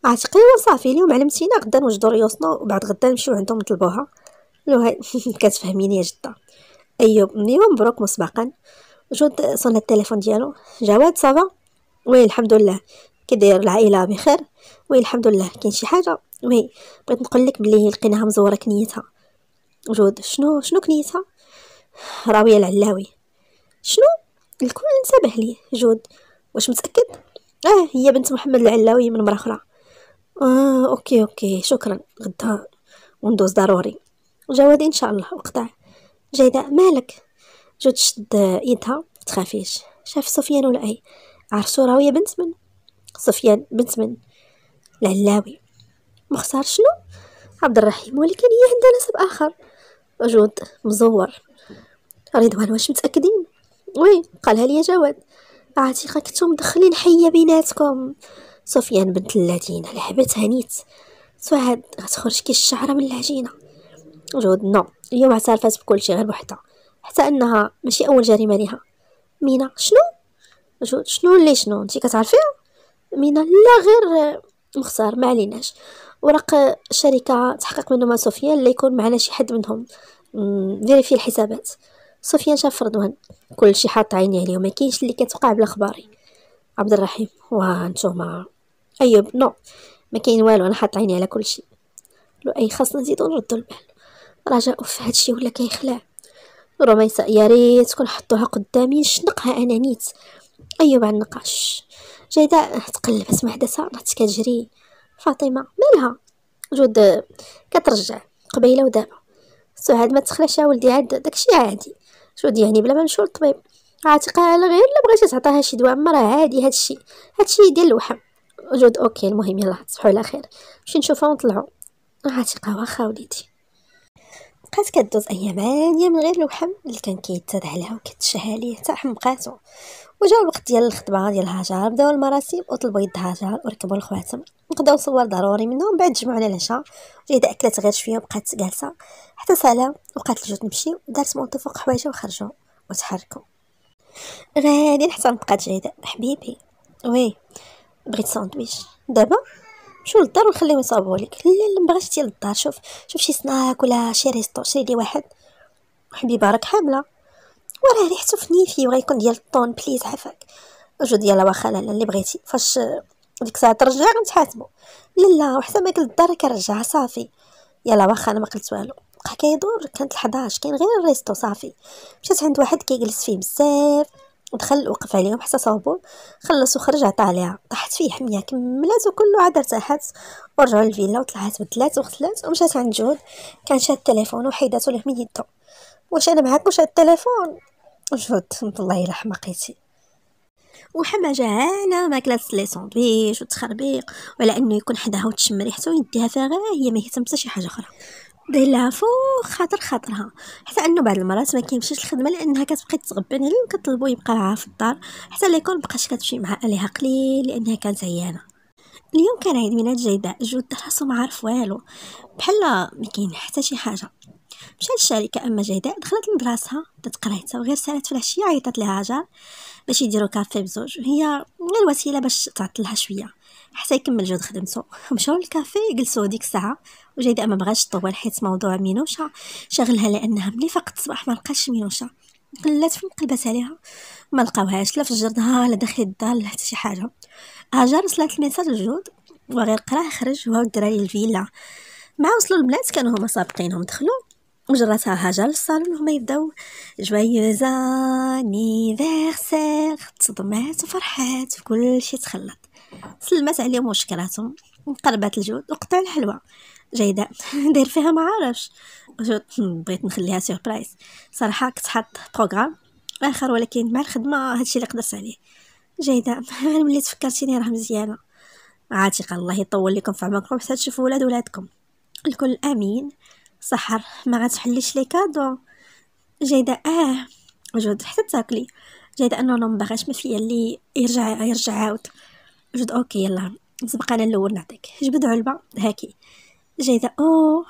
عتقي وصافي اليوم علمتينا غدا نوجدو ريوسنا وبعد غدا نمشيو عندهم نطلبوها قال هاي كتفهميني يا جده ايوب نيوم مبروك مسبقا جود صنع التليفون ديالو جواد صافا وي الحمد لله كي داير العائله بخير وي الحمد لله كاين شي حاجه وي بغيت نقول لك بلي لقيناها مزوره كنيتها جود شنو شنو كنيتها راويه العلاوي شنو الكل انتبه ليه جود واش متاكد اه هي بنت محمد العلاوي من مره اخرى اه اوكي اوكي شكرا غدا وندوز ضروري جواد ان شاء الله وقطع جيدة مالك جود شد يدها تخافيش شاف سفيان ولا اي عرفتو راويه بنت من سفيان بنت من العلاوي مختار شنو عبد الرحيم ولكن هي عندها نسب اخر وجود مزور رضوان واش متاكدين وي قالها لي جواد عتيقه كنتو مدخلين حيه بيناتكم سفيان بنت اللاتينه لعبت هنيت سعاد غتخرج كي الشعره من العجينه جود نو اليوم اعترفت بكل شيء غير بوحدها حتى انها ماشي اول جريمه ليها مينا شنو جود شنو اللي شنو انت كتعرفيها مينا لا غير مختار ما عليناش ورق شركة تحقق منه مع سفيان اللي يكون معنا شي حد منهم ديري فيه الحسابات سفيان شاف رضوان كلشي حاط عيني عليه وما كاينش اللي كتوقع بلا خباري عبد الرحيم وانتوما ايوب نو ما كاين والو انا حاط عيني على كلشي اي خاصنا نزيدو نردو البال رجاء اوف هادشي ولا كيخلع رميسة يا ريت كون حطوها قدامي نشنقها انا نيت ايوب على النقاش جيداء تقلبت محدثة نات كتجري فاطمه مالها جود كترجع قبيله ودابا سعاد ما تخلاش ولدي عاد داكشي عادي جود يعني بلا ما نشوف للطبيب عاتقها غير الا بغيتي تعطيها شي دواء ما راه عادي هادشي هادشي ديال الوحم جود اوكي المهم يلاه تصبحوا على خير نمشي نشوفها ونطلعوا عاتقها واخا وليدي بقات كدوز ايام عانيه من غير الوحم اللي كان كيتساد عليها وكتشهى ليه حتى حمقاتو وجا الوقت ديال الخطبه ديال هاجر بداو المراسم وطلبوا يد هاجر وركبوا الخواتم نقداو صور ضروري منهم بعد جمعنا العشاء جيده اكلات غير شويه وبقات جالسه حتى سلام وقالت الجو تمشي دارت مونطو فوق حوايجها وخرجوا وتحركوا غادي حتى بقات جيده حبيبي وي بغيت ساندويش دابا شو للدار ونخليهم يصاوبوا لك لا لا مبغاش ديال الدار شوف شوف شي سناك ولا شي ريستو شري لي واحد حبيبه راك حامله وراه ريحته فنيفي وغيكون ديال الطون بليز عافاك وجود يلا واخا لالا اللي بغيتي فاش ديك الساعه ترجع غنتحاسبو لا لا وحتى ما قلت الدار كرجع صافي يلا واخا انا ما قلت والو بقى كيدور كانت 11 كاين غير الريستو صافي مشات عند واحد كيجلس فيه بزاف دخل وقف عليهم حتى صوبو خلص وخرج عطاه ليها طاحت فيه حميه كملات وكل عاد ارتاحت ورجعوا للفيلا وطلعت بدلات وخلات ومشات عند جود كان شاد التليفون وحيداتو ليه من يدو واش انا معاك واش التليفون جهد والله الا حماقيتي وحماجة هانة ما كلاس لي ساندويتش وتخربيق ولا انه يكون حداها ريحتها ويديها يديها غير هي ما يهتم شي حاجه اخرى داير لها فوق خاطر خاطرها حتى انه بعض المرات ما كيمشيش الخدمه لانها كتبقى تغبن عليه وكطلبو يبقى معاها في الدار حتى ليكون مبقاش كتمشي مع عليها قليل لانها كانت عيانه اليوم كان عيد ميلاد جيداء جود راسو ما عارف والو بحال ما كاين حتى شي حاجه مشا للشركه اما جهداء دخلت لمدرسها بدات قرايتها وغير سالات في العشيه عيطت لها هاجر باش يديروا كافي بزوج وهي غير الوسيله باش تعطلها شويه حتى يكمل جهد خدمته مشاو للكافي جلسوا ديك الساعه وجيدة ما بغاش طول حيت موضوع مينوشا شغلها لانها ملي فقت الصباح ما لقاش مينوشا قلات فين قلبات عليها ما لقاوهاش لا في جردها لا داخل الدار لا حتى شي حاجه هاجر وصلت الميساج لجود وغير قراه خرج هو الدراري الفيلا مع وصلوا البنات كانوا هما سابقينهم دخلوا وجراتها هاجر للصالون هما يبداو جويوز انيفيرسير تصدمات وفرحات وكل شيء تخلط سلمات عليهم وشكراتهم قربات الجود وقطع الحلوى جيدة داير فيها ما عارفش بغيت نخليها سيربرايز صراحة كنت حاط بروغرام اخر ولكن مع الخدمة هادشي اللي قدرت عليه جيدة غير ملي تفكرتيني راه مزيانة عاتقة الله يطول لكم في عمركم حتى تشوفوا ولاد ولادكم الكل امين سحر ما غتحليش لي كادو جايده اه جود حتى تاكلي جايده انه انا مبغاش ما فيا اللي يرجع يرجع عاود جود اوكي يلا نسبق انا الاول نعطيك جبد علبه هاكي جايده او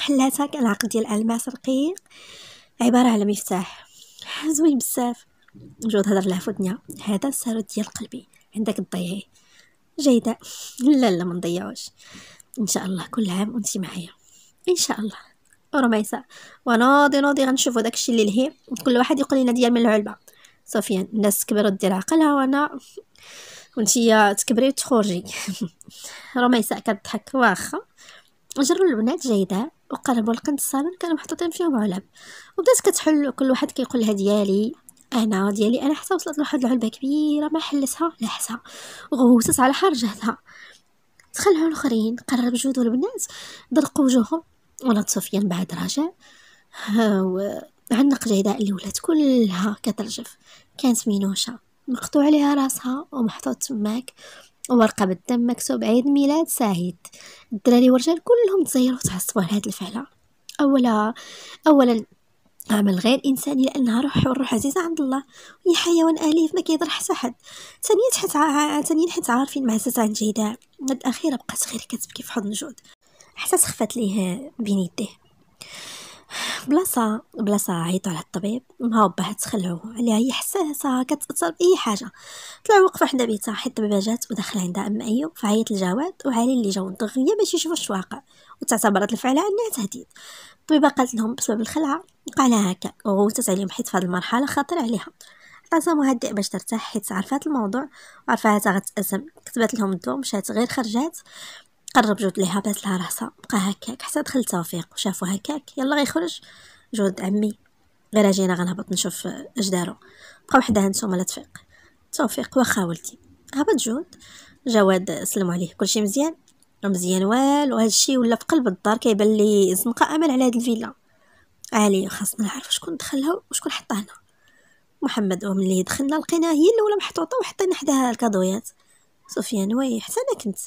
حلاتها كان العقد ديال الماس رقيق عباره على مفتاح زوين بزاف جود هضر لها فدنيا هذا السارود ديال قلبي عندك تضيعيه جيدة لا لا ما نضيعوش ان شاء الله كل عام وانت معايا ان شاء الله رميسة وناضي ناضي غنشوفو داكشي اللي لهي كل واحد يقول لنا ديال من العلبة صافي الناس كبرت دير عقلها وانا ونتيا تكبري وتخرجي رميسة كتضحك كضحك واخا جرو البنات جيدة وقربوا لقند الصالون كانوا محطوطين فيهم علب وبدات كتحل كل واحد كيقول لها ديالي انا ديالي انا حتى وصلت لواحد العلبه كبيره ما حلتها لحسها وغوتت على حرجتها جهدها الاخرين قرب جودو البنات درقوا وجوههم ولد سفيان بعد راجع وعنق جايدة اللي ولات كلها كترجف كانت مينوشة مقطوع عليها راسها ومحطوط تماك ورقة بالدم مكتوب عيد ميلاد سعيد الدراري والرجال كلهم تزيروا وتعصبوا على هاد الفعلة أولا أولا عمل غير انساني لانها روح روح عزيزه عند الله وهي حيوان اليف ما كيضر حتى حد ثانيا حيت ثانيا حيت عارفين معززه عن جيدة الاخيره بقات غير كتبكي في حضن جود حتى سخفت ليه بين يديه بلاصة بلاصة عيطوا على الطبيب ما باه تخلعو عليها هي حساسة كتأثر بأي حاجة طلع وقفوا حدا بيتها حيت الطبيبة جات ودخل عندها أم أيوب فعيط الجواد وعلي اللي جاو دغيا باش يشوفوا اش واقع وتعتبرت الفعلة أنها تهديد الطبيبة قالت لهم بسبب الخلعة وقع لها هكا وغوتت عليهم حيت فهاد المرحلة خاطر عليها عطاتها مهدئ باش ترتاح حيت عرفات الموضوع وعرفاتها غتأزم كتبت لهم الضوء مشات غير خرجات قرب جود ليها بات لها راسها بقى هكاك حتى دخل توفيق وشافو هكاك يلا غيخرج جود عمي غير جينا غنهبط نشوف اش دارو بقى وحدها نتوما لا تفيق توفيق واخا ولدي هبط جود جواد سلموا عليه كلشي مزيان مزيان والو هادشي ولا في قلب الدار كيبان لي زنقه امل على هاد الفيلا عالي خاصنا نعرف شكون دخلها وشكون حطها هنا محمد وملي دخلنا لقيناها هي الاولى محطوطه وحطينا حداها الكادويات سفيان وي حتى انا كنت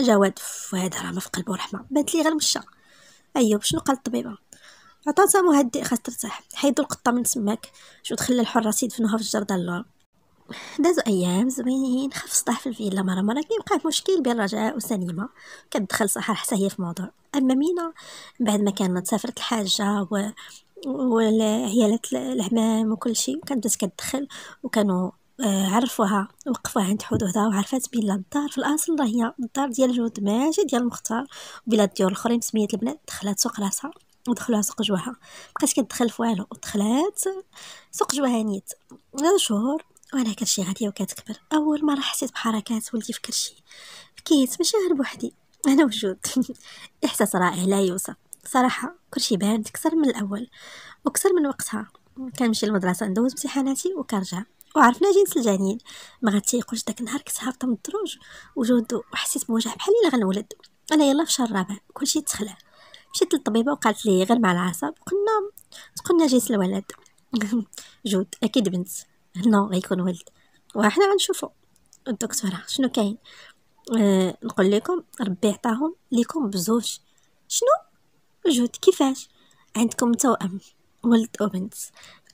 جواد فهاد راه ما في قلبو رحمه بانت لي غير مشى ايوب شنو قال الطبيبه عطاتها مهدئ خاص ترتاح حيدو القطه من تماك شو دخل الحراس يدفنوها في الجردة اللور دازو ايام زوينين خف سطح في الفيلا مره مره كيبقى مشكل بين رجاء وسليمه كتدخل صحه حتى هي في الموضوع اما مينا بعد ما كانت سافرت الحاجه و والعيالات العمام وكل شيء كانت بدات كتدخل وكانوا آه، عرفوها وقفوها عند حدودها وعرفات بلا الدار في الاصل راه هي الدار ديال الجود ماشي ديال المختار بلا الديور الاخرين سميت البنات دخلات سوق راسها ودخلوها سوق جوها بقات كتدخل في والو ودخلات سوق جوها نيت شهور وانا كرشي غاديه وكتكبر اول مره حسيت بحركات ولدي في كرشي بكيت ماشي غير بوحدي انا وجود احساس رائع لا يوصف صراحه كلشي بان اكثر من الاول واكثر من وقتها كنمشي للمدرسه ندوز امتحاناتي وكنرجع وعرفنا جنس الجنين ما غتيقوش داك النهار كنت هابطه من الدروج وجودو وحسيت بوجع بحال الا غنولد انا يلا في شهر الرابع كلشي تخلع مشيت للطبيبه وقالت لي غير مع العصب قلنا تقولنا جنس الولد جود اكيد بنت هنا غيكون ولد وحنا غنشوفو الدكتوره شنو كاين أه نقول لكم ربي عطاهم ليكم بزوج شنو جود كيفاش عندكم توأم ولد وبنت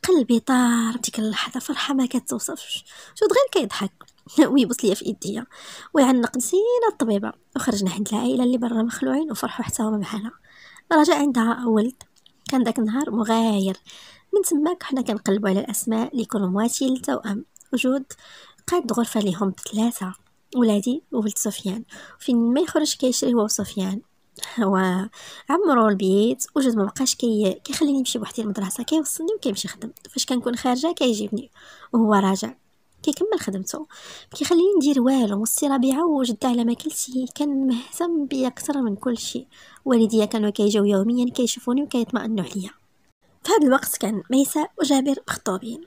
قلبي طار ديك اللحظه فرحه ما كتوصفش شفت غير كيضحك ويبوس ليا في ايديا ويعنق نسينا الطبيبه وخرجنا عند العائله اللي برا مخلوعين وفرحوا حتى هما معانا رجع عندها ولد كان داك النهار مغاير من تماك حنا كنقلبوا على الاسماء اللي يكونوا مواتيين للتوام وجود قاد غرفه ليهم بثلاثه ولادي وولد سفيان فين ما يخرج كيشري هو وسفيان وعمروا البيت وجد ما بقاش كي كيخليني نمشي بوحدي للمدرسه كيوصلني وكيمشي يخدم فاش كنكون خارجه كيجيبني وهو راجع كيكمل خدمته كيخليني ندير والو مصي ربيعه وجد على ما كلتي كان مهتم بيا اكثر من كل شيء والديا كانوا كيجيو يوميا كيشوفوني وكيطمئنوا عليا في هذا الوقت كان ميساء وجابر مخطوبين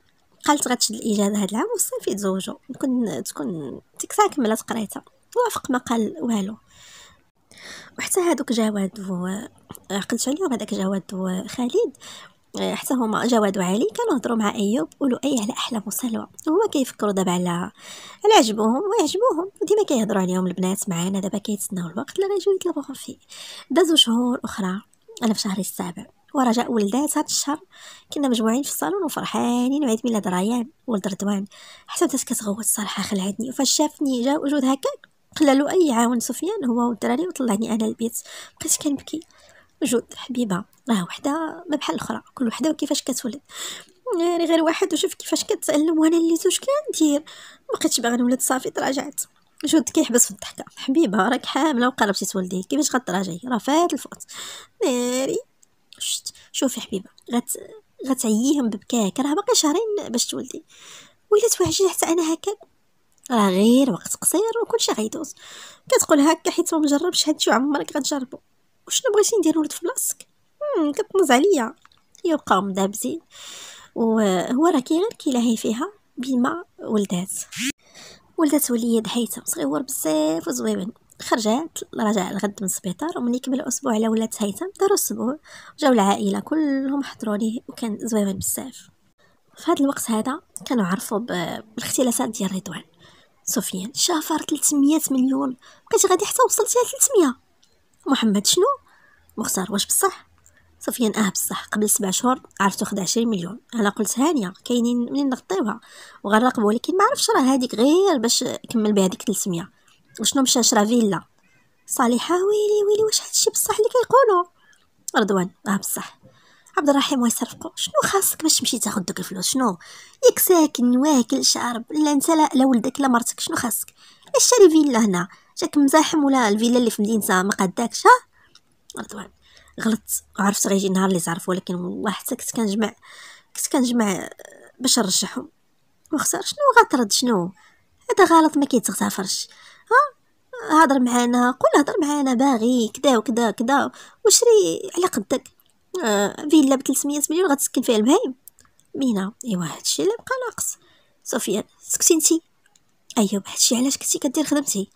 قالت غتشد الاجازه هذا العام والصيف يتزوجوا تكون تكون تكسا كملت قريتها وافق ما قال والو وحتى هادوك جواد و عليهم آه، هذاك جواد وخالد آه، حتى هما جواد وعلي كانوا هضروا مع ايوب قولوا اي على احلام وسلوى وهما كيفكروا دابا على على عجبوهم ويعجبوهم وديما كيهضروا عليهم البنات معانا دابا كيتسناو الوقت اللي غيجيو يطلبوهم فيه دازو شهور اخرى انا في شهري السابع ورجاء ولدات هاد الشهر كنا مجموعين في الصالون وفرحانين وعيد ميلاد ريان ولد رضوان حتى بدات كتغوت الصراحه خلعتني وفاش شافني جا وجود هكاك قلالو اي عاون سفيان هو والدراري وطلعني انا البيت بقيت كنبكي جود حبيبه راه وحده ما بحال الاخرى كل وحده وكيفاش كتولد يعني غير واحد وشوف كيفاش كتعلم وانا اللي زوج كندير ما بقيتش باغي نولد صافي تراجعت جود كيحبس في الضحكه حبيبه راك حامله وقربتي تولدي كيفاش غتراجعي راه فات الفوت ناري شت شوفي حبيبه غت غتعييهم ببكاك راه باقي شهرين باش تولدي ويلا توعجي حتى انا هكاك راه غير وقت قصير وكلشي غيدوز كتقول هكا حيت ما مجربش هادشي وعمرك غتجربو وشنو بغيتي ندير ولد في بلاصتك كتنز عليا يبقاو مدابزين وهو راه كي غير كيلاهي فيها بما ولدات ولدات وليد حيتها صغيور بزاف وزويبن خرجات رجع الغد من السبيطار ومن كمل اسبوع على ولات هيثم داروا اسبوع جاو العائله كلهم حضروا ليه وكان زويبن بزاف في هذا الوقت هذا كانوا عرفوا بالاختلاسات ديال رضوان سفيان شافر 300 مليون بقيت غادي حتى وصلتي ل 300 محمد شنو مختار واش بصح سفيان اه بصح قبل سبع شهور عرفتو خد عشرين مليون انا قلت هانيه كاينين منين نغطيوها وغنراقبو ولكن ما عرفتش راه هذيك غير باش كمل ديك 300 وشنو مشى شرا فيلا صالحه ويلي ويلي واش هادشي بصح اللي كيقولوا رضوان اه بصح عبد الرحيم ويصرفقو شنو خاصك باش تمشي تاخذ دوك الفلوس شنو ياك ساكن واكل شارب لا انت لا, لا ولدك لا مرتك شنو خاصك علاش شاري فيلا هنا جاك مزاحم ولا الفيلا اللي في مدينه ما قداكش ها رضوان غلطت عرفت غيجي النهار اللي زعرف ولكن والله حتى كنت كنجمع كنت آه، كنجمع باش نرجعهم وخسر شنو غترد شنو هذا غلط ما كيتغتفرش ها هضر معانا قول هضر معانا باغي كدا وكدا كدا وشري على قدك فيلا ب 300 مليون غتسكن فيها البهايم مينا ايوا هادشي اللي بقى ناقص سفيان سكتي نتي ايوا هادشي علاش كنتي كدير خدمتي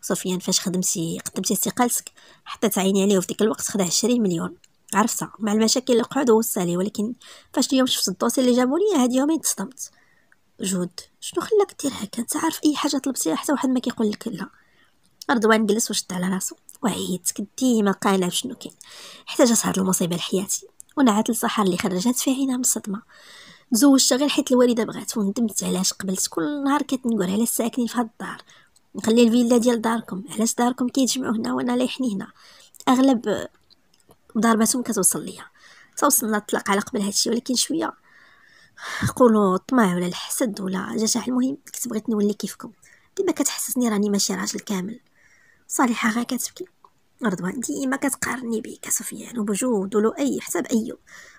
سفيان فاش خدمتي قدمتي استقالتك حطيت عيني عليه في ديك الوقت خدا 20 مليون عرفتها مع المشاكل اللي وقعوا دوزت عليه ولكن فاش اليوم شفت الدوسي اللي جابوا لي هاد يومين تصدمت جود شنو خلاك دير هكا انت عارف اي حاجه طلبتيها حتى واحد ما كيقول لك لا رضوان جلس وشد على راسو وعيتك ديما قايلة شنو كاين حتى جات هاد المصيبه لحياتي ونعات الصحه اللي خرجت عينها من الصدمه تزوجت غير حيت الوالده بغات وندمت علاش قبلت كل نهار كتنقول علاش ساكنين في هاد الدار نخلي الفيلا ديال داركم علاش داركم كيتجمعوا هنا وانا لايحني هنا اغلب ضرباتهم كتوصل ليا توصلنا نطلق على قبل هادشي ولكن شويه قولوا الطمع ولا الحسد ولا جشع المهم كنت بغيت نولي كيفكم ديما كتحسسني راني ماشي راجل كامل صالحه غا كتبكي رضوان ديما كتقارني بيه سفيان وبجود ولو اي حساب ايوب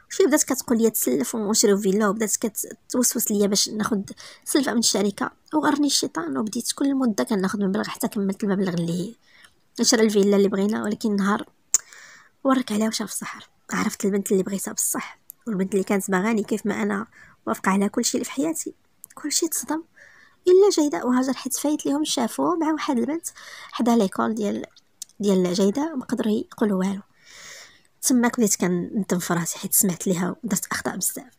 شي بدات كتقول لي تسلف ونشريو فيلا وبدات كتوسوس ليا باش ناخذ سلفه من الشركه وغرني الشيطان وبديت كل مده كناخذ مبلغ حتى كملت المبلغ اللي نشرى الفيلا اللي بغينا ولكن نهار ورك عليها وشاف الصحر عرفت البنت اللي بغيتها بصح والبنت اللي كانت باغاني كيف ما انا وافقه على كل شيء اللي في حياتي كل شيء تصدم الا جيده وهاجر حيت فايت ليهم شافو مع واحد البنت حدا ليكول ديال ديال جيده ما قدر يقول والو تما بديت كندم في راسي حيت سمعت ليها ودرت اخطاء بزاف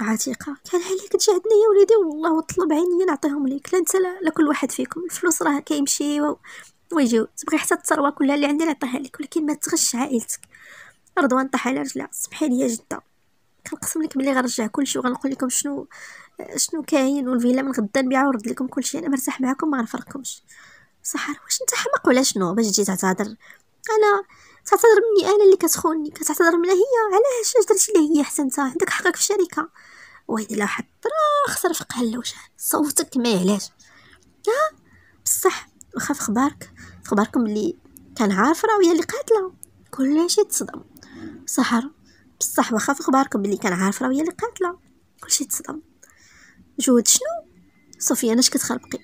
عتيقه كان عليك تجاهدني يا وليدي والله وطلب عينيا نعطيهم ليك لا انت لا, كل واحد فيكم الفلوس راه كيمشي و... ويجيو تبغي حتى الثروه كلها اللي عندي نعطيها لك ولكن ما تغش عائلتك رضوان طاح على رجلها سمحي لي جده كنقسم لك بلي غنرجع كلشي وغنقول لكم شنو شنو كاين والفيلا من غدا نبيعها ونرد لكم كلشي انا مرتاح معكم ما غنفرقكمش صح واش انت حمق ولا شنو باش تجي تعتذر انا تعتذر مني انا اللي كتخوني كتعتذر منها هي علاش اش درتي لي هي حتى انت عندك حقك في الشركه وهذه لا حد خسر فقها اللوشه صوتك ما علاش ها بصح واخا في خبارك في خباركم اللي كان عارف راه هي اللي قاتله كلشي تصدم صحر بصح واخا في اخباركم بلي كان عارف راه هي اللي قاتله كلشي تصدم جود شنو صوفيا اش كتخربقي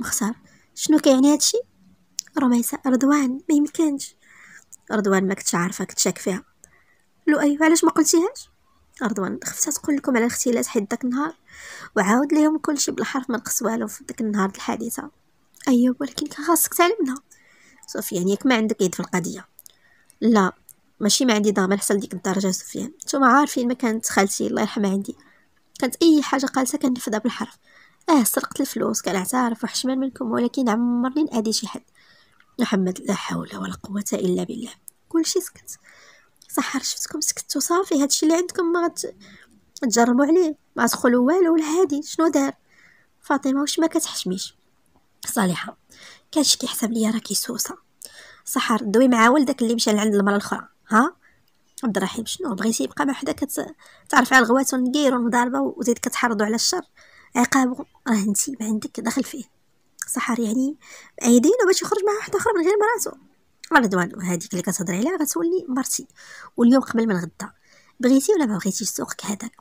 مختار شنو كيعني هادشي رميسة رضوان ما يمكنش رضوان ما كنتش عارفه كنت فيها لو أيوة علاش ما قلتيهاش رضوان خفتها تقول لكم على الاختلاس حيت داك النهار وعاود ليهم كلشي بالحرف ما نقص والو في داك النهار الحادثه ايوا ولكن كان خاصك تعلمنا صوفيا يعني ياك ما عندك يد في القضيه لا ماشي ما عندي ضامن حصل لديك الدرجه سفيان نتوما عارفين ما كانت خالتي الله يرحمها عندي كانت اي حاجه قالتها كنفذها بالحرف اه سرقت الفلوس كنعترف وحشمان منكم ولكن عمرني نادي شي حد محمد لا حول ولا قوه الا بالله كلشي سكت صح شفتكم سكتوا صافي هادشي اللي عندكم ما تجربوا عليه ما تدخلوا والو لهادي شنو دار فاطمه واش ما كتحشميش صالحه كاش حسب ليا راه كيسوسه صح دوي مع ولدك اللي مشى لعند المره الاخرى ها عبد الرحيم شنو بغيتي يبقى بحدا كت تعرف على الغوات ونقير ونضاربه وزيد كتحرضوا على الشر عقابه راه انت ما عندك دخل فيه صحار يعني بايدينا باش يخرج مع واحد اخر من غير مراتو رضوان هذيك اللي كتهضر عليها غتولي مرتي واليوم قبل من غدا بغيتي ولا ما بغيتي سوقك هذاك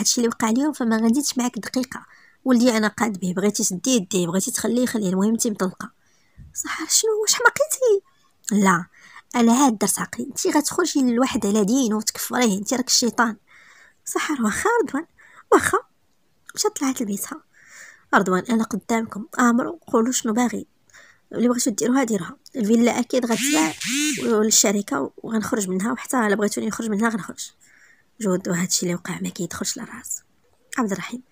الشيء اللي وقع اليوم فما غنديتش معاك دقيقه ولدي انا قاد به بغيتي تدي يديه بغيتي تخليه يخليه المهم انت مطلقه صح شنو واش حماقيتي لا على هاد درت عقلي انت غتخرجي للواحد على دينه وتكفريه انت راك الشيطان صح واخا رضوان واخا مشات طلعت لبيتها رضوان انا قدامكم امروا قولوا شنو باغي اللي بغيتو ديروها ديروها الفيلا اكيد غتباع للشركه وغنخرج منها وحتى الا بغيتوني نخرج منها غنخرج جود الشيء اللي وقع ما كيدخلش للراس عبد الرحيم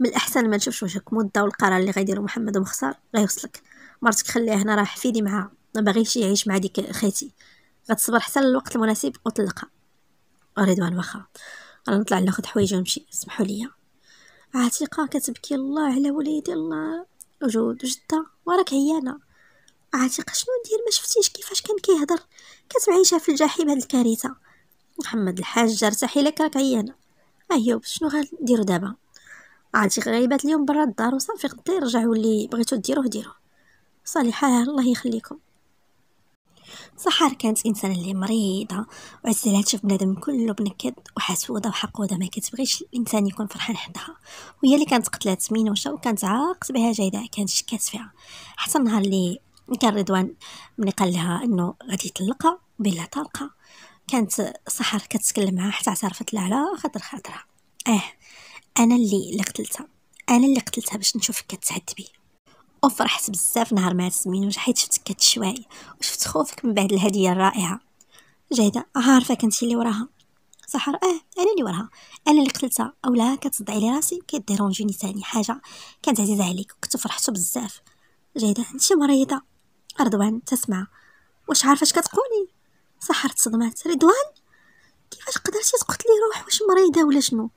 من الاحسن ما نشوفش وجهك مده والقرار اللي غيديرو محمد ومخسر غيوصلك مرتك خليها هنا راه حفيدي معاها ما باغيش يعيش مع ديك خيتي غتصبر حتى الوقت المناسب وطلقها رضوان واخا غنطلع ناخد حوايجي ونمشي سمحوا لي عتيقه كتبكي الله على وليدي الله وجود جده وراك عيانه عتيقه شنو ندير ما شفتيش كيفاش كان كيهضر كتعيشها في الجحيم هاد الكارثه محمد الحاج ارتاحي لك راك عيانه ايوب شنو غنديرو دابا عتيقه غيبات اليوم برا الدار وصافي غدا يرجعوا اللي بغيتو ديروه ديروه صالحه الله يخليكم صحار كانت انسانه اللي مريضه وعزلها تشوف بنادم كله بنكد وحسوده وحقوده ما كتبغيش الانسان يكون فرحان حدها وهي اللي كانت قتلات مينوشه وكانت عاقت بها جيده كانت شكات فيها حتى النهار اللي كان رضوان ملي قال لها انه غادي يطلقها بلا طلقه كانت صحار كتتكلم معها حتى عرفت لها على خاطر خاطرها اه انا اللي اللي قتلتها انا اللي قتلتها باش نشوفك كتعذبي وفرحت بزاف نهار مات سمين حيت شفتك كتشواي وشفت خوفك من بعد الهديه الرائعه جيدة عارفه كنتي اللي وراها صح اه انا اللي وراها انا اللي قتلتها اولا كتضيع لي راسي كديرونجيني ثاني حاجه كانت عزيزه عليك وكنت فرحتو بزاف جيدة انت مريضه رضوان تسمع واش عارفه اش كتقولي سحر تصدمات رضوان كيفاش قدرتي تقتلي روح واش مريضه ولا شنو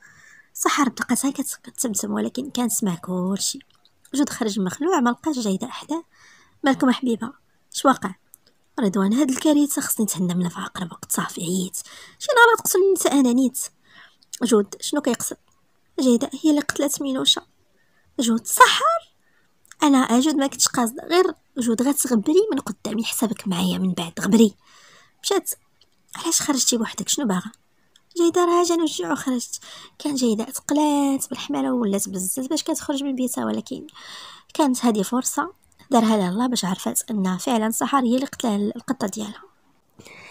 سحر هكا كتبتم ولكن كان سمع كلشي جود خرج مخلوع ما لقاش جايده أحدا مالكم حبيبه اش واقع رضوان هاد الكارثه خصني نتهنى منها في عقرب وقت صافي عييت شي نهار تقتل النساء انا نيت جود شنو كيقصد جايده هي اللي قتلت مينوشه جود سحر انا أجود ما كنتش قاصده غير جود غتغبري من قدامي حسابك معايا من بعد غبري مشات علاش خرجتي بوحدك شنو باغا جايده راجع نرجع وخرجت كان جايده تقلات بالحماله ولات بزاف باش كتخرج من بيتها ولكن كانت هذه فرصه دارها لها الله باش عرفات ان فعلا سحر هي اللي قتلها القطه ديالها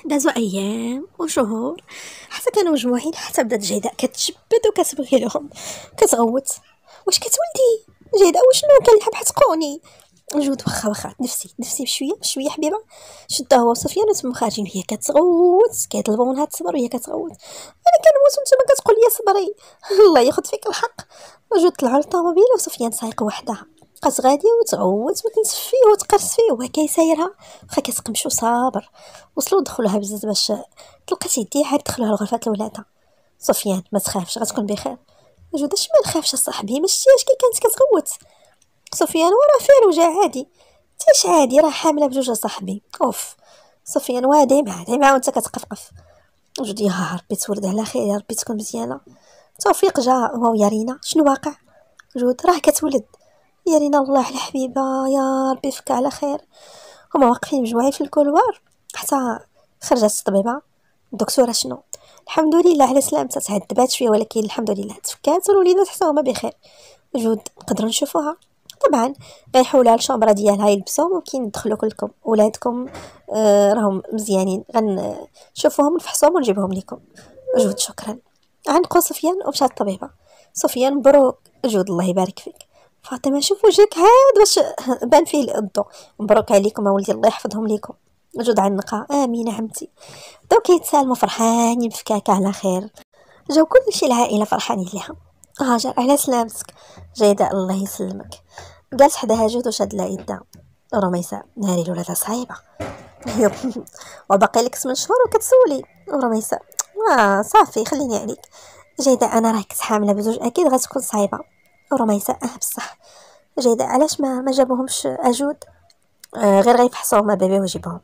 دازو ايام وشهور حتى كانوا مجموعين حتى بدات جيده كتشبد وكتبغي لهم كتغوت واش كتولدي جيده وشنو كنلعب حتقوني جود واخا واخا نفسي نفسي بشويه بشويه حبيبه شدها هو وصفيان تما خارجين وهي كتغوت كيطلبوا منها تصبر وهي كتغوت انا كنموت وانتما كتقول لي صبري الله ياخذ فيك الحق جود طلعو للطوموبيل وسفيان سايق وحدها بقات غاديه وتغوت وتنسف فيه وتقرص فيه وهو كيسايرها واخا كتقمشو صابر وصلوا دخلوها بزاف باش تلقات يديها دخلوها لغرفه الولاده سفيان ما تخافش غتكون بخير جوده اش ما نخافش صاحبي مشتياش كي كانت كتغوت سفيان وراه فيه الوجع عادي تاش عادي راه حامله بجوج صاحبي اوف سفيان واه دايما دايما وانت كتقفقف جودي يا ربي تولد على خير يا ربي تكون مزيانه توفيق جا هو يا رينا شنو واقع جود راه كتولد يا رينا الله على حبيبه يا ربي فك على خير هما واقفين مجموعين في الكولوار حتى خرجت الطبيبه الدكتوره شنو الحمد لله على سلامتها تعذبات شويه ولكن الحمد لله تفكات والوليدات حتى هما بخير جود نقدروا نشوفوها طبعا غيحولها الشومبره ديالها يلبسوا ممكن يدخلوا كلكم ولادكم آه، راهم مزيانين غنشوفوهم نفحصوهم ونجيبهم لكم جود شكرا عنقو سفيان ومشات الطبيبه سفيان مبروك جود الله يبارك فيك فاطمه شوف وجهك هاد باش بان فيه الضو مبروك عليكم اولدي الله يحفظهم ليكم جود عنقه امين عمتي بداو كيتسالموا فرحانين بفكاكه على خير جاو كلشي العائله فرحانين ليها هاجر على سلامتك جيده الله يسلمك جالس حداها جود وشاد لها رميسة ناري الولادة صعيبة وباقي لك ثمن شهور وكتسولي رميسة آه صافي خليني عليك جيدة أنا راه كنت حاملة بزوج أكيد غتكون صعيبة رميسة أه بصح جيدة علاش ما ما جابوهمش أجود آه غير غيفحصوهم ما بابي ويجيبهم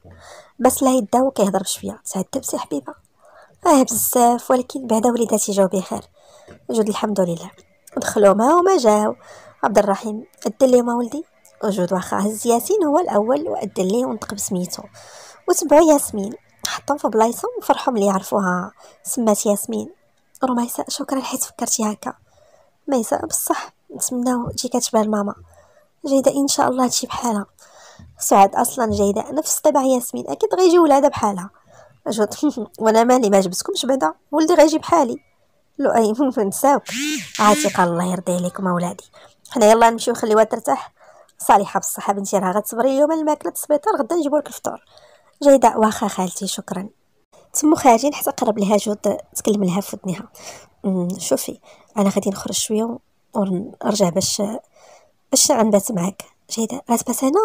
بس لا يداو كيهضر بشوية تعذب سي حبيبة اه بزاف ولكن بعدا وليداتي جاو بخير جود الحمد لله دخلوا ما وما جاو عبد الرحيم الدلي ليهم ولدي وجود واخا هز ياسين هو الأول والدلي ليه ونطق بسميتو وتبعو ياسمين حطهم في بلايصه وفرحوا ملي يعرفوها سمات ياسمين رميسة شكرا حيت فكرتي هكا ميساء بصح نتمناو تجي كتبان لماما جيدة ان شاء الله تجي بحالها سعاد اصلا جيدة نفس طبع ياسمين اكيد غيجي ولادها بحالها جود وانا مالي ما جبتكمش بعدا ولدي غيجي بحالي لو اي نساوك عاتق الله يرضي عليكم اولادي حنا يلا نمشيو نخليوها ترتاح صالحه بالصحه بنتي راه غتصبري اليوم الماكله السبيطار غدا نجيبو لك الفطور جيده واخا خالتي شكرا تمو خارجين حتى قرب لها جود تكلم لها في ودنها شوفي انا غادي نخرج شويه ونرجع باش باش غنبات معاك جيده غتبات هنا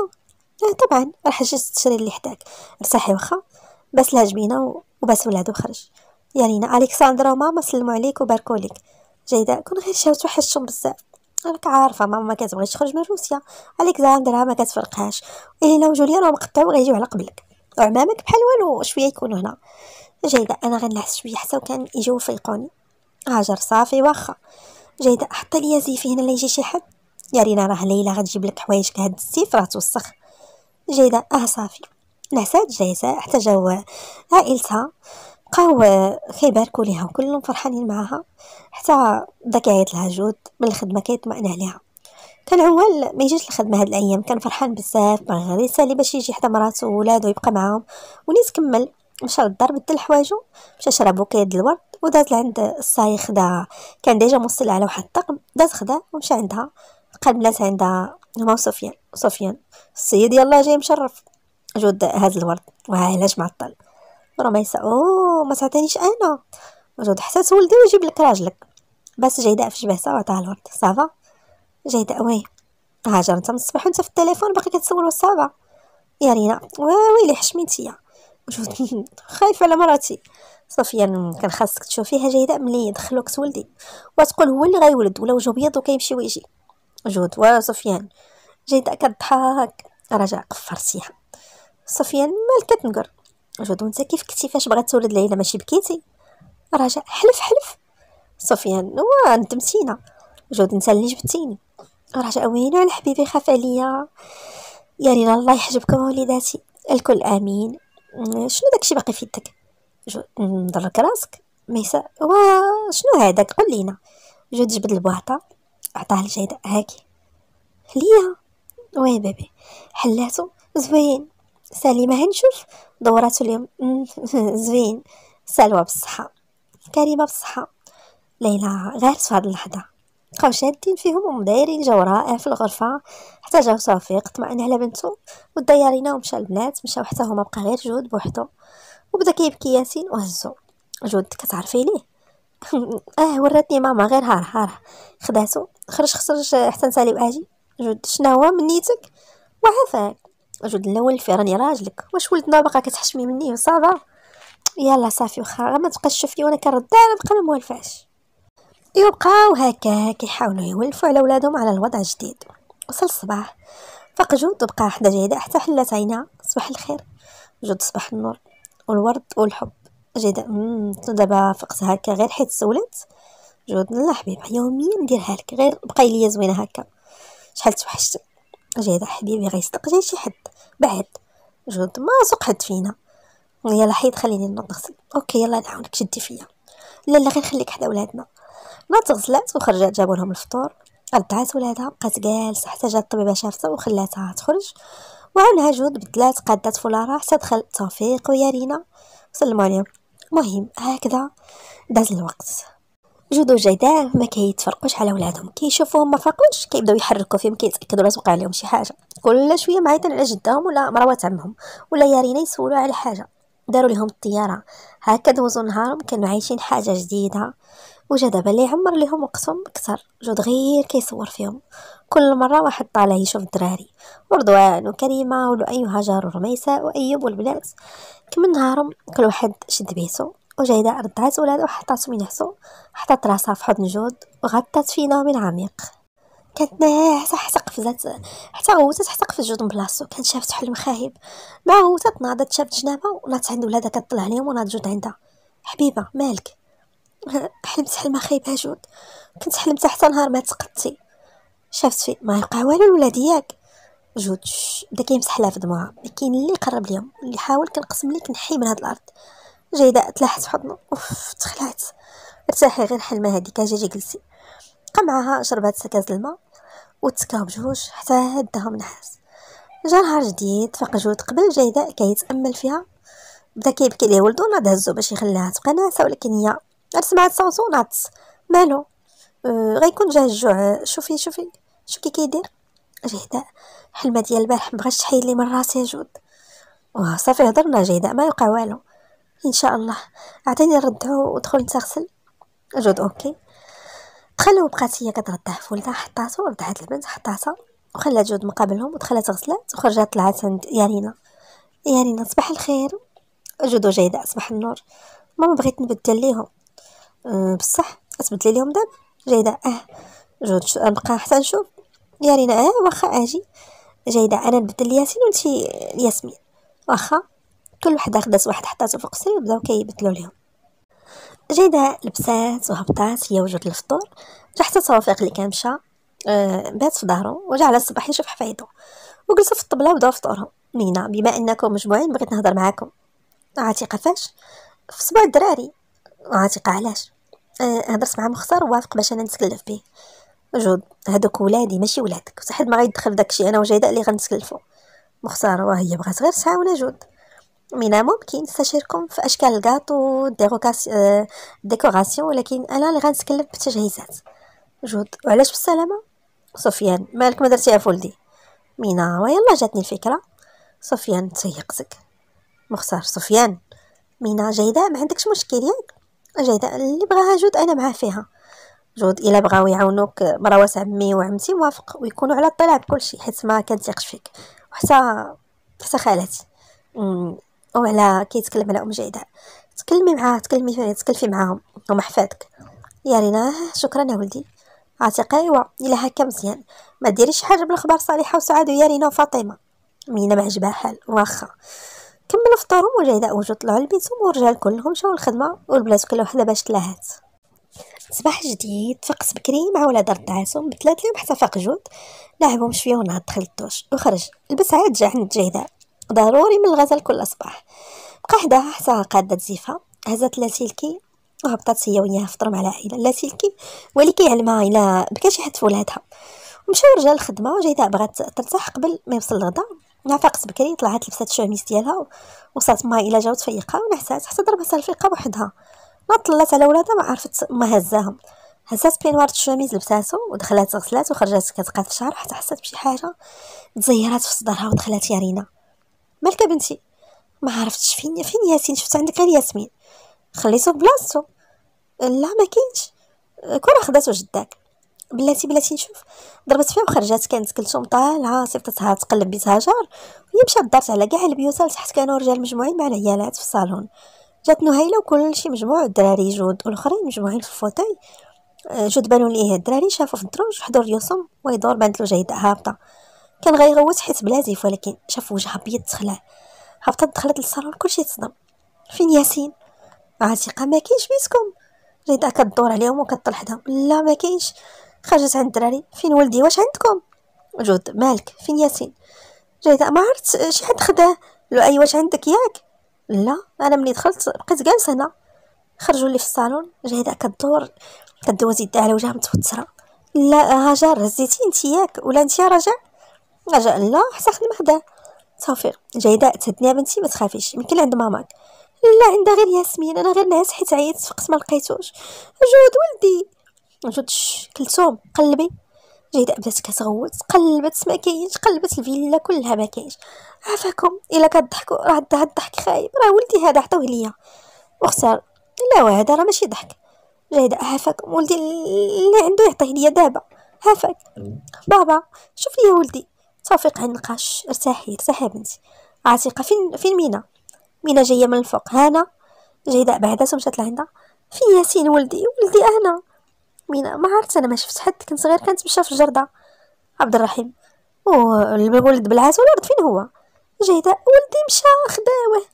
اه طبعا راح جيت تشري اللي حداك ارتاحي واخا بس لها جبينه وبس ولادو خرج يا لينا الكساندرا وماما سلموا عليك وباركوا لك جيده كون غير شاو توحشتهم بزاف راك عارفه ماما ما كتبغيش تخرج من روسيا الكساندرا ما كتفرقهاش الينا وجوليا راهم قدام غيجيو على قبلك وعمامك بحال والو شويه يكونوا هنا جيده انا غنلحس شويه حتى وكان يجيو فيقوني هاجر صافي واخا جيده حط لي زيفي هنا لا يجي شي حد يا رينا راه ليلى غتجيب لك حوايجك هاد السيف راه توسخ جيده اه صافي نعسات جايزه حتى جاو عائلتها بقاو آه، خيباركو ليها وكلهم فرحانين معاها حتى بدا عيط لها جود من الخدمه كيطمئن عليها كان عوال ما يجيش الخدمه هاد الايام كان فرحان بزاف بغى غير يسالي باش يجي حدا مراته وولادو يبقى معاهم ونيس كمل مشى للدار بدل حوايجو مشى شرا بوكي د الورد وداز لعند الصاي خدا كان ديجا موصل على واحد الطقم داز خدا ومشى عندها لقى البنات عندها هما وسفيان سفيان السيد يلا جاي مشرف جود هاد الورد وعلاش معطل رميسة اوه ما تعطينيش انا جود حساس ولدي ويجيب لك راجلك بس جيداء في جبهتها وعطاها الورد صافا جيداء وي هاجر انت من الصباح وانت في التليفون باقي كتسول وصافا يا رينا ويلي حشميتيا خايفه على مراتي صافيا كان خاصك تشوفيها جيداء ملي دخلوك تولدي وتقول هو اللي غيولد ولا وجهو بيض وكيمشي ويجي جود وسفيان جيداء كضحك رجع قفرتيها صفيان مالك كتنكر جودو نتا كيف كنتي فاش بغات تولد ليلى ماشي بكيتي رجاء حلف حلف سفيان وا ندمتينا جود نتا اللي جبتيني رجاء وينو على حبيبي خاف عليا يا يعني رينا الله يحجبكم وليداتي الكل امين شنو داكشي باقي في يدك نضرك راسك ميسا وا شنو هذاك قول لينا جود جبد البواطه عطاه لجيدة هاكي ليا وي بيبي حلاتو زوين سليمة هنشوف دورات اليوم زوين سلوى بالصحة كريمة بالصحة ليلى غارت في هاد اللحظة بقاو شادين فيهم ومدايرين جو رائع في الغرفة حتى جاو توفيق طمأن على بنتو ودايرينا ومشى البنات مشاو حتى هما بقى غير جود بوحدو وبدا كيبكي ياسين وهزو جود كتعرفي ليه اه وراتني ماما غير هار هار خداتو خرج خسرج حتى نسالي واجي جود شناهو من منيتك وعافاك الجود الاول فيه راني راجلك واش ولدنا باقا كتحشمي مني وصافا يلا صافي واخا ما تبقاش تشوفني وانا كنرد انا بقى ما موالفاش يبقاو هكا كيحاولوا يولفوا على ولادهم على الوضع الجديد وصل الصباح فاق جود بقى حدا جيدة حتى حلات عينها صباح الخير جود صباح النور والورد والحب جيدة دابا فقت هكا غير حيت سولت جود لا حبيبه يوميا نديرها لك غير بقاي ليا زوينه هكا شحال توحشتك جاي هذا حبيبي غيستقجي شي حد بعد جود ما سوق حد فينا يلا حيد خليني نوض نغسل اوكي يلا نعاونك شدي فيا لا لا غير خليك حدا ولادنا ناض غسلات وخرجات جابوا لهم الفطور قطعات ولادها بقات جالسه حتى جات الطبيبه شافتها وخلاتها تخرج وعاونها جود بدلات قادات فولارا حتى دخل توفيق ويارينا سلموا عليهم المهم هكذا داز الوقت جودو جيدا ما كيتفرقوش على ولادهم كيشوفوهم ما فاقوش كيبداو يحركوا فيهم كيتاكدوا راه وقع لهم شي حاجه كل شويه معيطين على جدهم ولا مروات عمهم ولا يارينا يسولوا على حاجه داروا لهم الطياره هكا دوزوا نهارهم كانوا عايشين حاجه جديده وجا دابا اللي عمر لهم وقتهم اكثر جود غير كيصور فيهم كل مره واحد طالع يشوف الدراري ورضوان وكريمه ولؤي وهاجر ورميسه وايوب والبنات كمل نهارهم كل واحد شد بيتو وجيدة رضعت ولاد وحطتهم ينعسو حطت راسها في حضن جود وغطت في نوم عميق كانت ناعسة حتى قفزات حتى غوتت حتى قفز جود من بلاصتو كانت شافت حلم خايب مع غوتت ناضت شافت جنابها ولات عند ولادها كطلع عليهم وناض جود عندها حبيبة مالك حلمت حلمة خايبة جود كنت حلمت حتى نهار ما تسقطتي شافت في ما يبقى والو ولادي ياك جود بدا كيمسح لها في دماغها ما كاين اللي قرب ليهم اللي حاول كنقسم ليك نحي من هاد الارض جيدة تلاحت حضنه اوف تخلعت ارتاحي غير حلمة كان اجي جلسي بقى معاها شربات سكاز الماء وتسكاو بجوج حتى هدها من حاس جا نهار جديد فاق جود قبل جيدة كيتأمل فيها بدا كيبكي ليه ولدو ناض هزو باش يخليها تبقى ناعسة ولكن هي سمعت صوتو ناضت مالو أه غيكون جاه الجوع شوفي شوفي شو كي كيدير جيدة حلمة ديال البارح مبغاش تحيد لي من راسي جود وصافي هضرنا جيدة ما يوقع والو ان شاء الله عطيني ردها ودخل نتغسل جود اوكي دخلوا وبقات هي كترد في ولدها حطاتو ردعت البنت حطاتها وخلات جود مقابلهم ودخلت غسلات وخرجت طلعت عند يارينا يارينا صباح الخير جود جيدة صباح النور ماما بغيت نبدل ليهم أه، بصح تبدلي ليهم دابا جيدة اه جود نبقى حتى نشوف يارينا اه واخا اجي جيدة انا نبدل ياسين وانتي ياسمين واخا كل وحده خدات واحد حطاتو فوق السرير وبداو كيبدلو ليهم جيدة لبسات وهبطات هي وجود الفطور جا حتى توفيق اللي كان مشى آه، بات في ظهرو وجا على الصباح يشوف حفايدو وجلسوا في الطبله وبداو فطورهم مينا بما انكم مجموعين بغيت نهضر معاكم عاتقه فاش في صباع الدراري عاتقه علاش أه هضرت مع مختار ووافق باش انا نتكلف به جود هادوك ولادي ماشي ولادك وصح ما غيدخل داكشي انا وجيدة اللي غنتكلفو مختار وهي بغات غير تعاون جود من الممكن نستشيركم في اشكال الكاطو آه، ديكوراسيون ولكن انا اللي غنتكلم بالتجهيزات جود وعلاش بالسلامه سفيان مالك ما درتيها فولدي مينا ويلا جاتني الفكره سفيان تيقتك مختار سفيان مينا جيدة ما عندكش مشكل ياك جيدة اللي بغاها جود انا معاه فيها جود الا بغاو يعاونوك مروة عمي وعمتي موافق ويكونوا على اطلاع بكل شيء حيت ما كنتيقش فيك وحتى حتى خالاتي او على كيتكلم على ام جيدة تكلمي معاه تكلمي تكلفي معاهم هما حفادك يا رينا شكرا يا ولدي عتيقة ايوا الا هكا مزيان ما ديريش حاجه بالاخبار صالحه وسعاد ويا رينا وفاطمه مينا ما عجبها حال واخا كملوا فطورهم وجعداء وجو طلعوا لبيتهم والرجال كلهم مشاو الخدمه والبنات كل وحده باش تلاهات صباح جديد فقس بكري مع ولاد رضعتهم بثلاث لهم حتى فاق جود لعبهم شويه ونهض دخل الدوش وخرج لبس عاد جا عند جيده ضروري من الغزل كل صباح بقى حداها حساها قادة تزيفها هزات لاسلكي وهبطت هي وياها فطر مع العائلة لاسلكي ولي كيعلمها إلا بكا شي في ولادها مشاو رجال الخدمة وجايدة بغات ترتاح قبل ما يوصل الغدا نفقت بكري طلعت لبسات الشوميس ديالها وصات ما إلا جاو فيقة ونحسات حتى ضربتها الفيقة بوحدها نطلات على ولادها ما عرفت ما هزاهم هزات بينوار الشميز لبساتو ودخلات غسلات وخرجات كتقاد في شعرها حتى حست بشي حاجه تزيرات في صدرها ودخلات يارينا مالك بنتي ما عرفتش فين فين ياسين شفت عندك غير ياسمين خليته بلاصتو لا ما كاينش كره خداتو جداك بلاتي بلاتي نشوف ضربت فيها وخرجات كانت كلثوم طالعه صيفطتها تقلب بيتها جار وهي مشات دارت على كاع البيوت لتحت كانوا رجال مجموعين مع العيالات في الصالون جات نهيله وكلشي مجموع الدراري جود والاخرين مجموعين في الفوتاي آه، جود بانوا ليه الدراري شافوا في الدروج حضور يوسم ويدور بانت له جيده هابطه كان غيغوت حيت زيف ولكن شاف وجهها بيض تخلع هبطت دخلت للصالون كلشي تصدم فين ياسين عتيقه ما كاينش بيتكم رضا كدور عليهم وكطل حداهم لا ما كاينش خرجت عند الدراري فين ولدي واش عندكم جود مالك فين ياسين رضا ما عرفت شي حد خداه لو اي واش عندك ياك لا انا ملي دخلت بقيت جالسه هنا خرجوا لي في الصالون جهدا كدور كدوز يدها على وجهها متوتره لا هاجر هزيتي انت ياك ولا انت راجع رجاء لا حتى خدم حدا صافي جيدة تهدني بنتي ما تخافيش يمكن عند ماماك لا عندها غير ياسمين انا غير نعس حيت عيطت فقت ما لقيتوش جود ولدي جود كلثوم قلبي جيدة بدات كتغوت قلبت ما كاينش قلبت الفيلا كلها ما كاينش عافاكم الا كضحكوا راه الضحك خايب راه ولدي هذا عطوه ليا وختار لا وهذا راه ماشي ضحك جيدة عافاك ولدي اللي عنده يعطيه ليا دابا عافاك بابا شوف لي ولدي توفيق عن النقاش ارتاحي ارتاحي بنتي عتيقه فين فين مينا مينا جايه من الفوق هانا جايده بعدا مشات لعندها فين ياسين ولدي ولدي انا مينا ما عرفت انا ما شفت حد كنت صغير مشى في الجرده عبد الرحيم ولد بالعاس ولا فين هو جايده ولدي مشى خداوه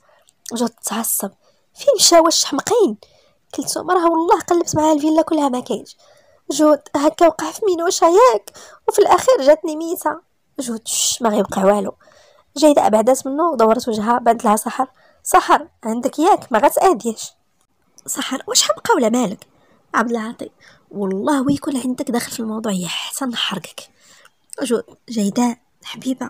جات تعصب فين مشى واش حمقين كلثوم راه والله قلبت معاه الفيلا كلها ما كاينش جود هكا وقع في مينوشه ياك وفي الاخير جاتني ميته جوتش ما غيبقى والو جايده أبعدات منه دورت وجهها بانت لها سحر سحر عندك ياك ما غتأديش سحر واش حبقى ولا مالك عبد العاطي والله ويكون عندك داخل في الموضوع يا حسن نحرقك جو جيدة حبيبة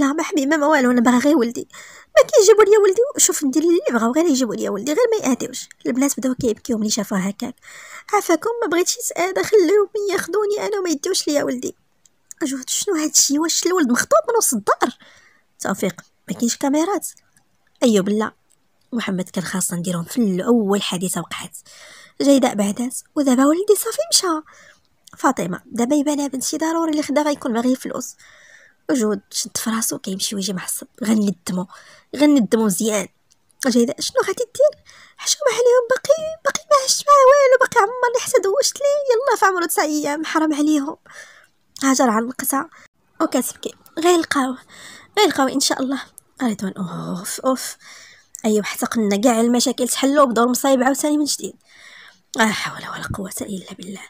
لا ما حبيبة ما والو انا باغا غير ولدي ما كيجيبوا لي ولدي شوف ندير اللي بغاو غير يجيبوا لي ولدي غير ما يأذيوش البنات بداو كيبكيو ملي شافوها هكاك عفاكم ما بغيتش يتأذى خليهم ياخذوني انا وما يديوش ليا ولدي اجو شنو هادشي واش الولد مخطوب من وسط الدار توفيق ما كاينش كاميرات ايوب لا محمد كان خاصنا نديرهم في الاول حادثه وقعت جيداء بعدات ودابا ولدي صافي مشى فاطمه دابا يبان بنتي ضروري اللي خدا غيكون باغي فلوس وجود شد فراسو كيمشي ويجي معصب غندمو غندمو مزيان جيداء شنو غادي دير حشومة عليهم باقي باقي ما عشت معاه والو باقي عمرني حتى دوشت ليه يلا في عمرو تسع ايام حرام عليهم هاجر علقتها وكتبكي غير غيلقاوه غير لقاوه ان شاء الله رضوان اوف اوف ايوا حتى قلنا كاع المشاكل تحلو بدور مصايب عاوتاني من جديد لا حول ولا قوه الا بالله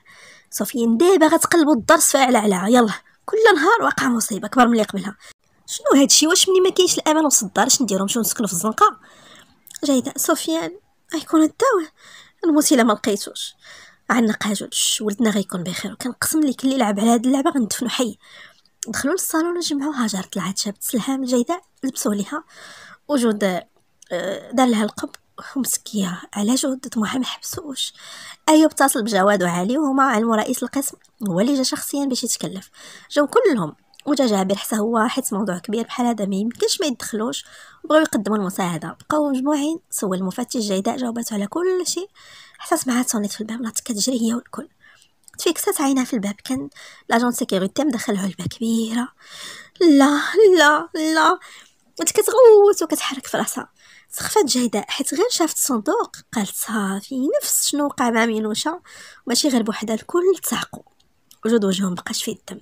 صوفيا دابا غتقلبوا الدرس فاعلى على يلا كل نهار وقع مصيبه كبر من اللي قبلها شنو هادشي واش ملي ما كاينش الامان وسط الدار اش نديرو نمشيو نسكنو في الزنقه جايده سفيان غيكون الدواء نموت الا ما لقيتوش عنق هاجوج ولدنا غيكون بخير وكنقسم ليك اللي لعب على هاد اللعبه غندفنو حي دخلوا للصالون وجمعوا هاجر طلعت شابت سلهام جيداء لبسوا ليها وجود آه، دار لها القب ومسكيه على جود طموحها ما حبسوش ايوب اتصل بجواد وعلي وهما علموا رئيس القسم هو اللي جا شخصيا باش يتكلف جاو كلهم وجا جابر حتى هو حيت موضوع كبير بحال هذا ما يمكنش ما يدخلوش بغاو يقدموا المساعده بقاو مجموعين سول المفتش جيده جاوبته على كل شيء حتى سمعها صونيت في الباب ولات كتجري هي والكل تفيكسات عينها في الباب كان لاجون سيكوريتي مدخل علبه كبيره لا لا لا وانت كتغوت وكتحرك في راسها سخفات جهداء حيت غير شافت الصندوق قالت صافي نفس شنو وقع مع مينوشا ماشي غير بوحدها الكل تعقو وجود وجههم مبقاش فيه الدم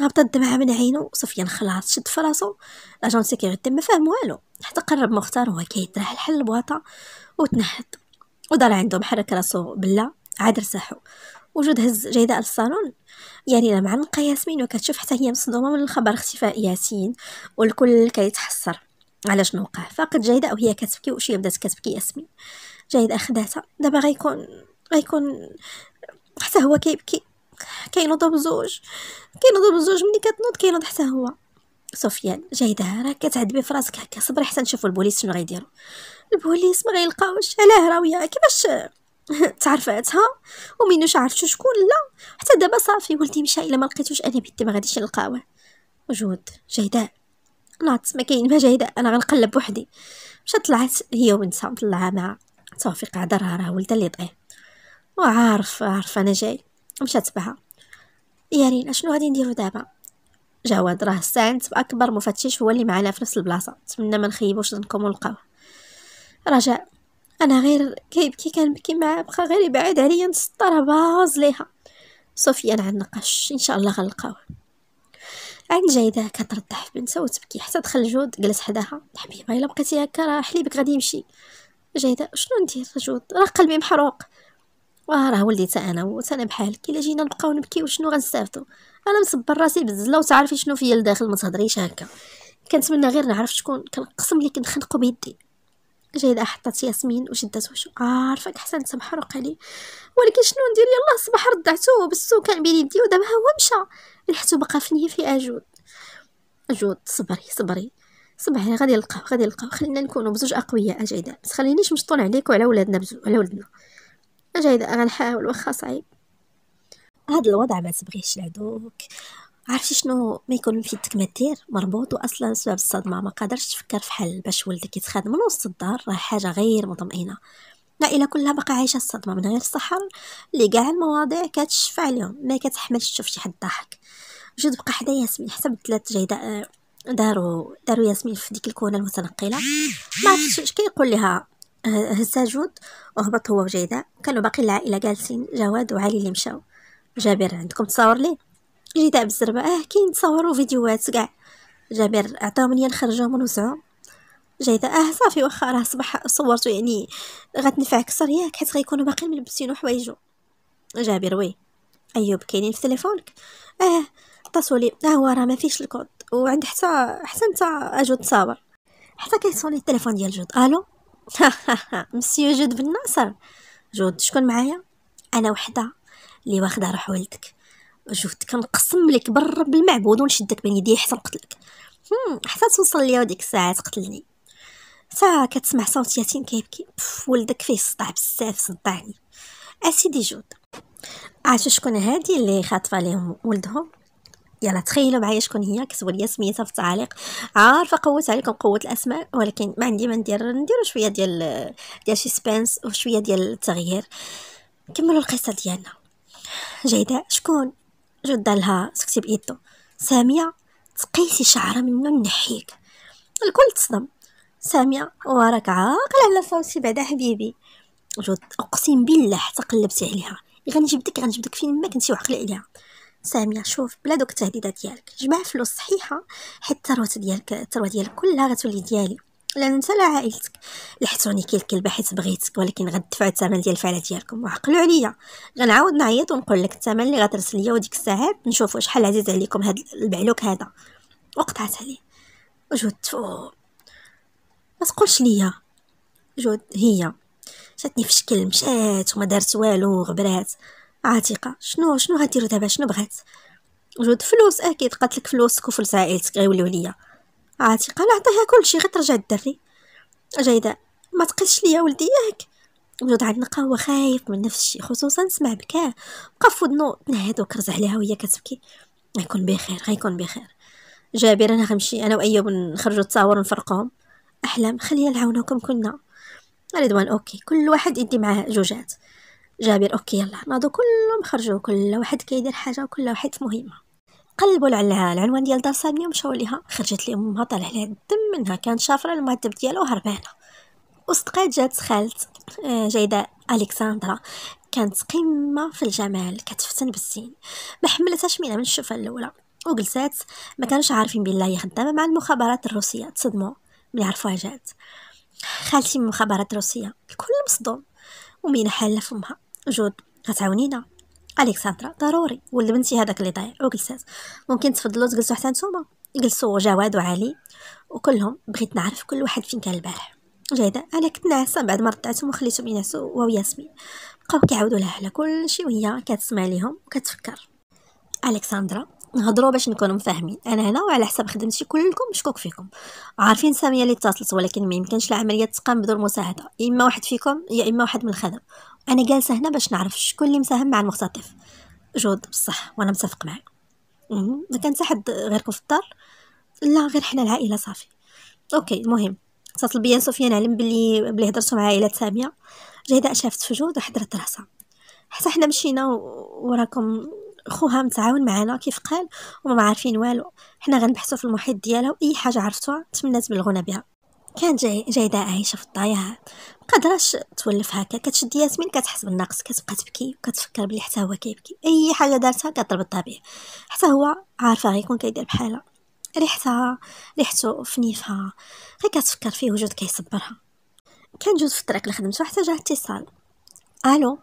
هبط الدمعة من عينو سفيان خلاص شد في راسو لاجون سيكيغيتي ما فاهم والو حتى قرب مختار وهو كيطرح الحل البواطة وتنهد ودار عندهم حركة راسو بلا عاد ارتاحوا وجود هز جيدة للصالون يعني انا معلقة ياسمين وكتشوف حتى هي مصدومة من الخبر اختفاء ياسين والكل كيتحسر على شنو وقع فقد جيدة وهي كتبكي وشي بدات كتبكي ياسمين جيدة خداتها دابا غيكون غيكون حتى هو كيبكي كينوضو بزوج كينوضو بزوج ملي كتنوض كينوض حتى هو سفيان جيدة راه كتعذبي في راسك هكا صبري حتى نشوفو البوليس شنو غيديرو البوليس ما غيلقاوش علاه هراويه كيفاش تعرفاتها ومنو عرفتو شكون لا حتى دابا صافي ولدي مشى الا ما لقيتوش انا بيدي ما غاديش نلقاوه وجود جهداء ناط ما كاين ما جهداء انا غنقلب وحدي مشات طلعت هي وبنتها مطلعه مع توفيق عذرها راه ولدها اللي طيه وعارف عارف انا جاي مشات بها يا رينا شنو غادي نديرو دابا جواد راه الساعة باكبر مفتش هو اللي معنا في نفس البلاصه نتمنى ما نخيبوش ظنكم ونلقاوه رجاء انا غير كيبكي كنبكي معاه بقى غير يبعد عليا نسطر باز ليها صوفيا على النقاش ان شاء الله غنلقاوه عند جايدة كترضع في بنتها وتبكي حتى دخل جود جلس حداها حبيبة الا بقيتي هكا راه حليبك غادي يمشي جايدة شنو ندير جود راه قلبي محروق واه راه ولدي تا انا و انا بحالك الا جينا نبقاو نبكيو شنو غنستافدو انا مصبر راسي بالزله وتعرفي شنو فيا لداخل ما تهضريش هكا كنتمنى غير نعرف شكون كنقسم لي نخنقو بيدي جايدة حطت ياسمين وشدات وجهو آه، عارفك حسن صباح لي ولكن شنو ندير يلاه الصباح رضعتو بالسو كان بين يدي ودابا هو مشى ريحته بقى فيه في اجود اجود صبري صبري صبري غادي نلقاو غادي نلقاو خلينا نكونوا بزوج اقوياء اجيدا ما تخلينيش مشطول عليك وعلى ولادنا بزوج على ولادنا اجيدا غنحاول واخا صعيب هذا الوضع ما تبغيش لهذوك عرفتي شنو ما يكون في يدك ما دير مربوط واصلا بسبب الصدمه ما قدرش تفكر في حل باش ولدك يتخاد من وسط الدار راه حاجه غير مطمئنه العائله كلها بقى عايشه الصدمه من غير الصحر اللي كاع المواضيع كتشفع عليهم ما كتحملش تشوف شي حد ضحك جود بقى حدا ياسمين حسب ثلاث جاي دارو دارو ياسمين في ديك الكونه المتنقله ما عرفتش كيقول لها آه، هزا جود وهبط هو وجيده كانوا باقي العائله جالسين جواد وعلي اللي مشاو جابر عندكم تصاور ليه جيت عبد بالزربه اه كاين تصاور فيديوهات كاع جابر عطاهم ليا نخرجهم ونوزعهم جايده اه صافي واخا راه صباح صورتو يعني غتنفع كثر ياك حيت غيكونوا باقيين ملبسين حوايجو جابر وي ايوب كاينين في تليفونك اه اتصلي اه هو راه ما فيش الكود وعند حتى حتى نتا اجود تصاور حتى كيصوني التليفون ديال جود الو مسيو جود بن ناصر جود شكون معايا انا وحده اللي واخده روح ولدك جهد كنقسم لك بالرب المعبود ونشدك بين يدي حتى نقتلك حتى توصل ليا ديك الساعه تقتلني تا كتسمع صوت ياسين كيبكي ولدك فيه صداع بزاف صدعني اسيدي جود عرفتوا شكون هادي اللي خاطفه ليهم ولدهم يلا تخيلوا معايا شكون هي كتبوا لي سميتها في التعليق عارفه قوت عليكم قوه الاسماء ولكن ما عندي ما ندير نديرو شويه ديال ديال شي وشويه ديال التغيير كملوا القصه ديالنا جيده شكون جد لها سكتي بيدو ساميه تقيسي شعره منو نحيك الكل تصدم ساميه وراك عاقل على صوتي بعدا حبيبي جد اقسم بالله حتى قلبتي عليها إيه، غنجبدك غنجبدك فين ما كنتي وعقلي عليها ساميه شوف بلا دوك التهديدات ديالك جمع فلوس صحيحه حيت الثروه ديالك الثروه ديالك كلها غتولي ديالي لا ننسى لا عائلتك لحتوني كي الكلبه حيت بغيتك ولكن غدفعو الثمن ديال الفعله ديالكم وعقلوا عليا غنعاود نعيط ونقول لك الثمن اللي غترسل ليا وديك الساعات نشوفو شحال عزيز عليكم هاد البعلوك هذا وقطعت عليه وجود تفو ما تقولش ليا جود هي جاتني في شكل مشات وما دارت والو غبرات عاتقه شنو شنو غديروا دابا شنو بغات جود فلوس اكيد قالت لك فلوسك وفلوس عائلتك غيوليو ليا عاتقة لا عطيها كل شيء غير ترجع الدري جيدة ما تقيسش ليا ولدي ياك وجود عندنا قهوة خايف من نفس الشيء خصوصا سمع بكاء بقى في ودنو تنهد وكرز عليها وهي كتبكي غيكون بخير غيكون بخير جابر انا غنمشي انا وايوب نخرجوا تصاور نفرقهم احلام خلينا نعاونوكم كلنا رضوان اوكي كل واحد يدي معاه جوجات جابر اوكي يلا ناضو كلهم خرجوا كل واحد كيدير حاجه وكل واحد مهمه قلبوا عليها العنوان ديال دار ساميه مشاو ليها خرجت لي امها طالع لها الدم منها كان شافره المهذب ديالو هربانه وصدقات جات خالت آه، جايده الكسندرا كانت قمه في الجمال كتفتن بالزين ما حملتهاش من الشوفه الاولى وجلسات ما كانوش عارفين بالله هي خدامه مع المخابرات الروسيه تصدموا ملي عرفوها جات خالتي من المخابرات الروسيه الكل مصدوم ومين حالة فمها جود غتعاونينا الكسندرا ضروري ولد بنتي هذاك اللي ضايع وجلسات ممكن تفضلوا تجلسوا حتى نتوما جلسوا جواد وعلي وكلهم بغيت نعرف كل واحد فين كان البارح جيدة انا كنت ناعسة بعد ما رضعتهم وخليتهم ينعسوا وهو ياسمين بقاو كيعاودوا لها على كلشي وهي كتسمع ليهم وكتفكر الكسندرا نهضروا باش نكونوا مفاهمين انا هنا وعلى حسب خدمتي كلكم مشكوك فيكم عارفين ساميه اللي اتصلت ولكن ما يمكنش العمليه تقام بدون مساعده اما واحد فيكم يا اما واحد من الخدم أنا جالسة هنا باش نعرف شكون اللي مساهم مع المختطف جود بصح وأنا متفق معاه ما كان حد غيركم في الدار لا غير حنا العائلة صافي أوكي المهم اتصل بيا سفيان علم بلي بلي هضرتو مع عائلة سامية جهداء شافت في جود وحضرت راسها حتى حنا مشينا وراكم خوها متعاون معانا كيف قال وما عارفين والو حنا غنبحثوا في المحيط ديالها واي حاجه عرفتوها تمنى تبلغونا بها كان جاي جايده عايشه في الضياع مقدراش تولف هكا كتشد ياسمين كتحس بالنقص كتبقى تبكي وكتفكر بلي حتى هو كيبكي اي حاجه دارتها كضرب الطبيعه حتى هو عارفه غيكون كيدير بحالها ريحتها ريحتو فنيفها غي غير كتفكر فيه وجود كيصبرها كان جوز في الطريق لخدمته حتى جاه اتصال الو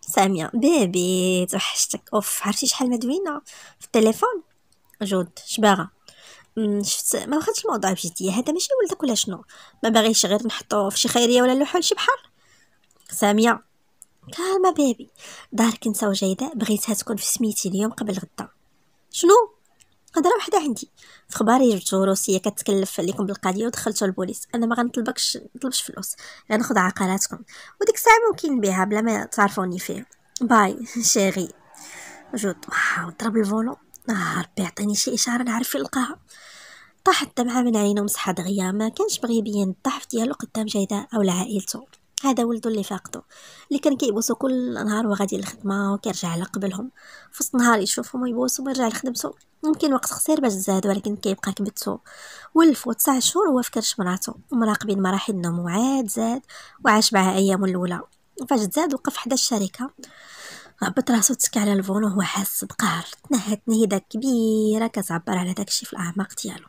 ساميه بيبي توحشتك اوف عرفتي شحال مدوينه في التليفون جود شباغه شفت ما واخدش الموضوع بجديه هذا ماشي ولدك ولا شنو ما باغيش غير نحطو في شي خيريه ولا لوحه لشي بحر ساميه كالما بيبي دارك نسا وجيدة بغيتها تكون في سميتي اليوم قبل غدا شنو هضره وحده عندي في خباري جبتو روسيه كتكلف عليكم بالقضيه ودخلتو البوليس انا ما غنطلبكش نطلبش فلوس غناخذ عقاراتكم وديك الساعه ممكن نبيعها بلا ما تعرفوني فيه باي شيري جود واو ضرب الفولون آه ربي عطيني شي إشارة نعرف نلقاها طاحت دمعة من عينه مسحة دغيا ما كانش بغي يبين الضعف ديالو قدام جيدة أو لعائلته هذا ولدو اللي فاقدو اللي كان كيبوسو كل نهار وغادي للخدمة وكيرجع على قبلهم في وسط النهار يشوفهم ويبوسو ويرجع لخدمتو ممكن وقت قصير باش تزاد ولكن كيبقى كبتو ولفو تسع شهور هو في كرش مراتو ومراقبين مراحل نومو عاد زاد وعاش معها ايامو الاولى فاش تزاد وقف حدا الشركه غبط راسو تسكى على الفون وهو حاس بقهر تنهت تنهيدة كبيرة كتعبر على داكشي في الأعماق ديالو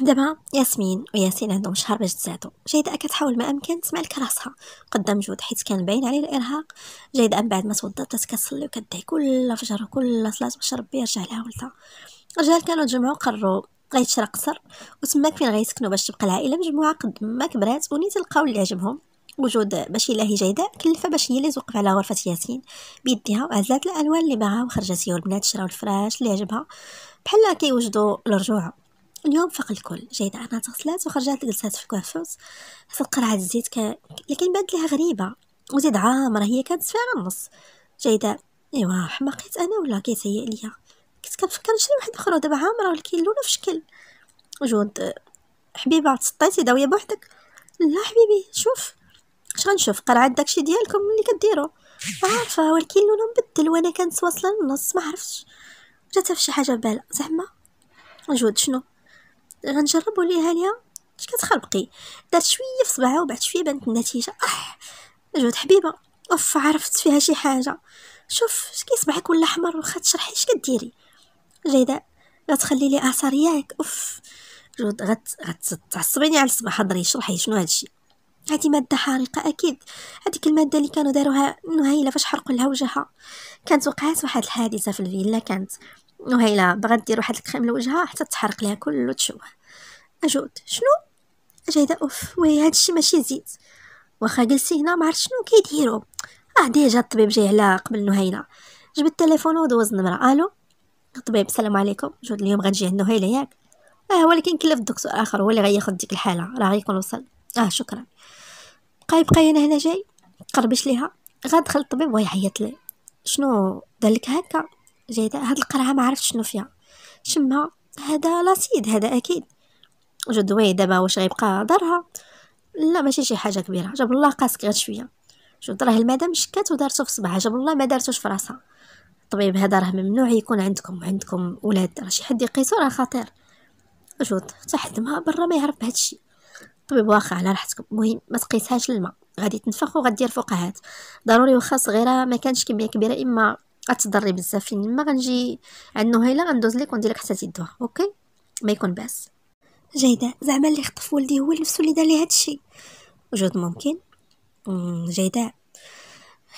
دابا ياسمين وياسين عندهم شهر باش تزادو جيدة كتحاول ما امكن تسمع لك راسها قدام جود حيت كان باين عليه الارهاق جيدة من بعد ما توضات كتصلي وكدعي كل فجر وكل صلاه باش ربي يرجع لها ولدها الرجال كانوا تجمعو قرروا غيتشرى قصر وتماك فين غيسكنوا باش تبقى العائله مجموعه قد ما كبرات ونيت لقاو اللي عجبهم وجود باش لاهي جيدة كلفة باش هي اللي توقف على غرفه ياسين بيديها وعزات الالوان اللي معها وخرجت هي والبنات شراو الفراش اللي عجبها بحال كيوجدوا الرجوع اليوم فاق الكل جيدة أنا تغسلات وخرجات جلسات في الكوافوس حسيت قرعة الزيت كان لكن بانت لها غريبة وزيد عامرة هي كانت على النص جيدة إيوا حماقيت أنا ولا كيتهيأ ليا كنت كنفكر نشري واحد أخرى ودابا عامرة ولكن لونه في شكل وجود حبيبة تسطيتي داوية بوحدك لا حبيبي شوف اش غنشوف قرعه داكشي ديالكم اللي كديروا عارفه ولكن لونه مبدل وانا كنت واصله للنص ما عرفتش جاتها فشي حاجه بالا زعما جود شنو غنجربوا ليها هانيا اش كتخربقي دارت شويه في صباعها وبعد شويه بانت النتيجه اح آه، جود حبيبه اوف عرفت فيها شي حاجه شوف اش كيصبعك ولا احمر واخا تشرحي اش كديري جيده غتخلي لي اثر ياك اوف جود غت غتعصبيني على الصباح هضري شرحي شنو هادشي هذه مادة حارقة أكيد هذيك المادة اللي كانوا داروها نهيلة فاش حرقوا لها وجهها كانت وقعت واحد الحادثة في الفيلا كانت نهيلة بغات دير واحد الكريم لوجهها حتى تحرق لها كل تشوه أجود شنو جايدة أوف وي هادشي ماشي زيت واخا جلسي هنا ما عرفت شنو كيديروا اه ديجا الطبيب جاي على قبل نهيلة جبد التليفون ودوز النمرة ألو الطبيب السلام عليكم جود اليوم غنجي عند نهيلة ياك اه ولكن كلف الدكتور اخر هو اللي غياخد ديك الحاله راه غيكون وصل اه شكرا بقى يبقى انا هنا جاي قربش ليها دخل الطبيب ويعيط لي شنو قال لك هكا جاي هاد القرعه ما عرفتش شنو فيها شمها هذا لاسيد هذا اكيد جد وي دابا واش غيبقى دارها لا ماشي شي حاجه كبيره جاب الله قاسك غير شويه شوف راه المدام شكات ودارتو في صبعها جاب الله ما دارتوش في راسها الطبيب هذا راه ممنوع يكون عندكم عندكم ولاد راه شي حد يقيسو راه خطير جود تحت ما برا ما يعرف بهذا الشيء طبيب واخا على راحتكم المهم ما تقيسهاش الماء غادي تنفخ وغدير فوقهات ضروري واخا صغيره ما كانش كميه كبيره اما غتضري بزاف فين ما غنجي عند نهيله غندوز ليك وندير لك حتى تيدوها اوكي ما يكون باس جيدة زعما اللي خطف ولدي هو نفسه اللي دار لي هادشي وجود ممكن جيدة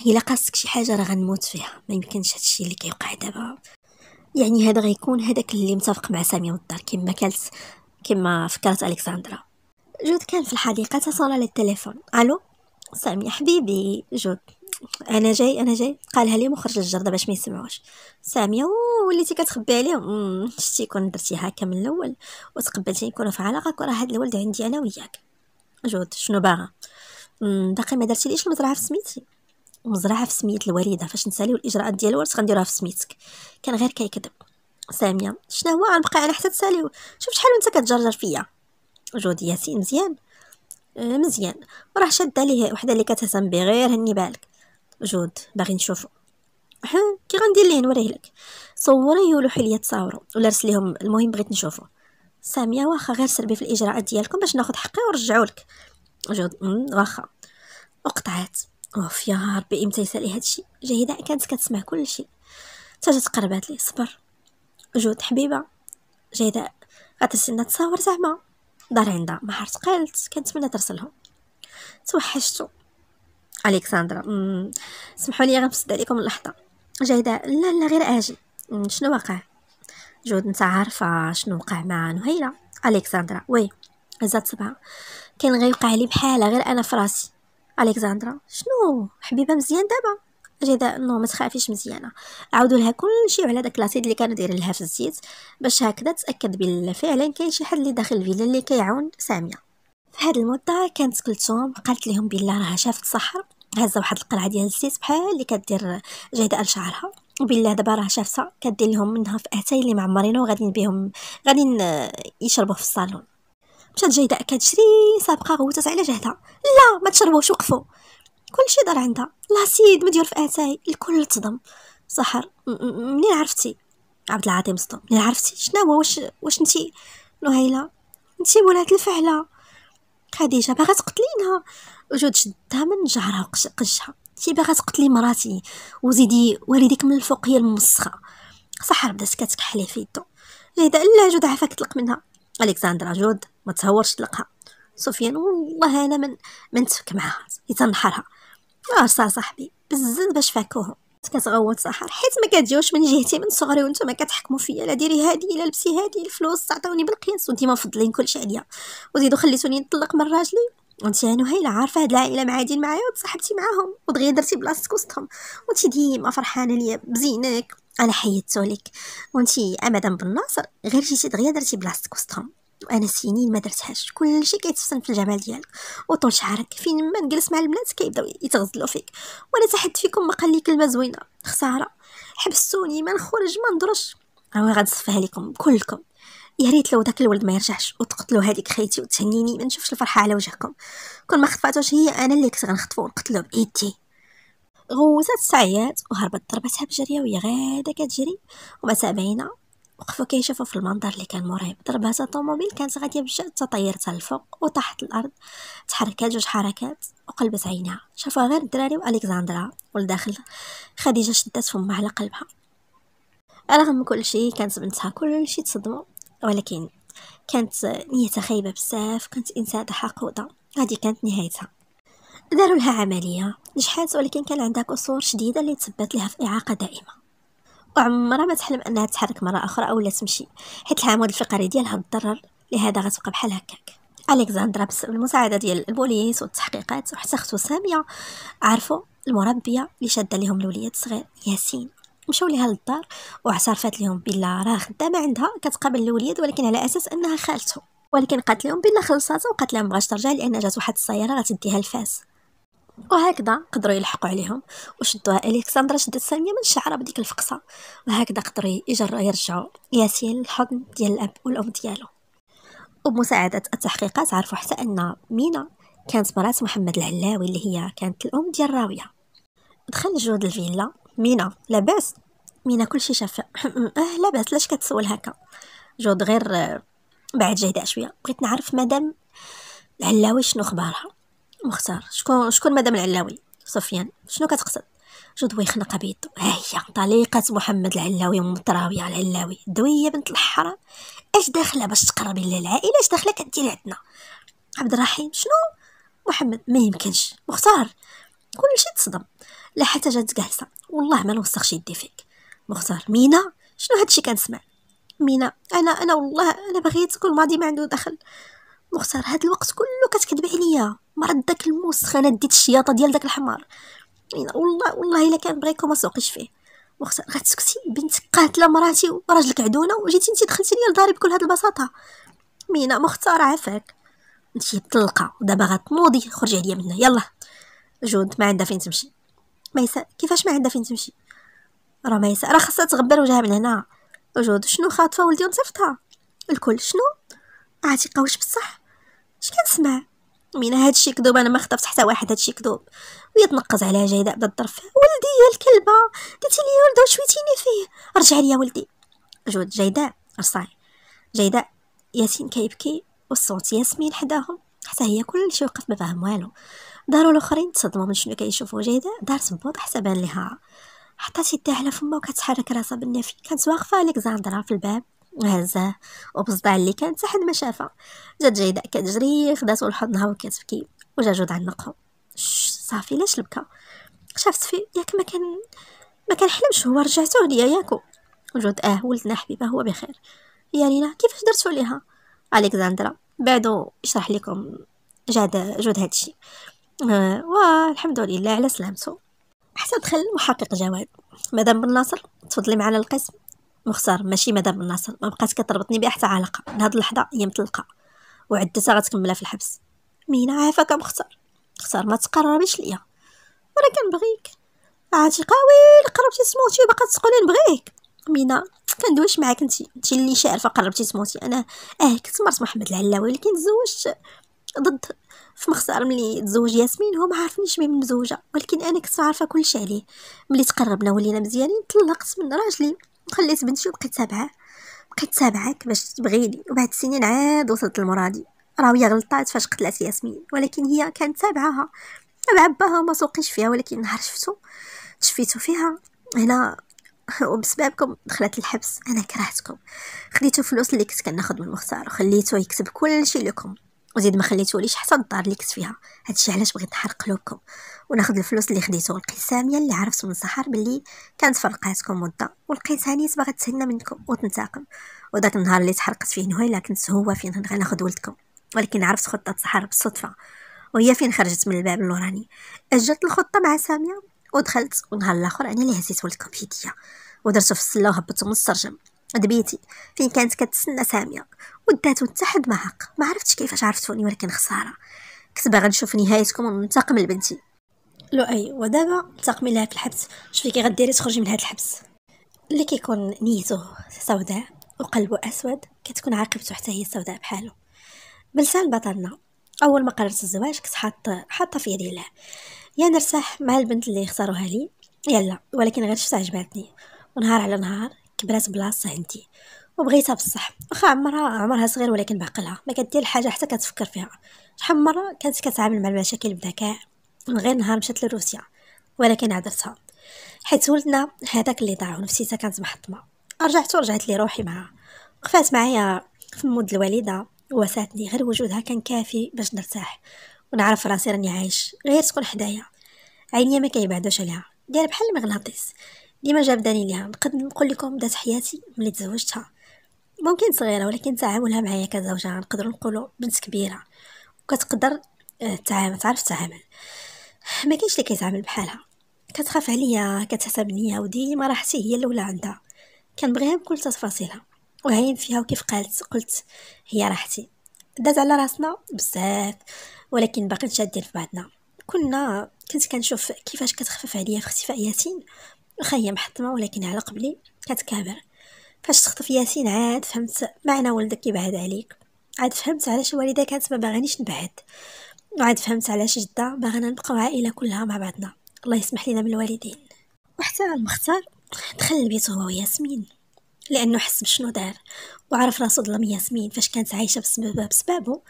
الا قاصك شي حاجه راه غنموت فيها ما يمكنش هادشي اللي كيوقع دابا يعني هذا غيكون هذاك اللي متفق مع ساميه والدار كما كالت كما فكرت الكساندرا جود كان في الحديقة تصل على التليفون ألو سامي حبيبي جود انا جاي انا جاي قالها لي مخرج الجرده باش ما يسمعوش ساميه وليتي كتخبي عليهم شتي كون درتي هكا من الاول وتقبلتي نكونو في علاقه راه هاد الولد عندي انا وياك جود شنو باغا باقي ما درتي ليش المزرعه في سميتي المزرعه في سميت الوالده فاش نساليو الاجراءات ديال الورث غنديروها في سميتك كان غير كيكذب ساميه شنو هو غنبقى انا حتى تساليو شوف شحال وانت كتجرجر فيا جود ياسين مزيان آه، مزيان راه شاده ليه وحده اللي كتهتم بغير هني بالك جود باغي نشوفو ها كي غندير ليه نوريه لك صوريه ولوح ليا تصاورو ولا رسليهم المهم بغيت نشوفو ساميه واخا غير سربي في الاجراءات ديالكم باش ناخد حقي ونرجعو لك جود واخا وقطعات اوف يا ربي امتى يسالي هادشي جهيده كانت كتسمع كل شيء حتى جات قربات لي صبر جود حبيبه جهيده غتسنى تصاور زعما داريندا ما عرفت قالت كنتمنى ترسلهم توحشتو الكسندرا سمحوا لي غنفسد عليكم اللحظه جايده لا لا غير اجي شنو وقع جود انت عارفه شنو وقع مع نهيله الكسندرا وي عزات سبعه كان غيوقع لي بحاله غير انا فراسي الكسندرا شنو حبيبه مزيان دابا غذاء نو ما تخافيش مزيانه عاودوا لها كلشي على داك لاسيد اللي كانوا دايرين لها في الزيت باش هكذا تاكد بلي فعلا كاين شي حد اللي داخل الفيلا اللي كيعاون ساميه في هاد المده كانت كلثوم قالت لهم بلي راها شافت صحر هزه واحد القرعه ديال الزيت بحال اللي كدير على لشعرها وبالله دابا راه شافتها كدير لهم منها في اتاي اللي معمرين وغادي بهم غادي يشربوه في الصالون مشات جيداء كتشري سابقه غوتات على جهدها لا ما تشربوش وقفوا كلشي دار عندها سيد مدير في اتاي الكل تضم صحر منين عرفتي عبد العظيم صدم منين عرفتي شنو هو واش واش نتي نهيله نتي مولات الفعله خديجه باغا تقتلينها وجود شدها من جهرها وقشها تي باغا تقتلي مراتي وزيدي والديك من الفوق هي الموسخه بدا سكات كحلي في يدو جيده الا جود عفاك طلق منها الكسندرا جود ما تهورش تلقها سفيان والله انا من من تفك معاها تنحرها راه صار صاحبي بزز باش فاكوهم كتغوت سحر حيت ما كتجيوش من جهتي من صغري وانتم كتحكموا فيا لا ديري هادي لا لبسي هادي الفلوس تعطوني بالقياس وانتم مفضلين كلشي عليا وزيدو خليتوني نطلق من راجلي وانت انا وهيلا عارفه هاد العائله معادين معايا وتصاحبتي معاهم ودغيا درتي بلاصتك وسطهم وانت ديما فرحانه ليا بزينك انا حيدتو لك وانت امدا بالناصر غير جيتي دغيا درتي بلاصتك وسطهم انا سنين ما درتهاش كلشي كيتفصل في الجمال ديالك وطول شعرك فين ما نجلس مع البنات كيبداو يتغزلوا فيك وانا تحد فيكم ما قال لي كلمه زوينه خساره حبسوني ما نخرج ما ندرش راه غنصفها لكم كلكم يا ريت لو داك الولد ما يرجعش وتقتلوا هذيك خيتي وتهنيني ما نشوفش الفرحه على وجهكم كون ما خطفاتوش هي انا اللي كنت غنخطفو ونقتلو بايدي غوزات صعيات وهربت ضربتها بجريه وهي غاده كتجري وما تابعينا وقفوا كيشوفوا في المنظر اللي كان مرعب ضرباتها طوموبيل كانت غاديه بجد تطيرتها الفوق وطاحت الارض تحركات جوج حركات وقلبت عينها شافوها غير الدراري والكسندرا والداخل خديجه شدت فمها على قلبها رغم كل شيء كانت بنتها كل شيء تصدمه ولكن كانت نيتها خايبه بزاف كانت انسانه حقوده هذه كانت نهايتها داروا لها عمليه نجحات ولكن كان عندها قصور شديده اللي تثبت لها في اعاقه دائمه وعمرها ما تحلم انها تتحرك مره اخرى او لا تمشي حيت العمود الفقري ديالها تضرر لهذا غتبقى بحال هكاك الكساندرا بالمساعده ديال البوليس والتحقيقات وحتى اختو ساميه عرفوا المربيه اللي شاده لهم الوليد الصغير ياسين مشاو ليها للدار واعترفت لهم بلا راه خدامه عندها كتقابل الوليد ولكن على اساس انها خالته ولكن قالت لهم بلا خلصاتها وقالت لهم بغاش ترجع لان جات واحد السياره غتديها لفاس وهكذا قدروا يلحقوا عليهم وشدوها الكسندرا شدت ساميه من شعرها بديك الفقصه وهكذا قدروا يرجعوا ياسين للحضن ديال الاب والام ديالو وبمساعده التحقيقات عرفوا حتى ان مينا كانت مرات محمد العلاوي اللي هي كانت الام ديال راويه دخل جود الفيلا مينا لاباس مينا كلشي شاف اه لاباس لاش كتسول هكا جود غير بعد جهدها شويه بغيت نعرف مدام العلاوي شنو خبارها مختار شكون شكون مدام العلاوي سفيان شنو كتقصد جدو يخنق بيدو ها هي طليقه محمد العلاوي على العلاوي دويه بنت الحرام اش داخله باش تقربي للعائله اش داخله كدير عندنا عبد الرحيم شنو محمد ما يمكنش مختار كلشي تصدم لا حتى جات جالسه والله ما نوسخش يدي فيك مختار مينا شنو هادشي كنسمع مينا انا انا والله انا بغيت كل ماضي ما عنده دخل مختار هاد الوقت كله كتكذب عليا مرض داك المسخنه ديت الشياطه ديال داك الحمار والله والله الا كان بغيكم ما سوقيش فيه وخا غتسكتي بنتك قاتله مراتي وراجلك عدونا وجيتي انت دخلتي ليا لداري بكل هاد البساطه مينا مختار عافاك انت مطلقه ودابا غتنوضي خرجي عليا من هنا يلا جود ما عندها فين تمشي ميساء كيفاش ما عندها فين تمشي راه ميساء راه خاصها تغبر وجهها من هنا جود شنو خاطفه ولدي ونصيفطها الكل شنو عتيقه واش بصح اش كنسمع من هادشي كذوب انا ما خطفت حتى واحد هادشي كذوب ويتنقز عليها جيدة بدا الظرف ولدي يا الكلبه قلت لي ولد وشويتيني فيه رجع يا ولدي جود جيدة رصاي جيدة ياسين كيبكي والصوت ياسمين حداهم حتى هي كلشي وقف ما فاهم والو داروا الاخرين تصدموا من شنو كيشوفوا جيدة دارت بوض حتى بان ليها حطات يديها على فمها وكتحرك راسها بالنفي كانت واقفه الكزاندرا في الباب وهزاه وبصدع اللي كانت حد ما شافها جات جيدة كتجري خداتو لحضنها وكتبكي وجا جود عنقها صافي ليش البكا شافت في ياك ما كان ما حلمش هو رجعتوه ليا ياكو جود اه ولدنا حبيبه هو بخير يا يعني لينا كيفاش درتو ليها الكساندرا بعدو يشرح لكم جاد جود هادشي آه والحمد لله على سلامته حتى دخل محقق جواد مدام بن ناصر تفضلي معنا القسم مختار ماشي مدام الناصر ناصر ما بقات كتربطني بها حتى علاقه هاد اللحظه هي مطلقه وعدتها غتكملها في الحبس مينا عافاك مختار مختار ما تقربيش ليا ولكن كنبغيك عاتي قوي قربتي تموتي وباقا تقولي نبغيك مينا كندويش معاك انت انت اللي شارفه قربتي تموتي انا اه كنت مرت محمد العلاوي ولكن تزوجت ضد في مخسر ملي تزوج ياسمين هو ما عارفنيش مين مزوجه ولكن انا كنت عارفه كلشي عليه ملي تقربنا ولينا مزيانين طلقت من راجلي وخليت بنتي وبقيت تابعه بقيت تابعك باش تبغيني وبعد سنين عاد وصلت لمرادي راه هي غلطات فاش قتلت ياسمين ولكن هي كانت تابعها تابع باها وما سوقيش فيها ولكن نهار شفتو تشفيتو فيها هنا وبسببكم دخلت الحبس انا كرهتكم خديتو فلوس اللي كنت كناخد من مختار وخليتو يكتب كل شيء لكم وزيد ما خليتوليش حتى الدار اللي كنت فيها هادشي علاش بغيت نحرق لكم وناخذ الفلوس اللي خديتو لقيت ساميه اللي عرفت من سحر باللي كانت فرقاتكم مده ولقيت هاني باغا تهنى منكم وتنتقم وداك النهار اللي تحرقت فيه نهيله كنت هو فين غناخذ ولدكم ولكن عرفت خطه سحر بالصدفه وهي فين خرجت من الباب اللوراني اجلت الخطه مع ساميه ودخلت ونهار الاخر انا اللي هزيت ولدكم بيديا ودرتو في السله وهبطتو من السرجم دبيتي فين كانت كتسنى ساميه وداتو حتى حد ما حق ما عرفتش كيفاش عرفتوني ولكن خساره كنت باغا نشوف نهايتكم وننتقم لبنتي لو اي ودابا انتقمي لها في الحبس شوفي كي غديري تخرجي من هذا الحبس اللي كيكون نيته سوداء وقلبه اسود كتكون عاقبته حتى هي سوداء بحاله بلسان بطلنا اول ما قررت الزواج كنت حاطه حاطه في يدي الله يا نرتاح مع البنت اللي اختاروها لي يلا ولكن غير شفت عجباتني ونهار على نهار كبرات بلاصتها عندي وبغيتها بصح واخا عمرها عمرها صغير ولكن بعقلها ما كدير حاجه حتى كتفكر فيها شحال مره كانت كتعامل مع المشاكل بذكاء من غير نهار مشات لروسيا ولكن عذرتها حيت ولدنا هذاك اللي ضاع ونفسيتها كانت محطمه رجعت ورجعت لي روحي معها وقفات معايا في مود الوالده وساتني غير وجودها كان كافي باش نرتاح ونعرف راسي راني عايش غير تكون حدايا عينيا ما كيبعدوش عليها داير بحال المغناطيس ديما ما جاب دليلها نقد نقول لكم بدات حياتي ملي تزوجتها ممكن صغيره ولكن تعاملها معايا كزوجه نقدر نقولوا بنت كبيره وكتقدر آه، تعامل تعرف تعامل ما كاينش اللي كيتعامل بحالها كتخاف عليا كتحسبني وديما راحتي هي الاولى عندها كنبغيها بكل تفاصيلها وعين فيها وكيف قالت قلت هي راحتي داز على راسنا بزاف ولكن باقي شادين في بعضنا كنا كنت كنشوف كيفاش كتخفف عليا في اختفاء ياسين خيا محطمه ولكن على قبلي كتكابر فاش تخطف ياسين عاد فهمت معنى ولدك يبعد عليك عاد فهمت علاش الوالدة كانت ما باغانيش نبعد وعاد فهمت علاش جدة باغانا نبقاو عائلة كلها مع بعضنا الله يسمح لنا بالوالدين وحتى المختار دخل البيت هو وياسمين لانه حس بشنو دار وعرف راسو ظلم ياسمين فاش كانت عايشه بسبب بسبابو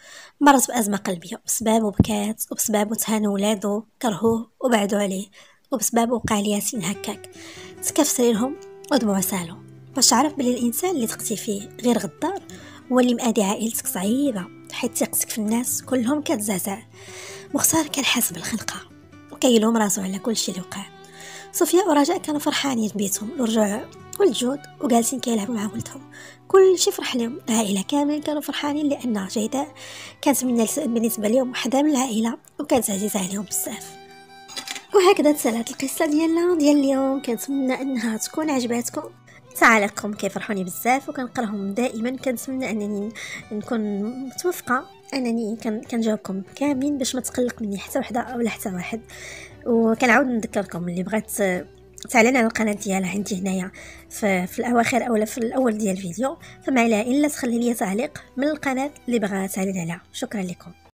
مرت بازمه قلبيه بسبابه بكات وبسبابه تهان ولادو كرهوه وبعدو عليه وبس وقع لي هكاك سكا سريرهم ودموع سالو باش عرف بلي الانسان اللي تقتي فيه غير غدار هو اللي مأدي عائلتك صعيبه حيت ثقتك في الناس كلهم كتزعزع مختار كان حاس بالخنقه وكيلوم راسو على كل شيء اللي وقع صوفيا ورجاء كانوا فرحانين بيتهم لرجوع ولد جود وجالسين كيلعبوا مع ولدهم كل شيء فرح لهم العائلة كامل كانوا فرحانين لأن جيداء كانت بالنسبة لهم وحدة من العائلة وكانت عزيزة عليهم بزاف وهكذا تسالات القصه ديالنا ديال اليوم كنتمنى انها تكون عجباتكم تعليقكم كيفرحوني بزاف وكنقراهم دائما كنتمنى انني نكون متوفقه انني كنجاوبكم كاملين باش ما تقلق مني حتى وحده ولا حتى واحد وكنعاود نذكركم اللي بغات تعلن على القناه ديالها عندي هنايا في, في الاواخر اولا في الاول ديال الفيديو فما عليها الا تخلي لي تعليق من القناه اللي بغات تعلن عليها شكرا لكم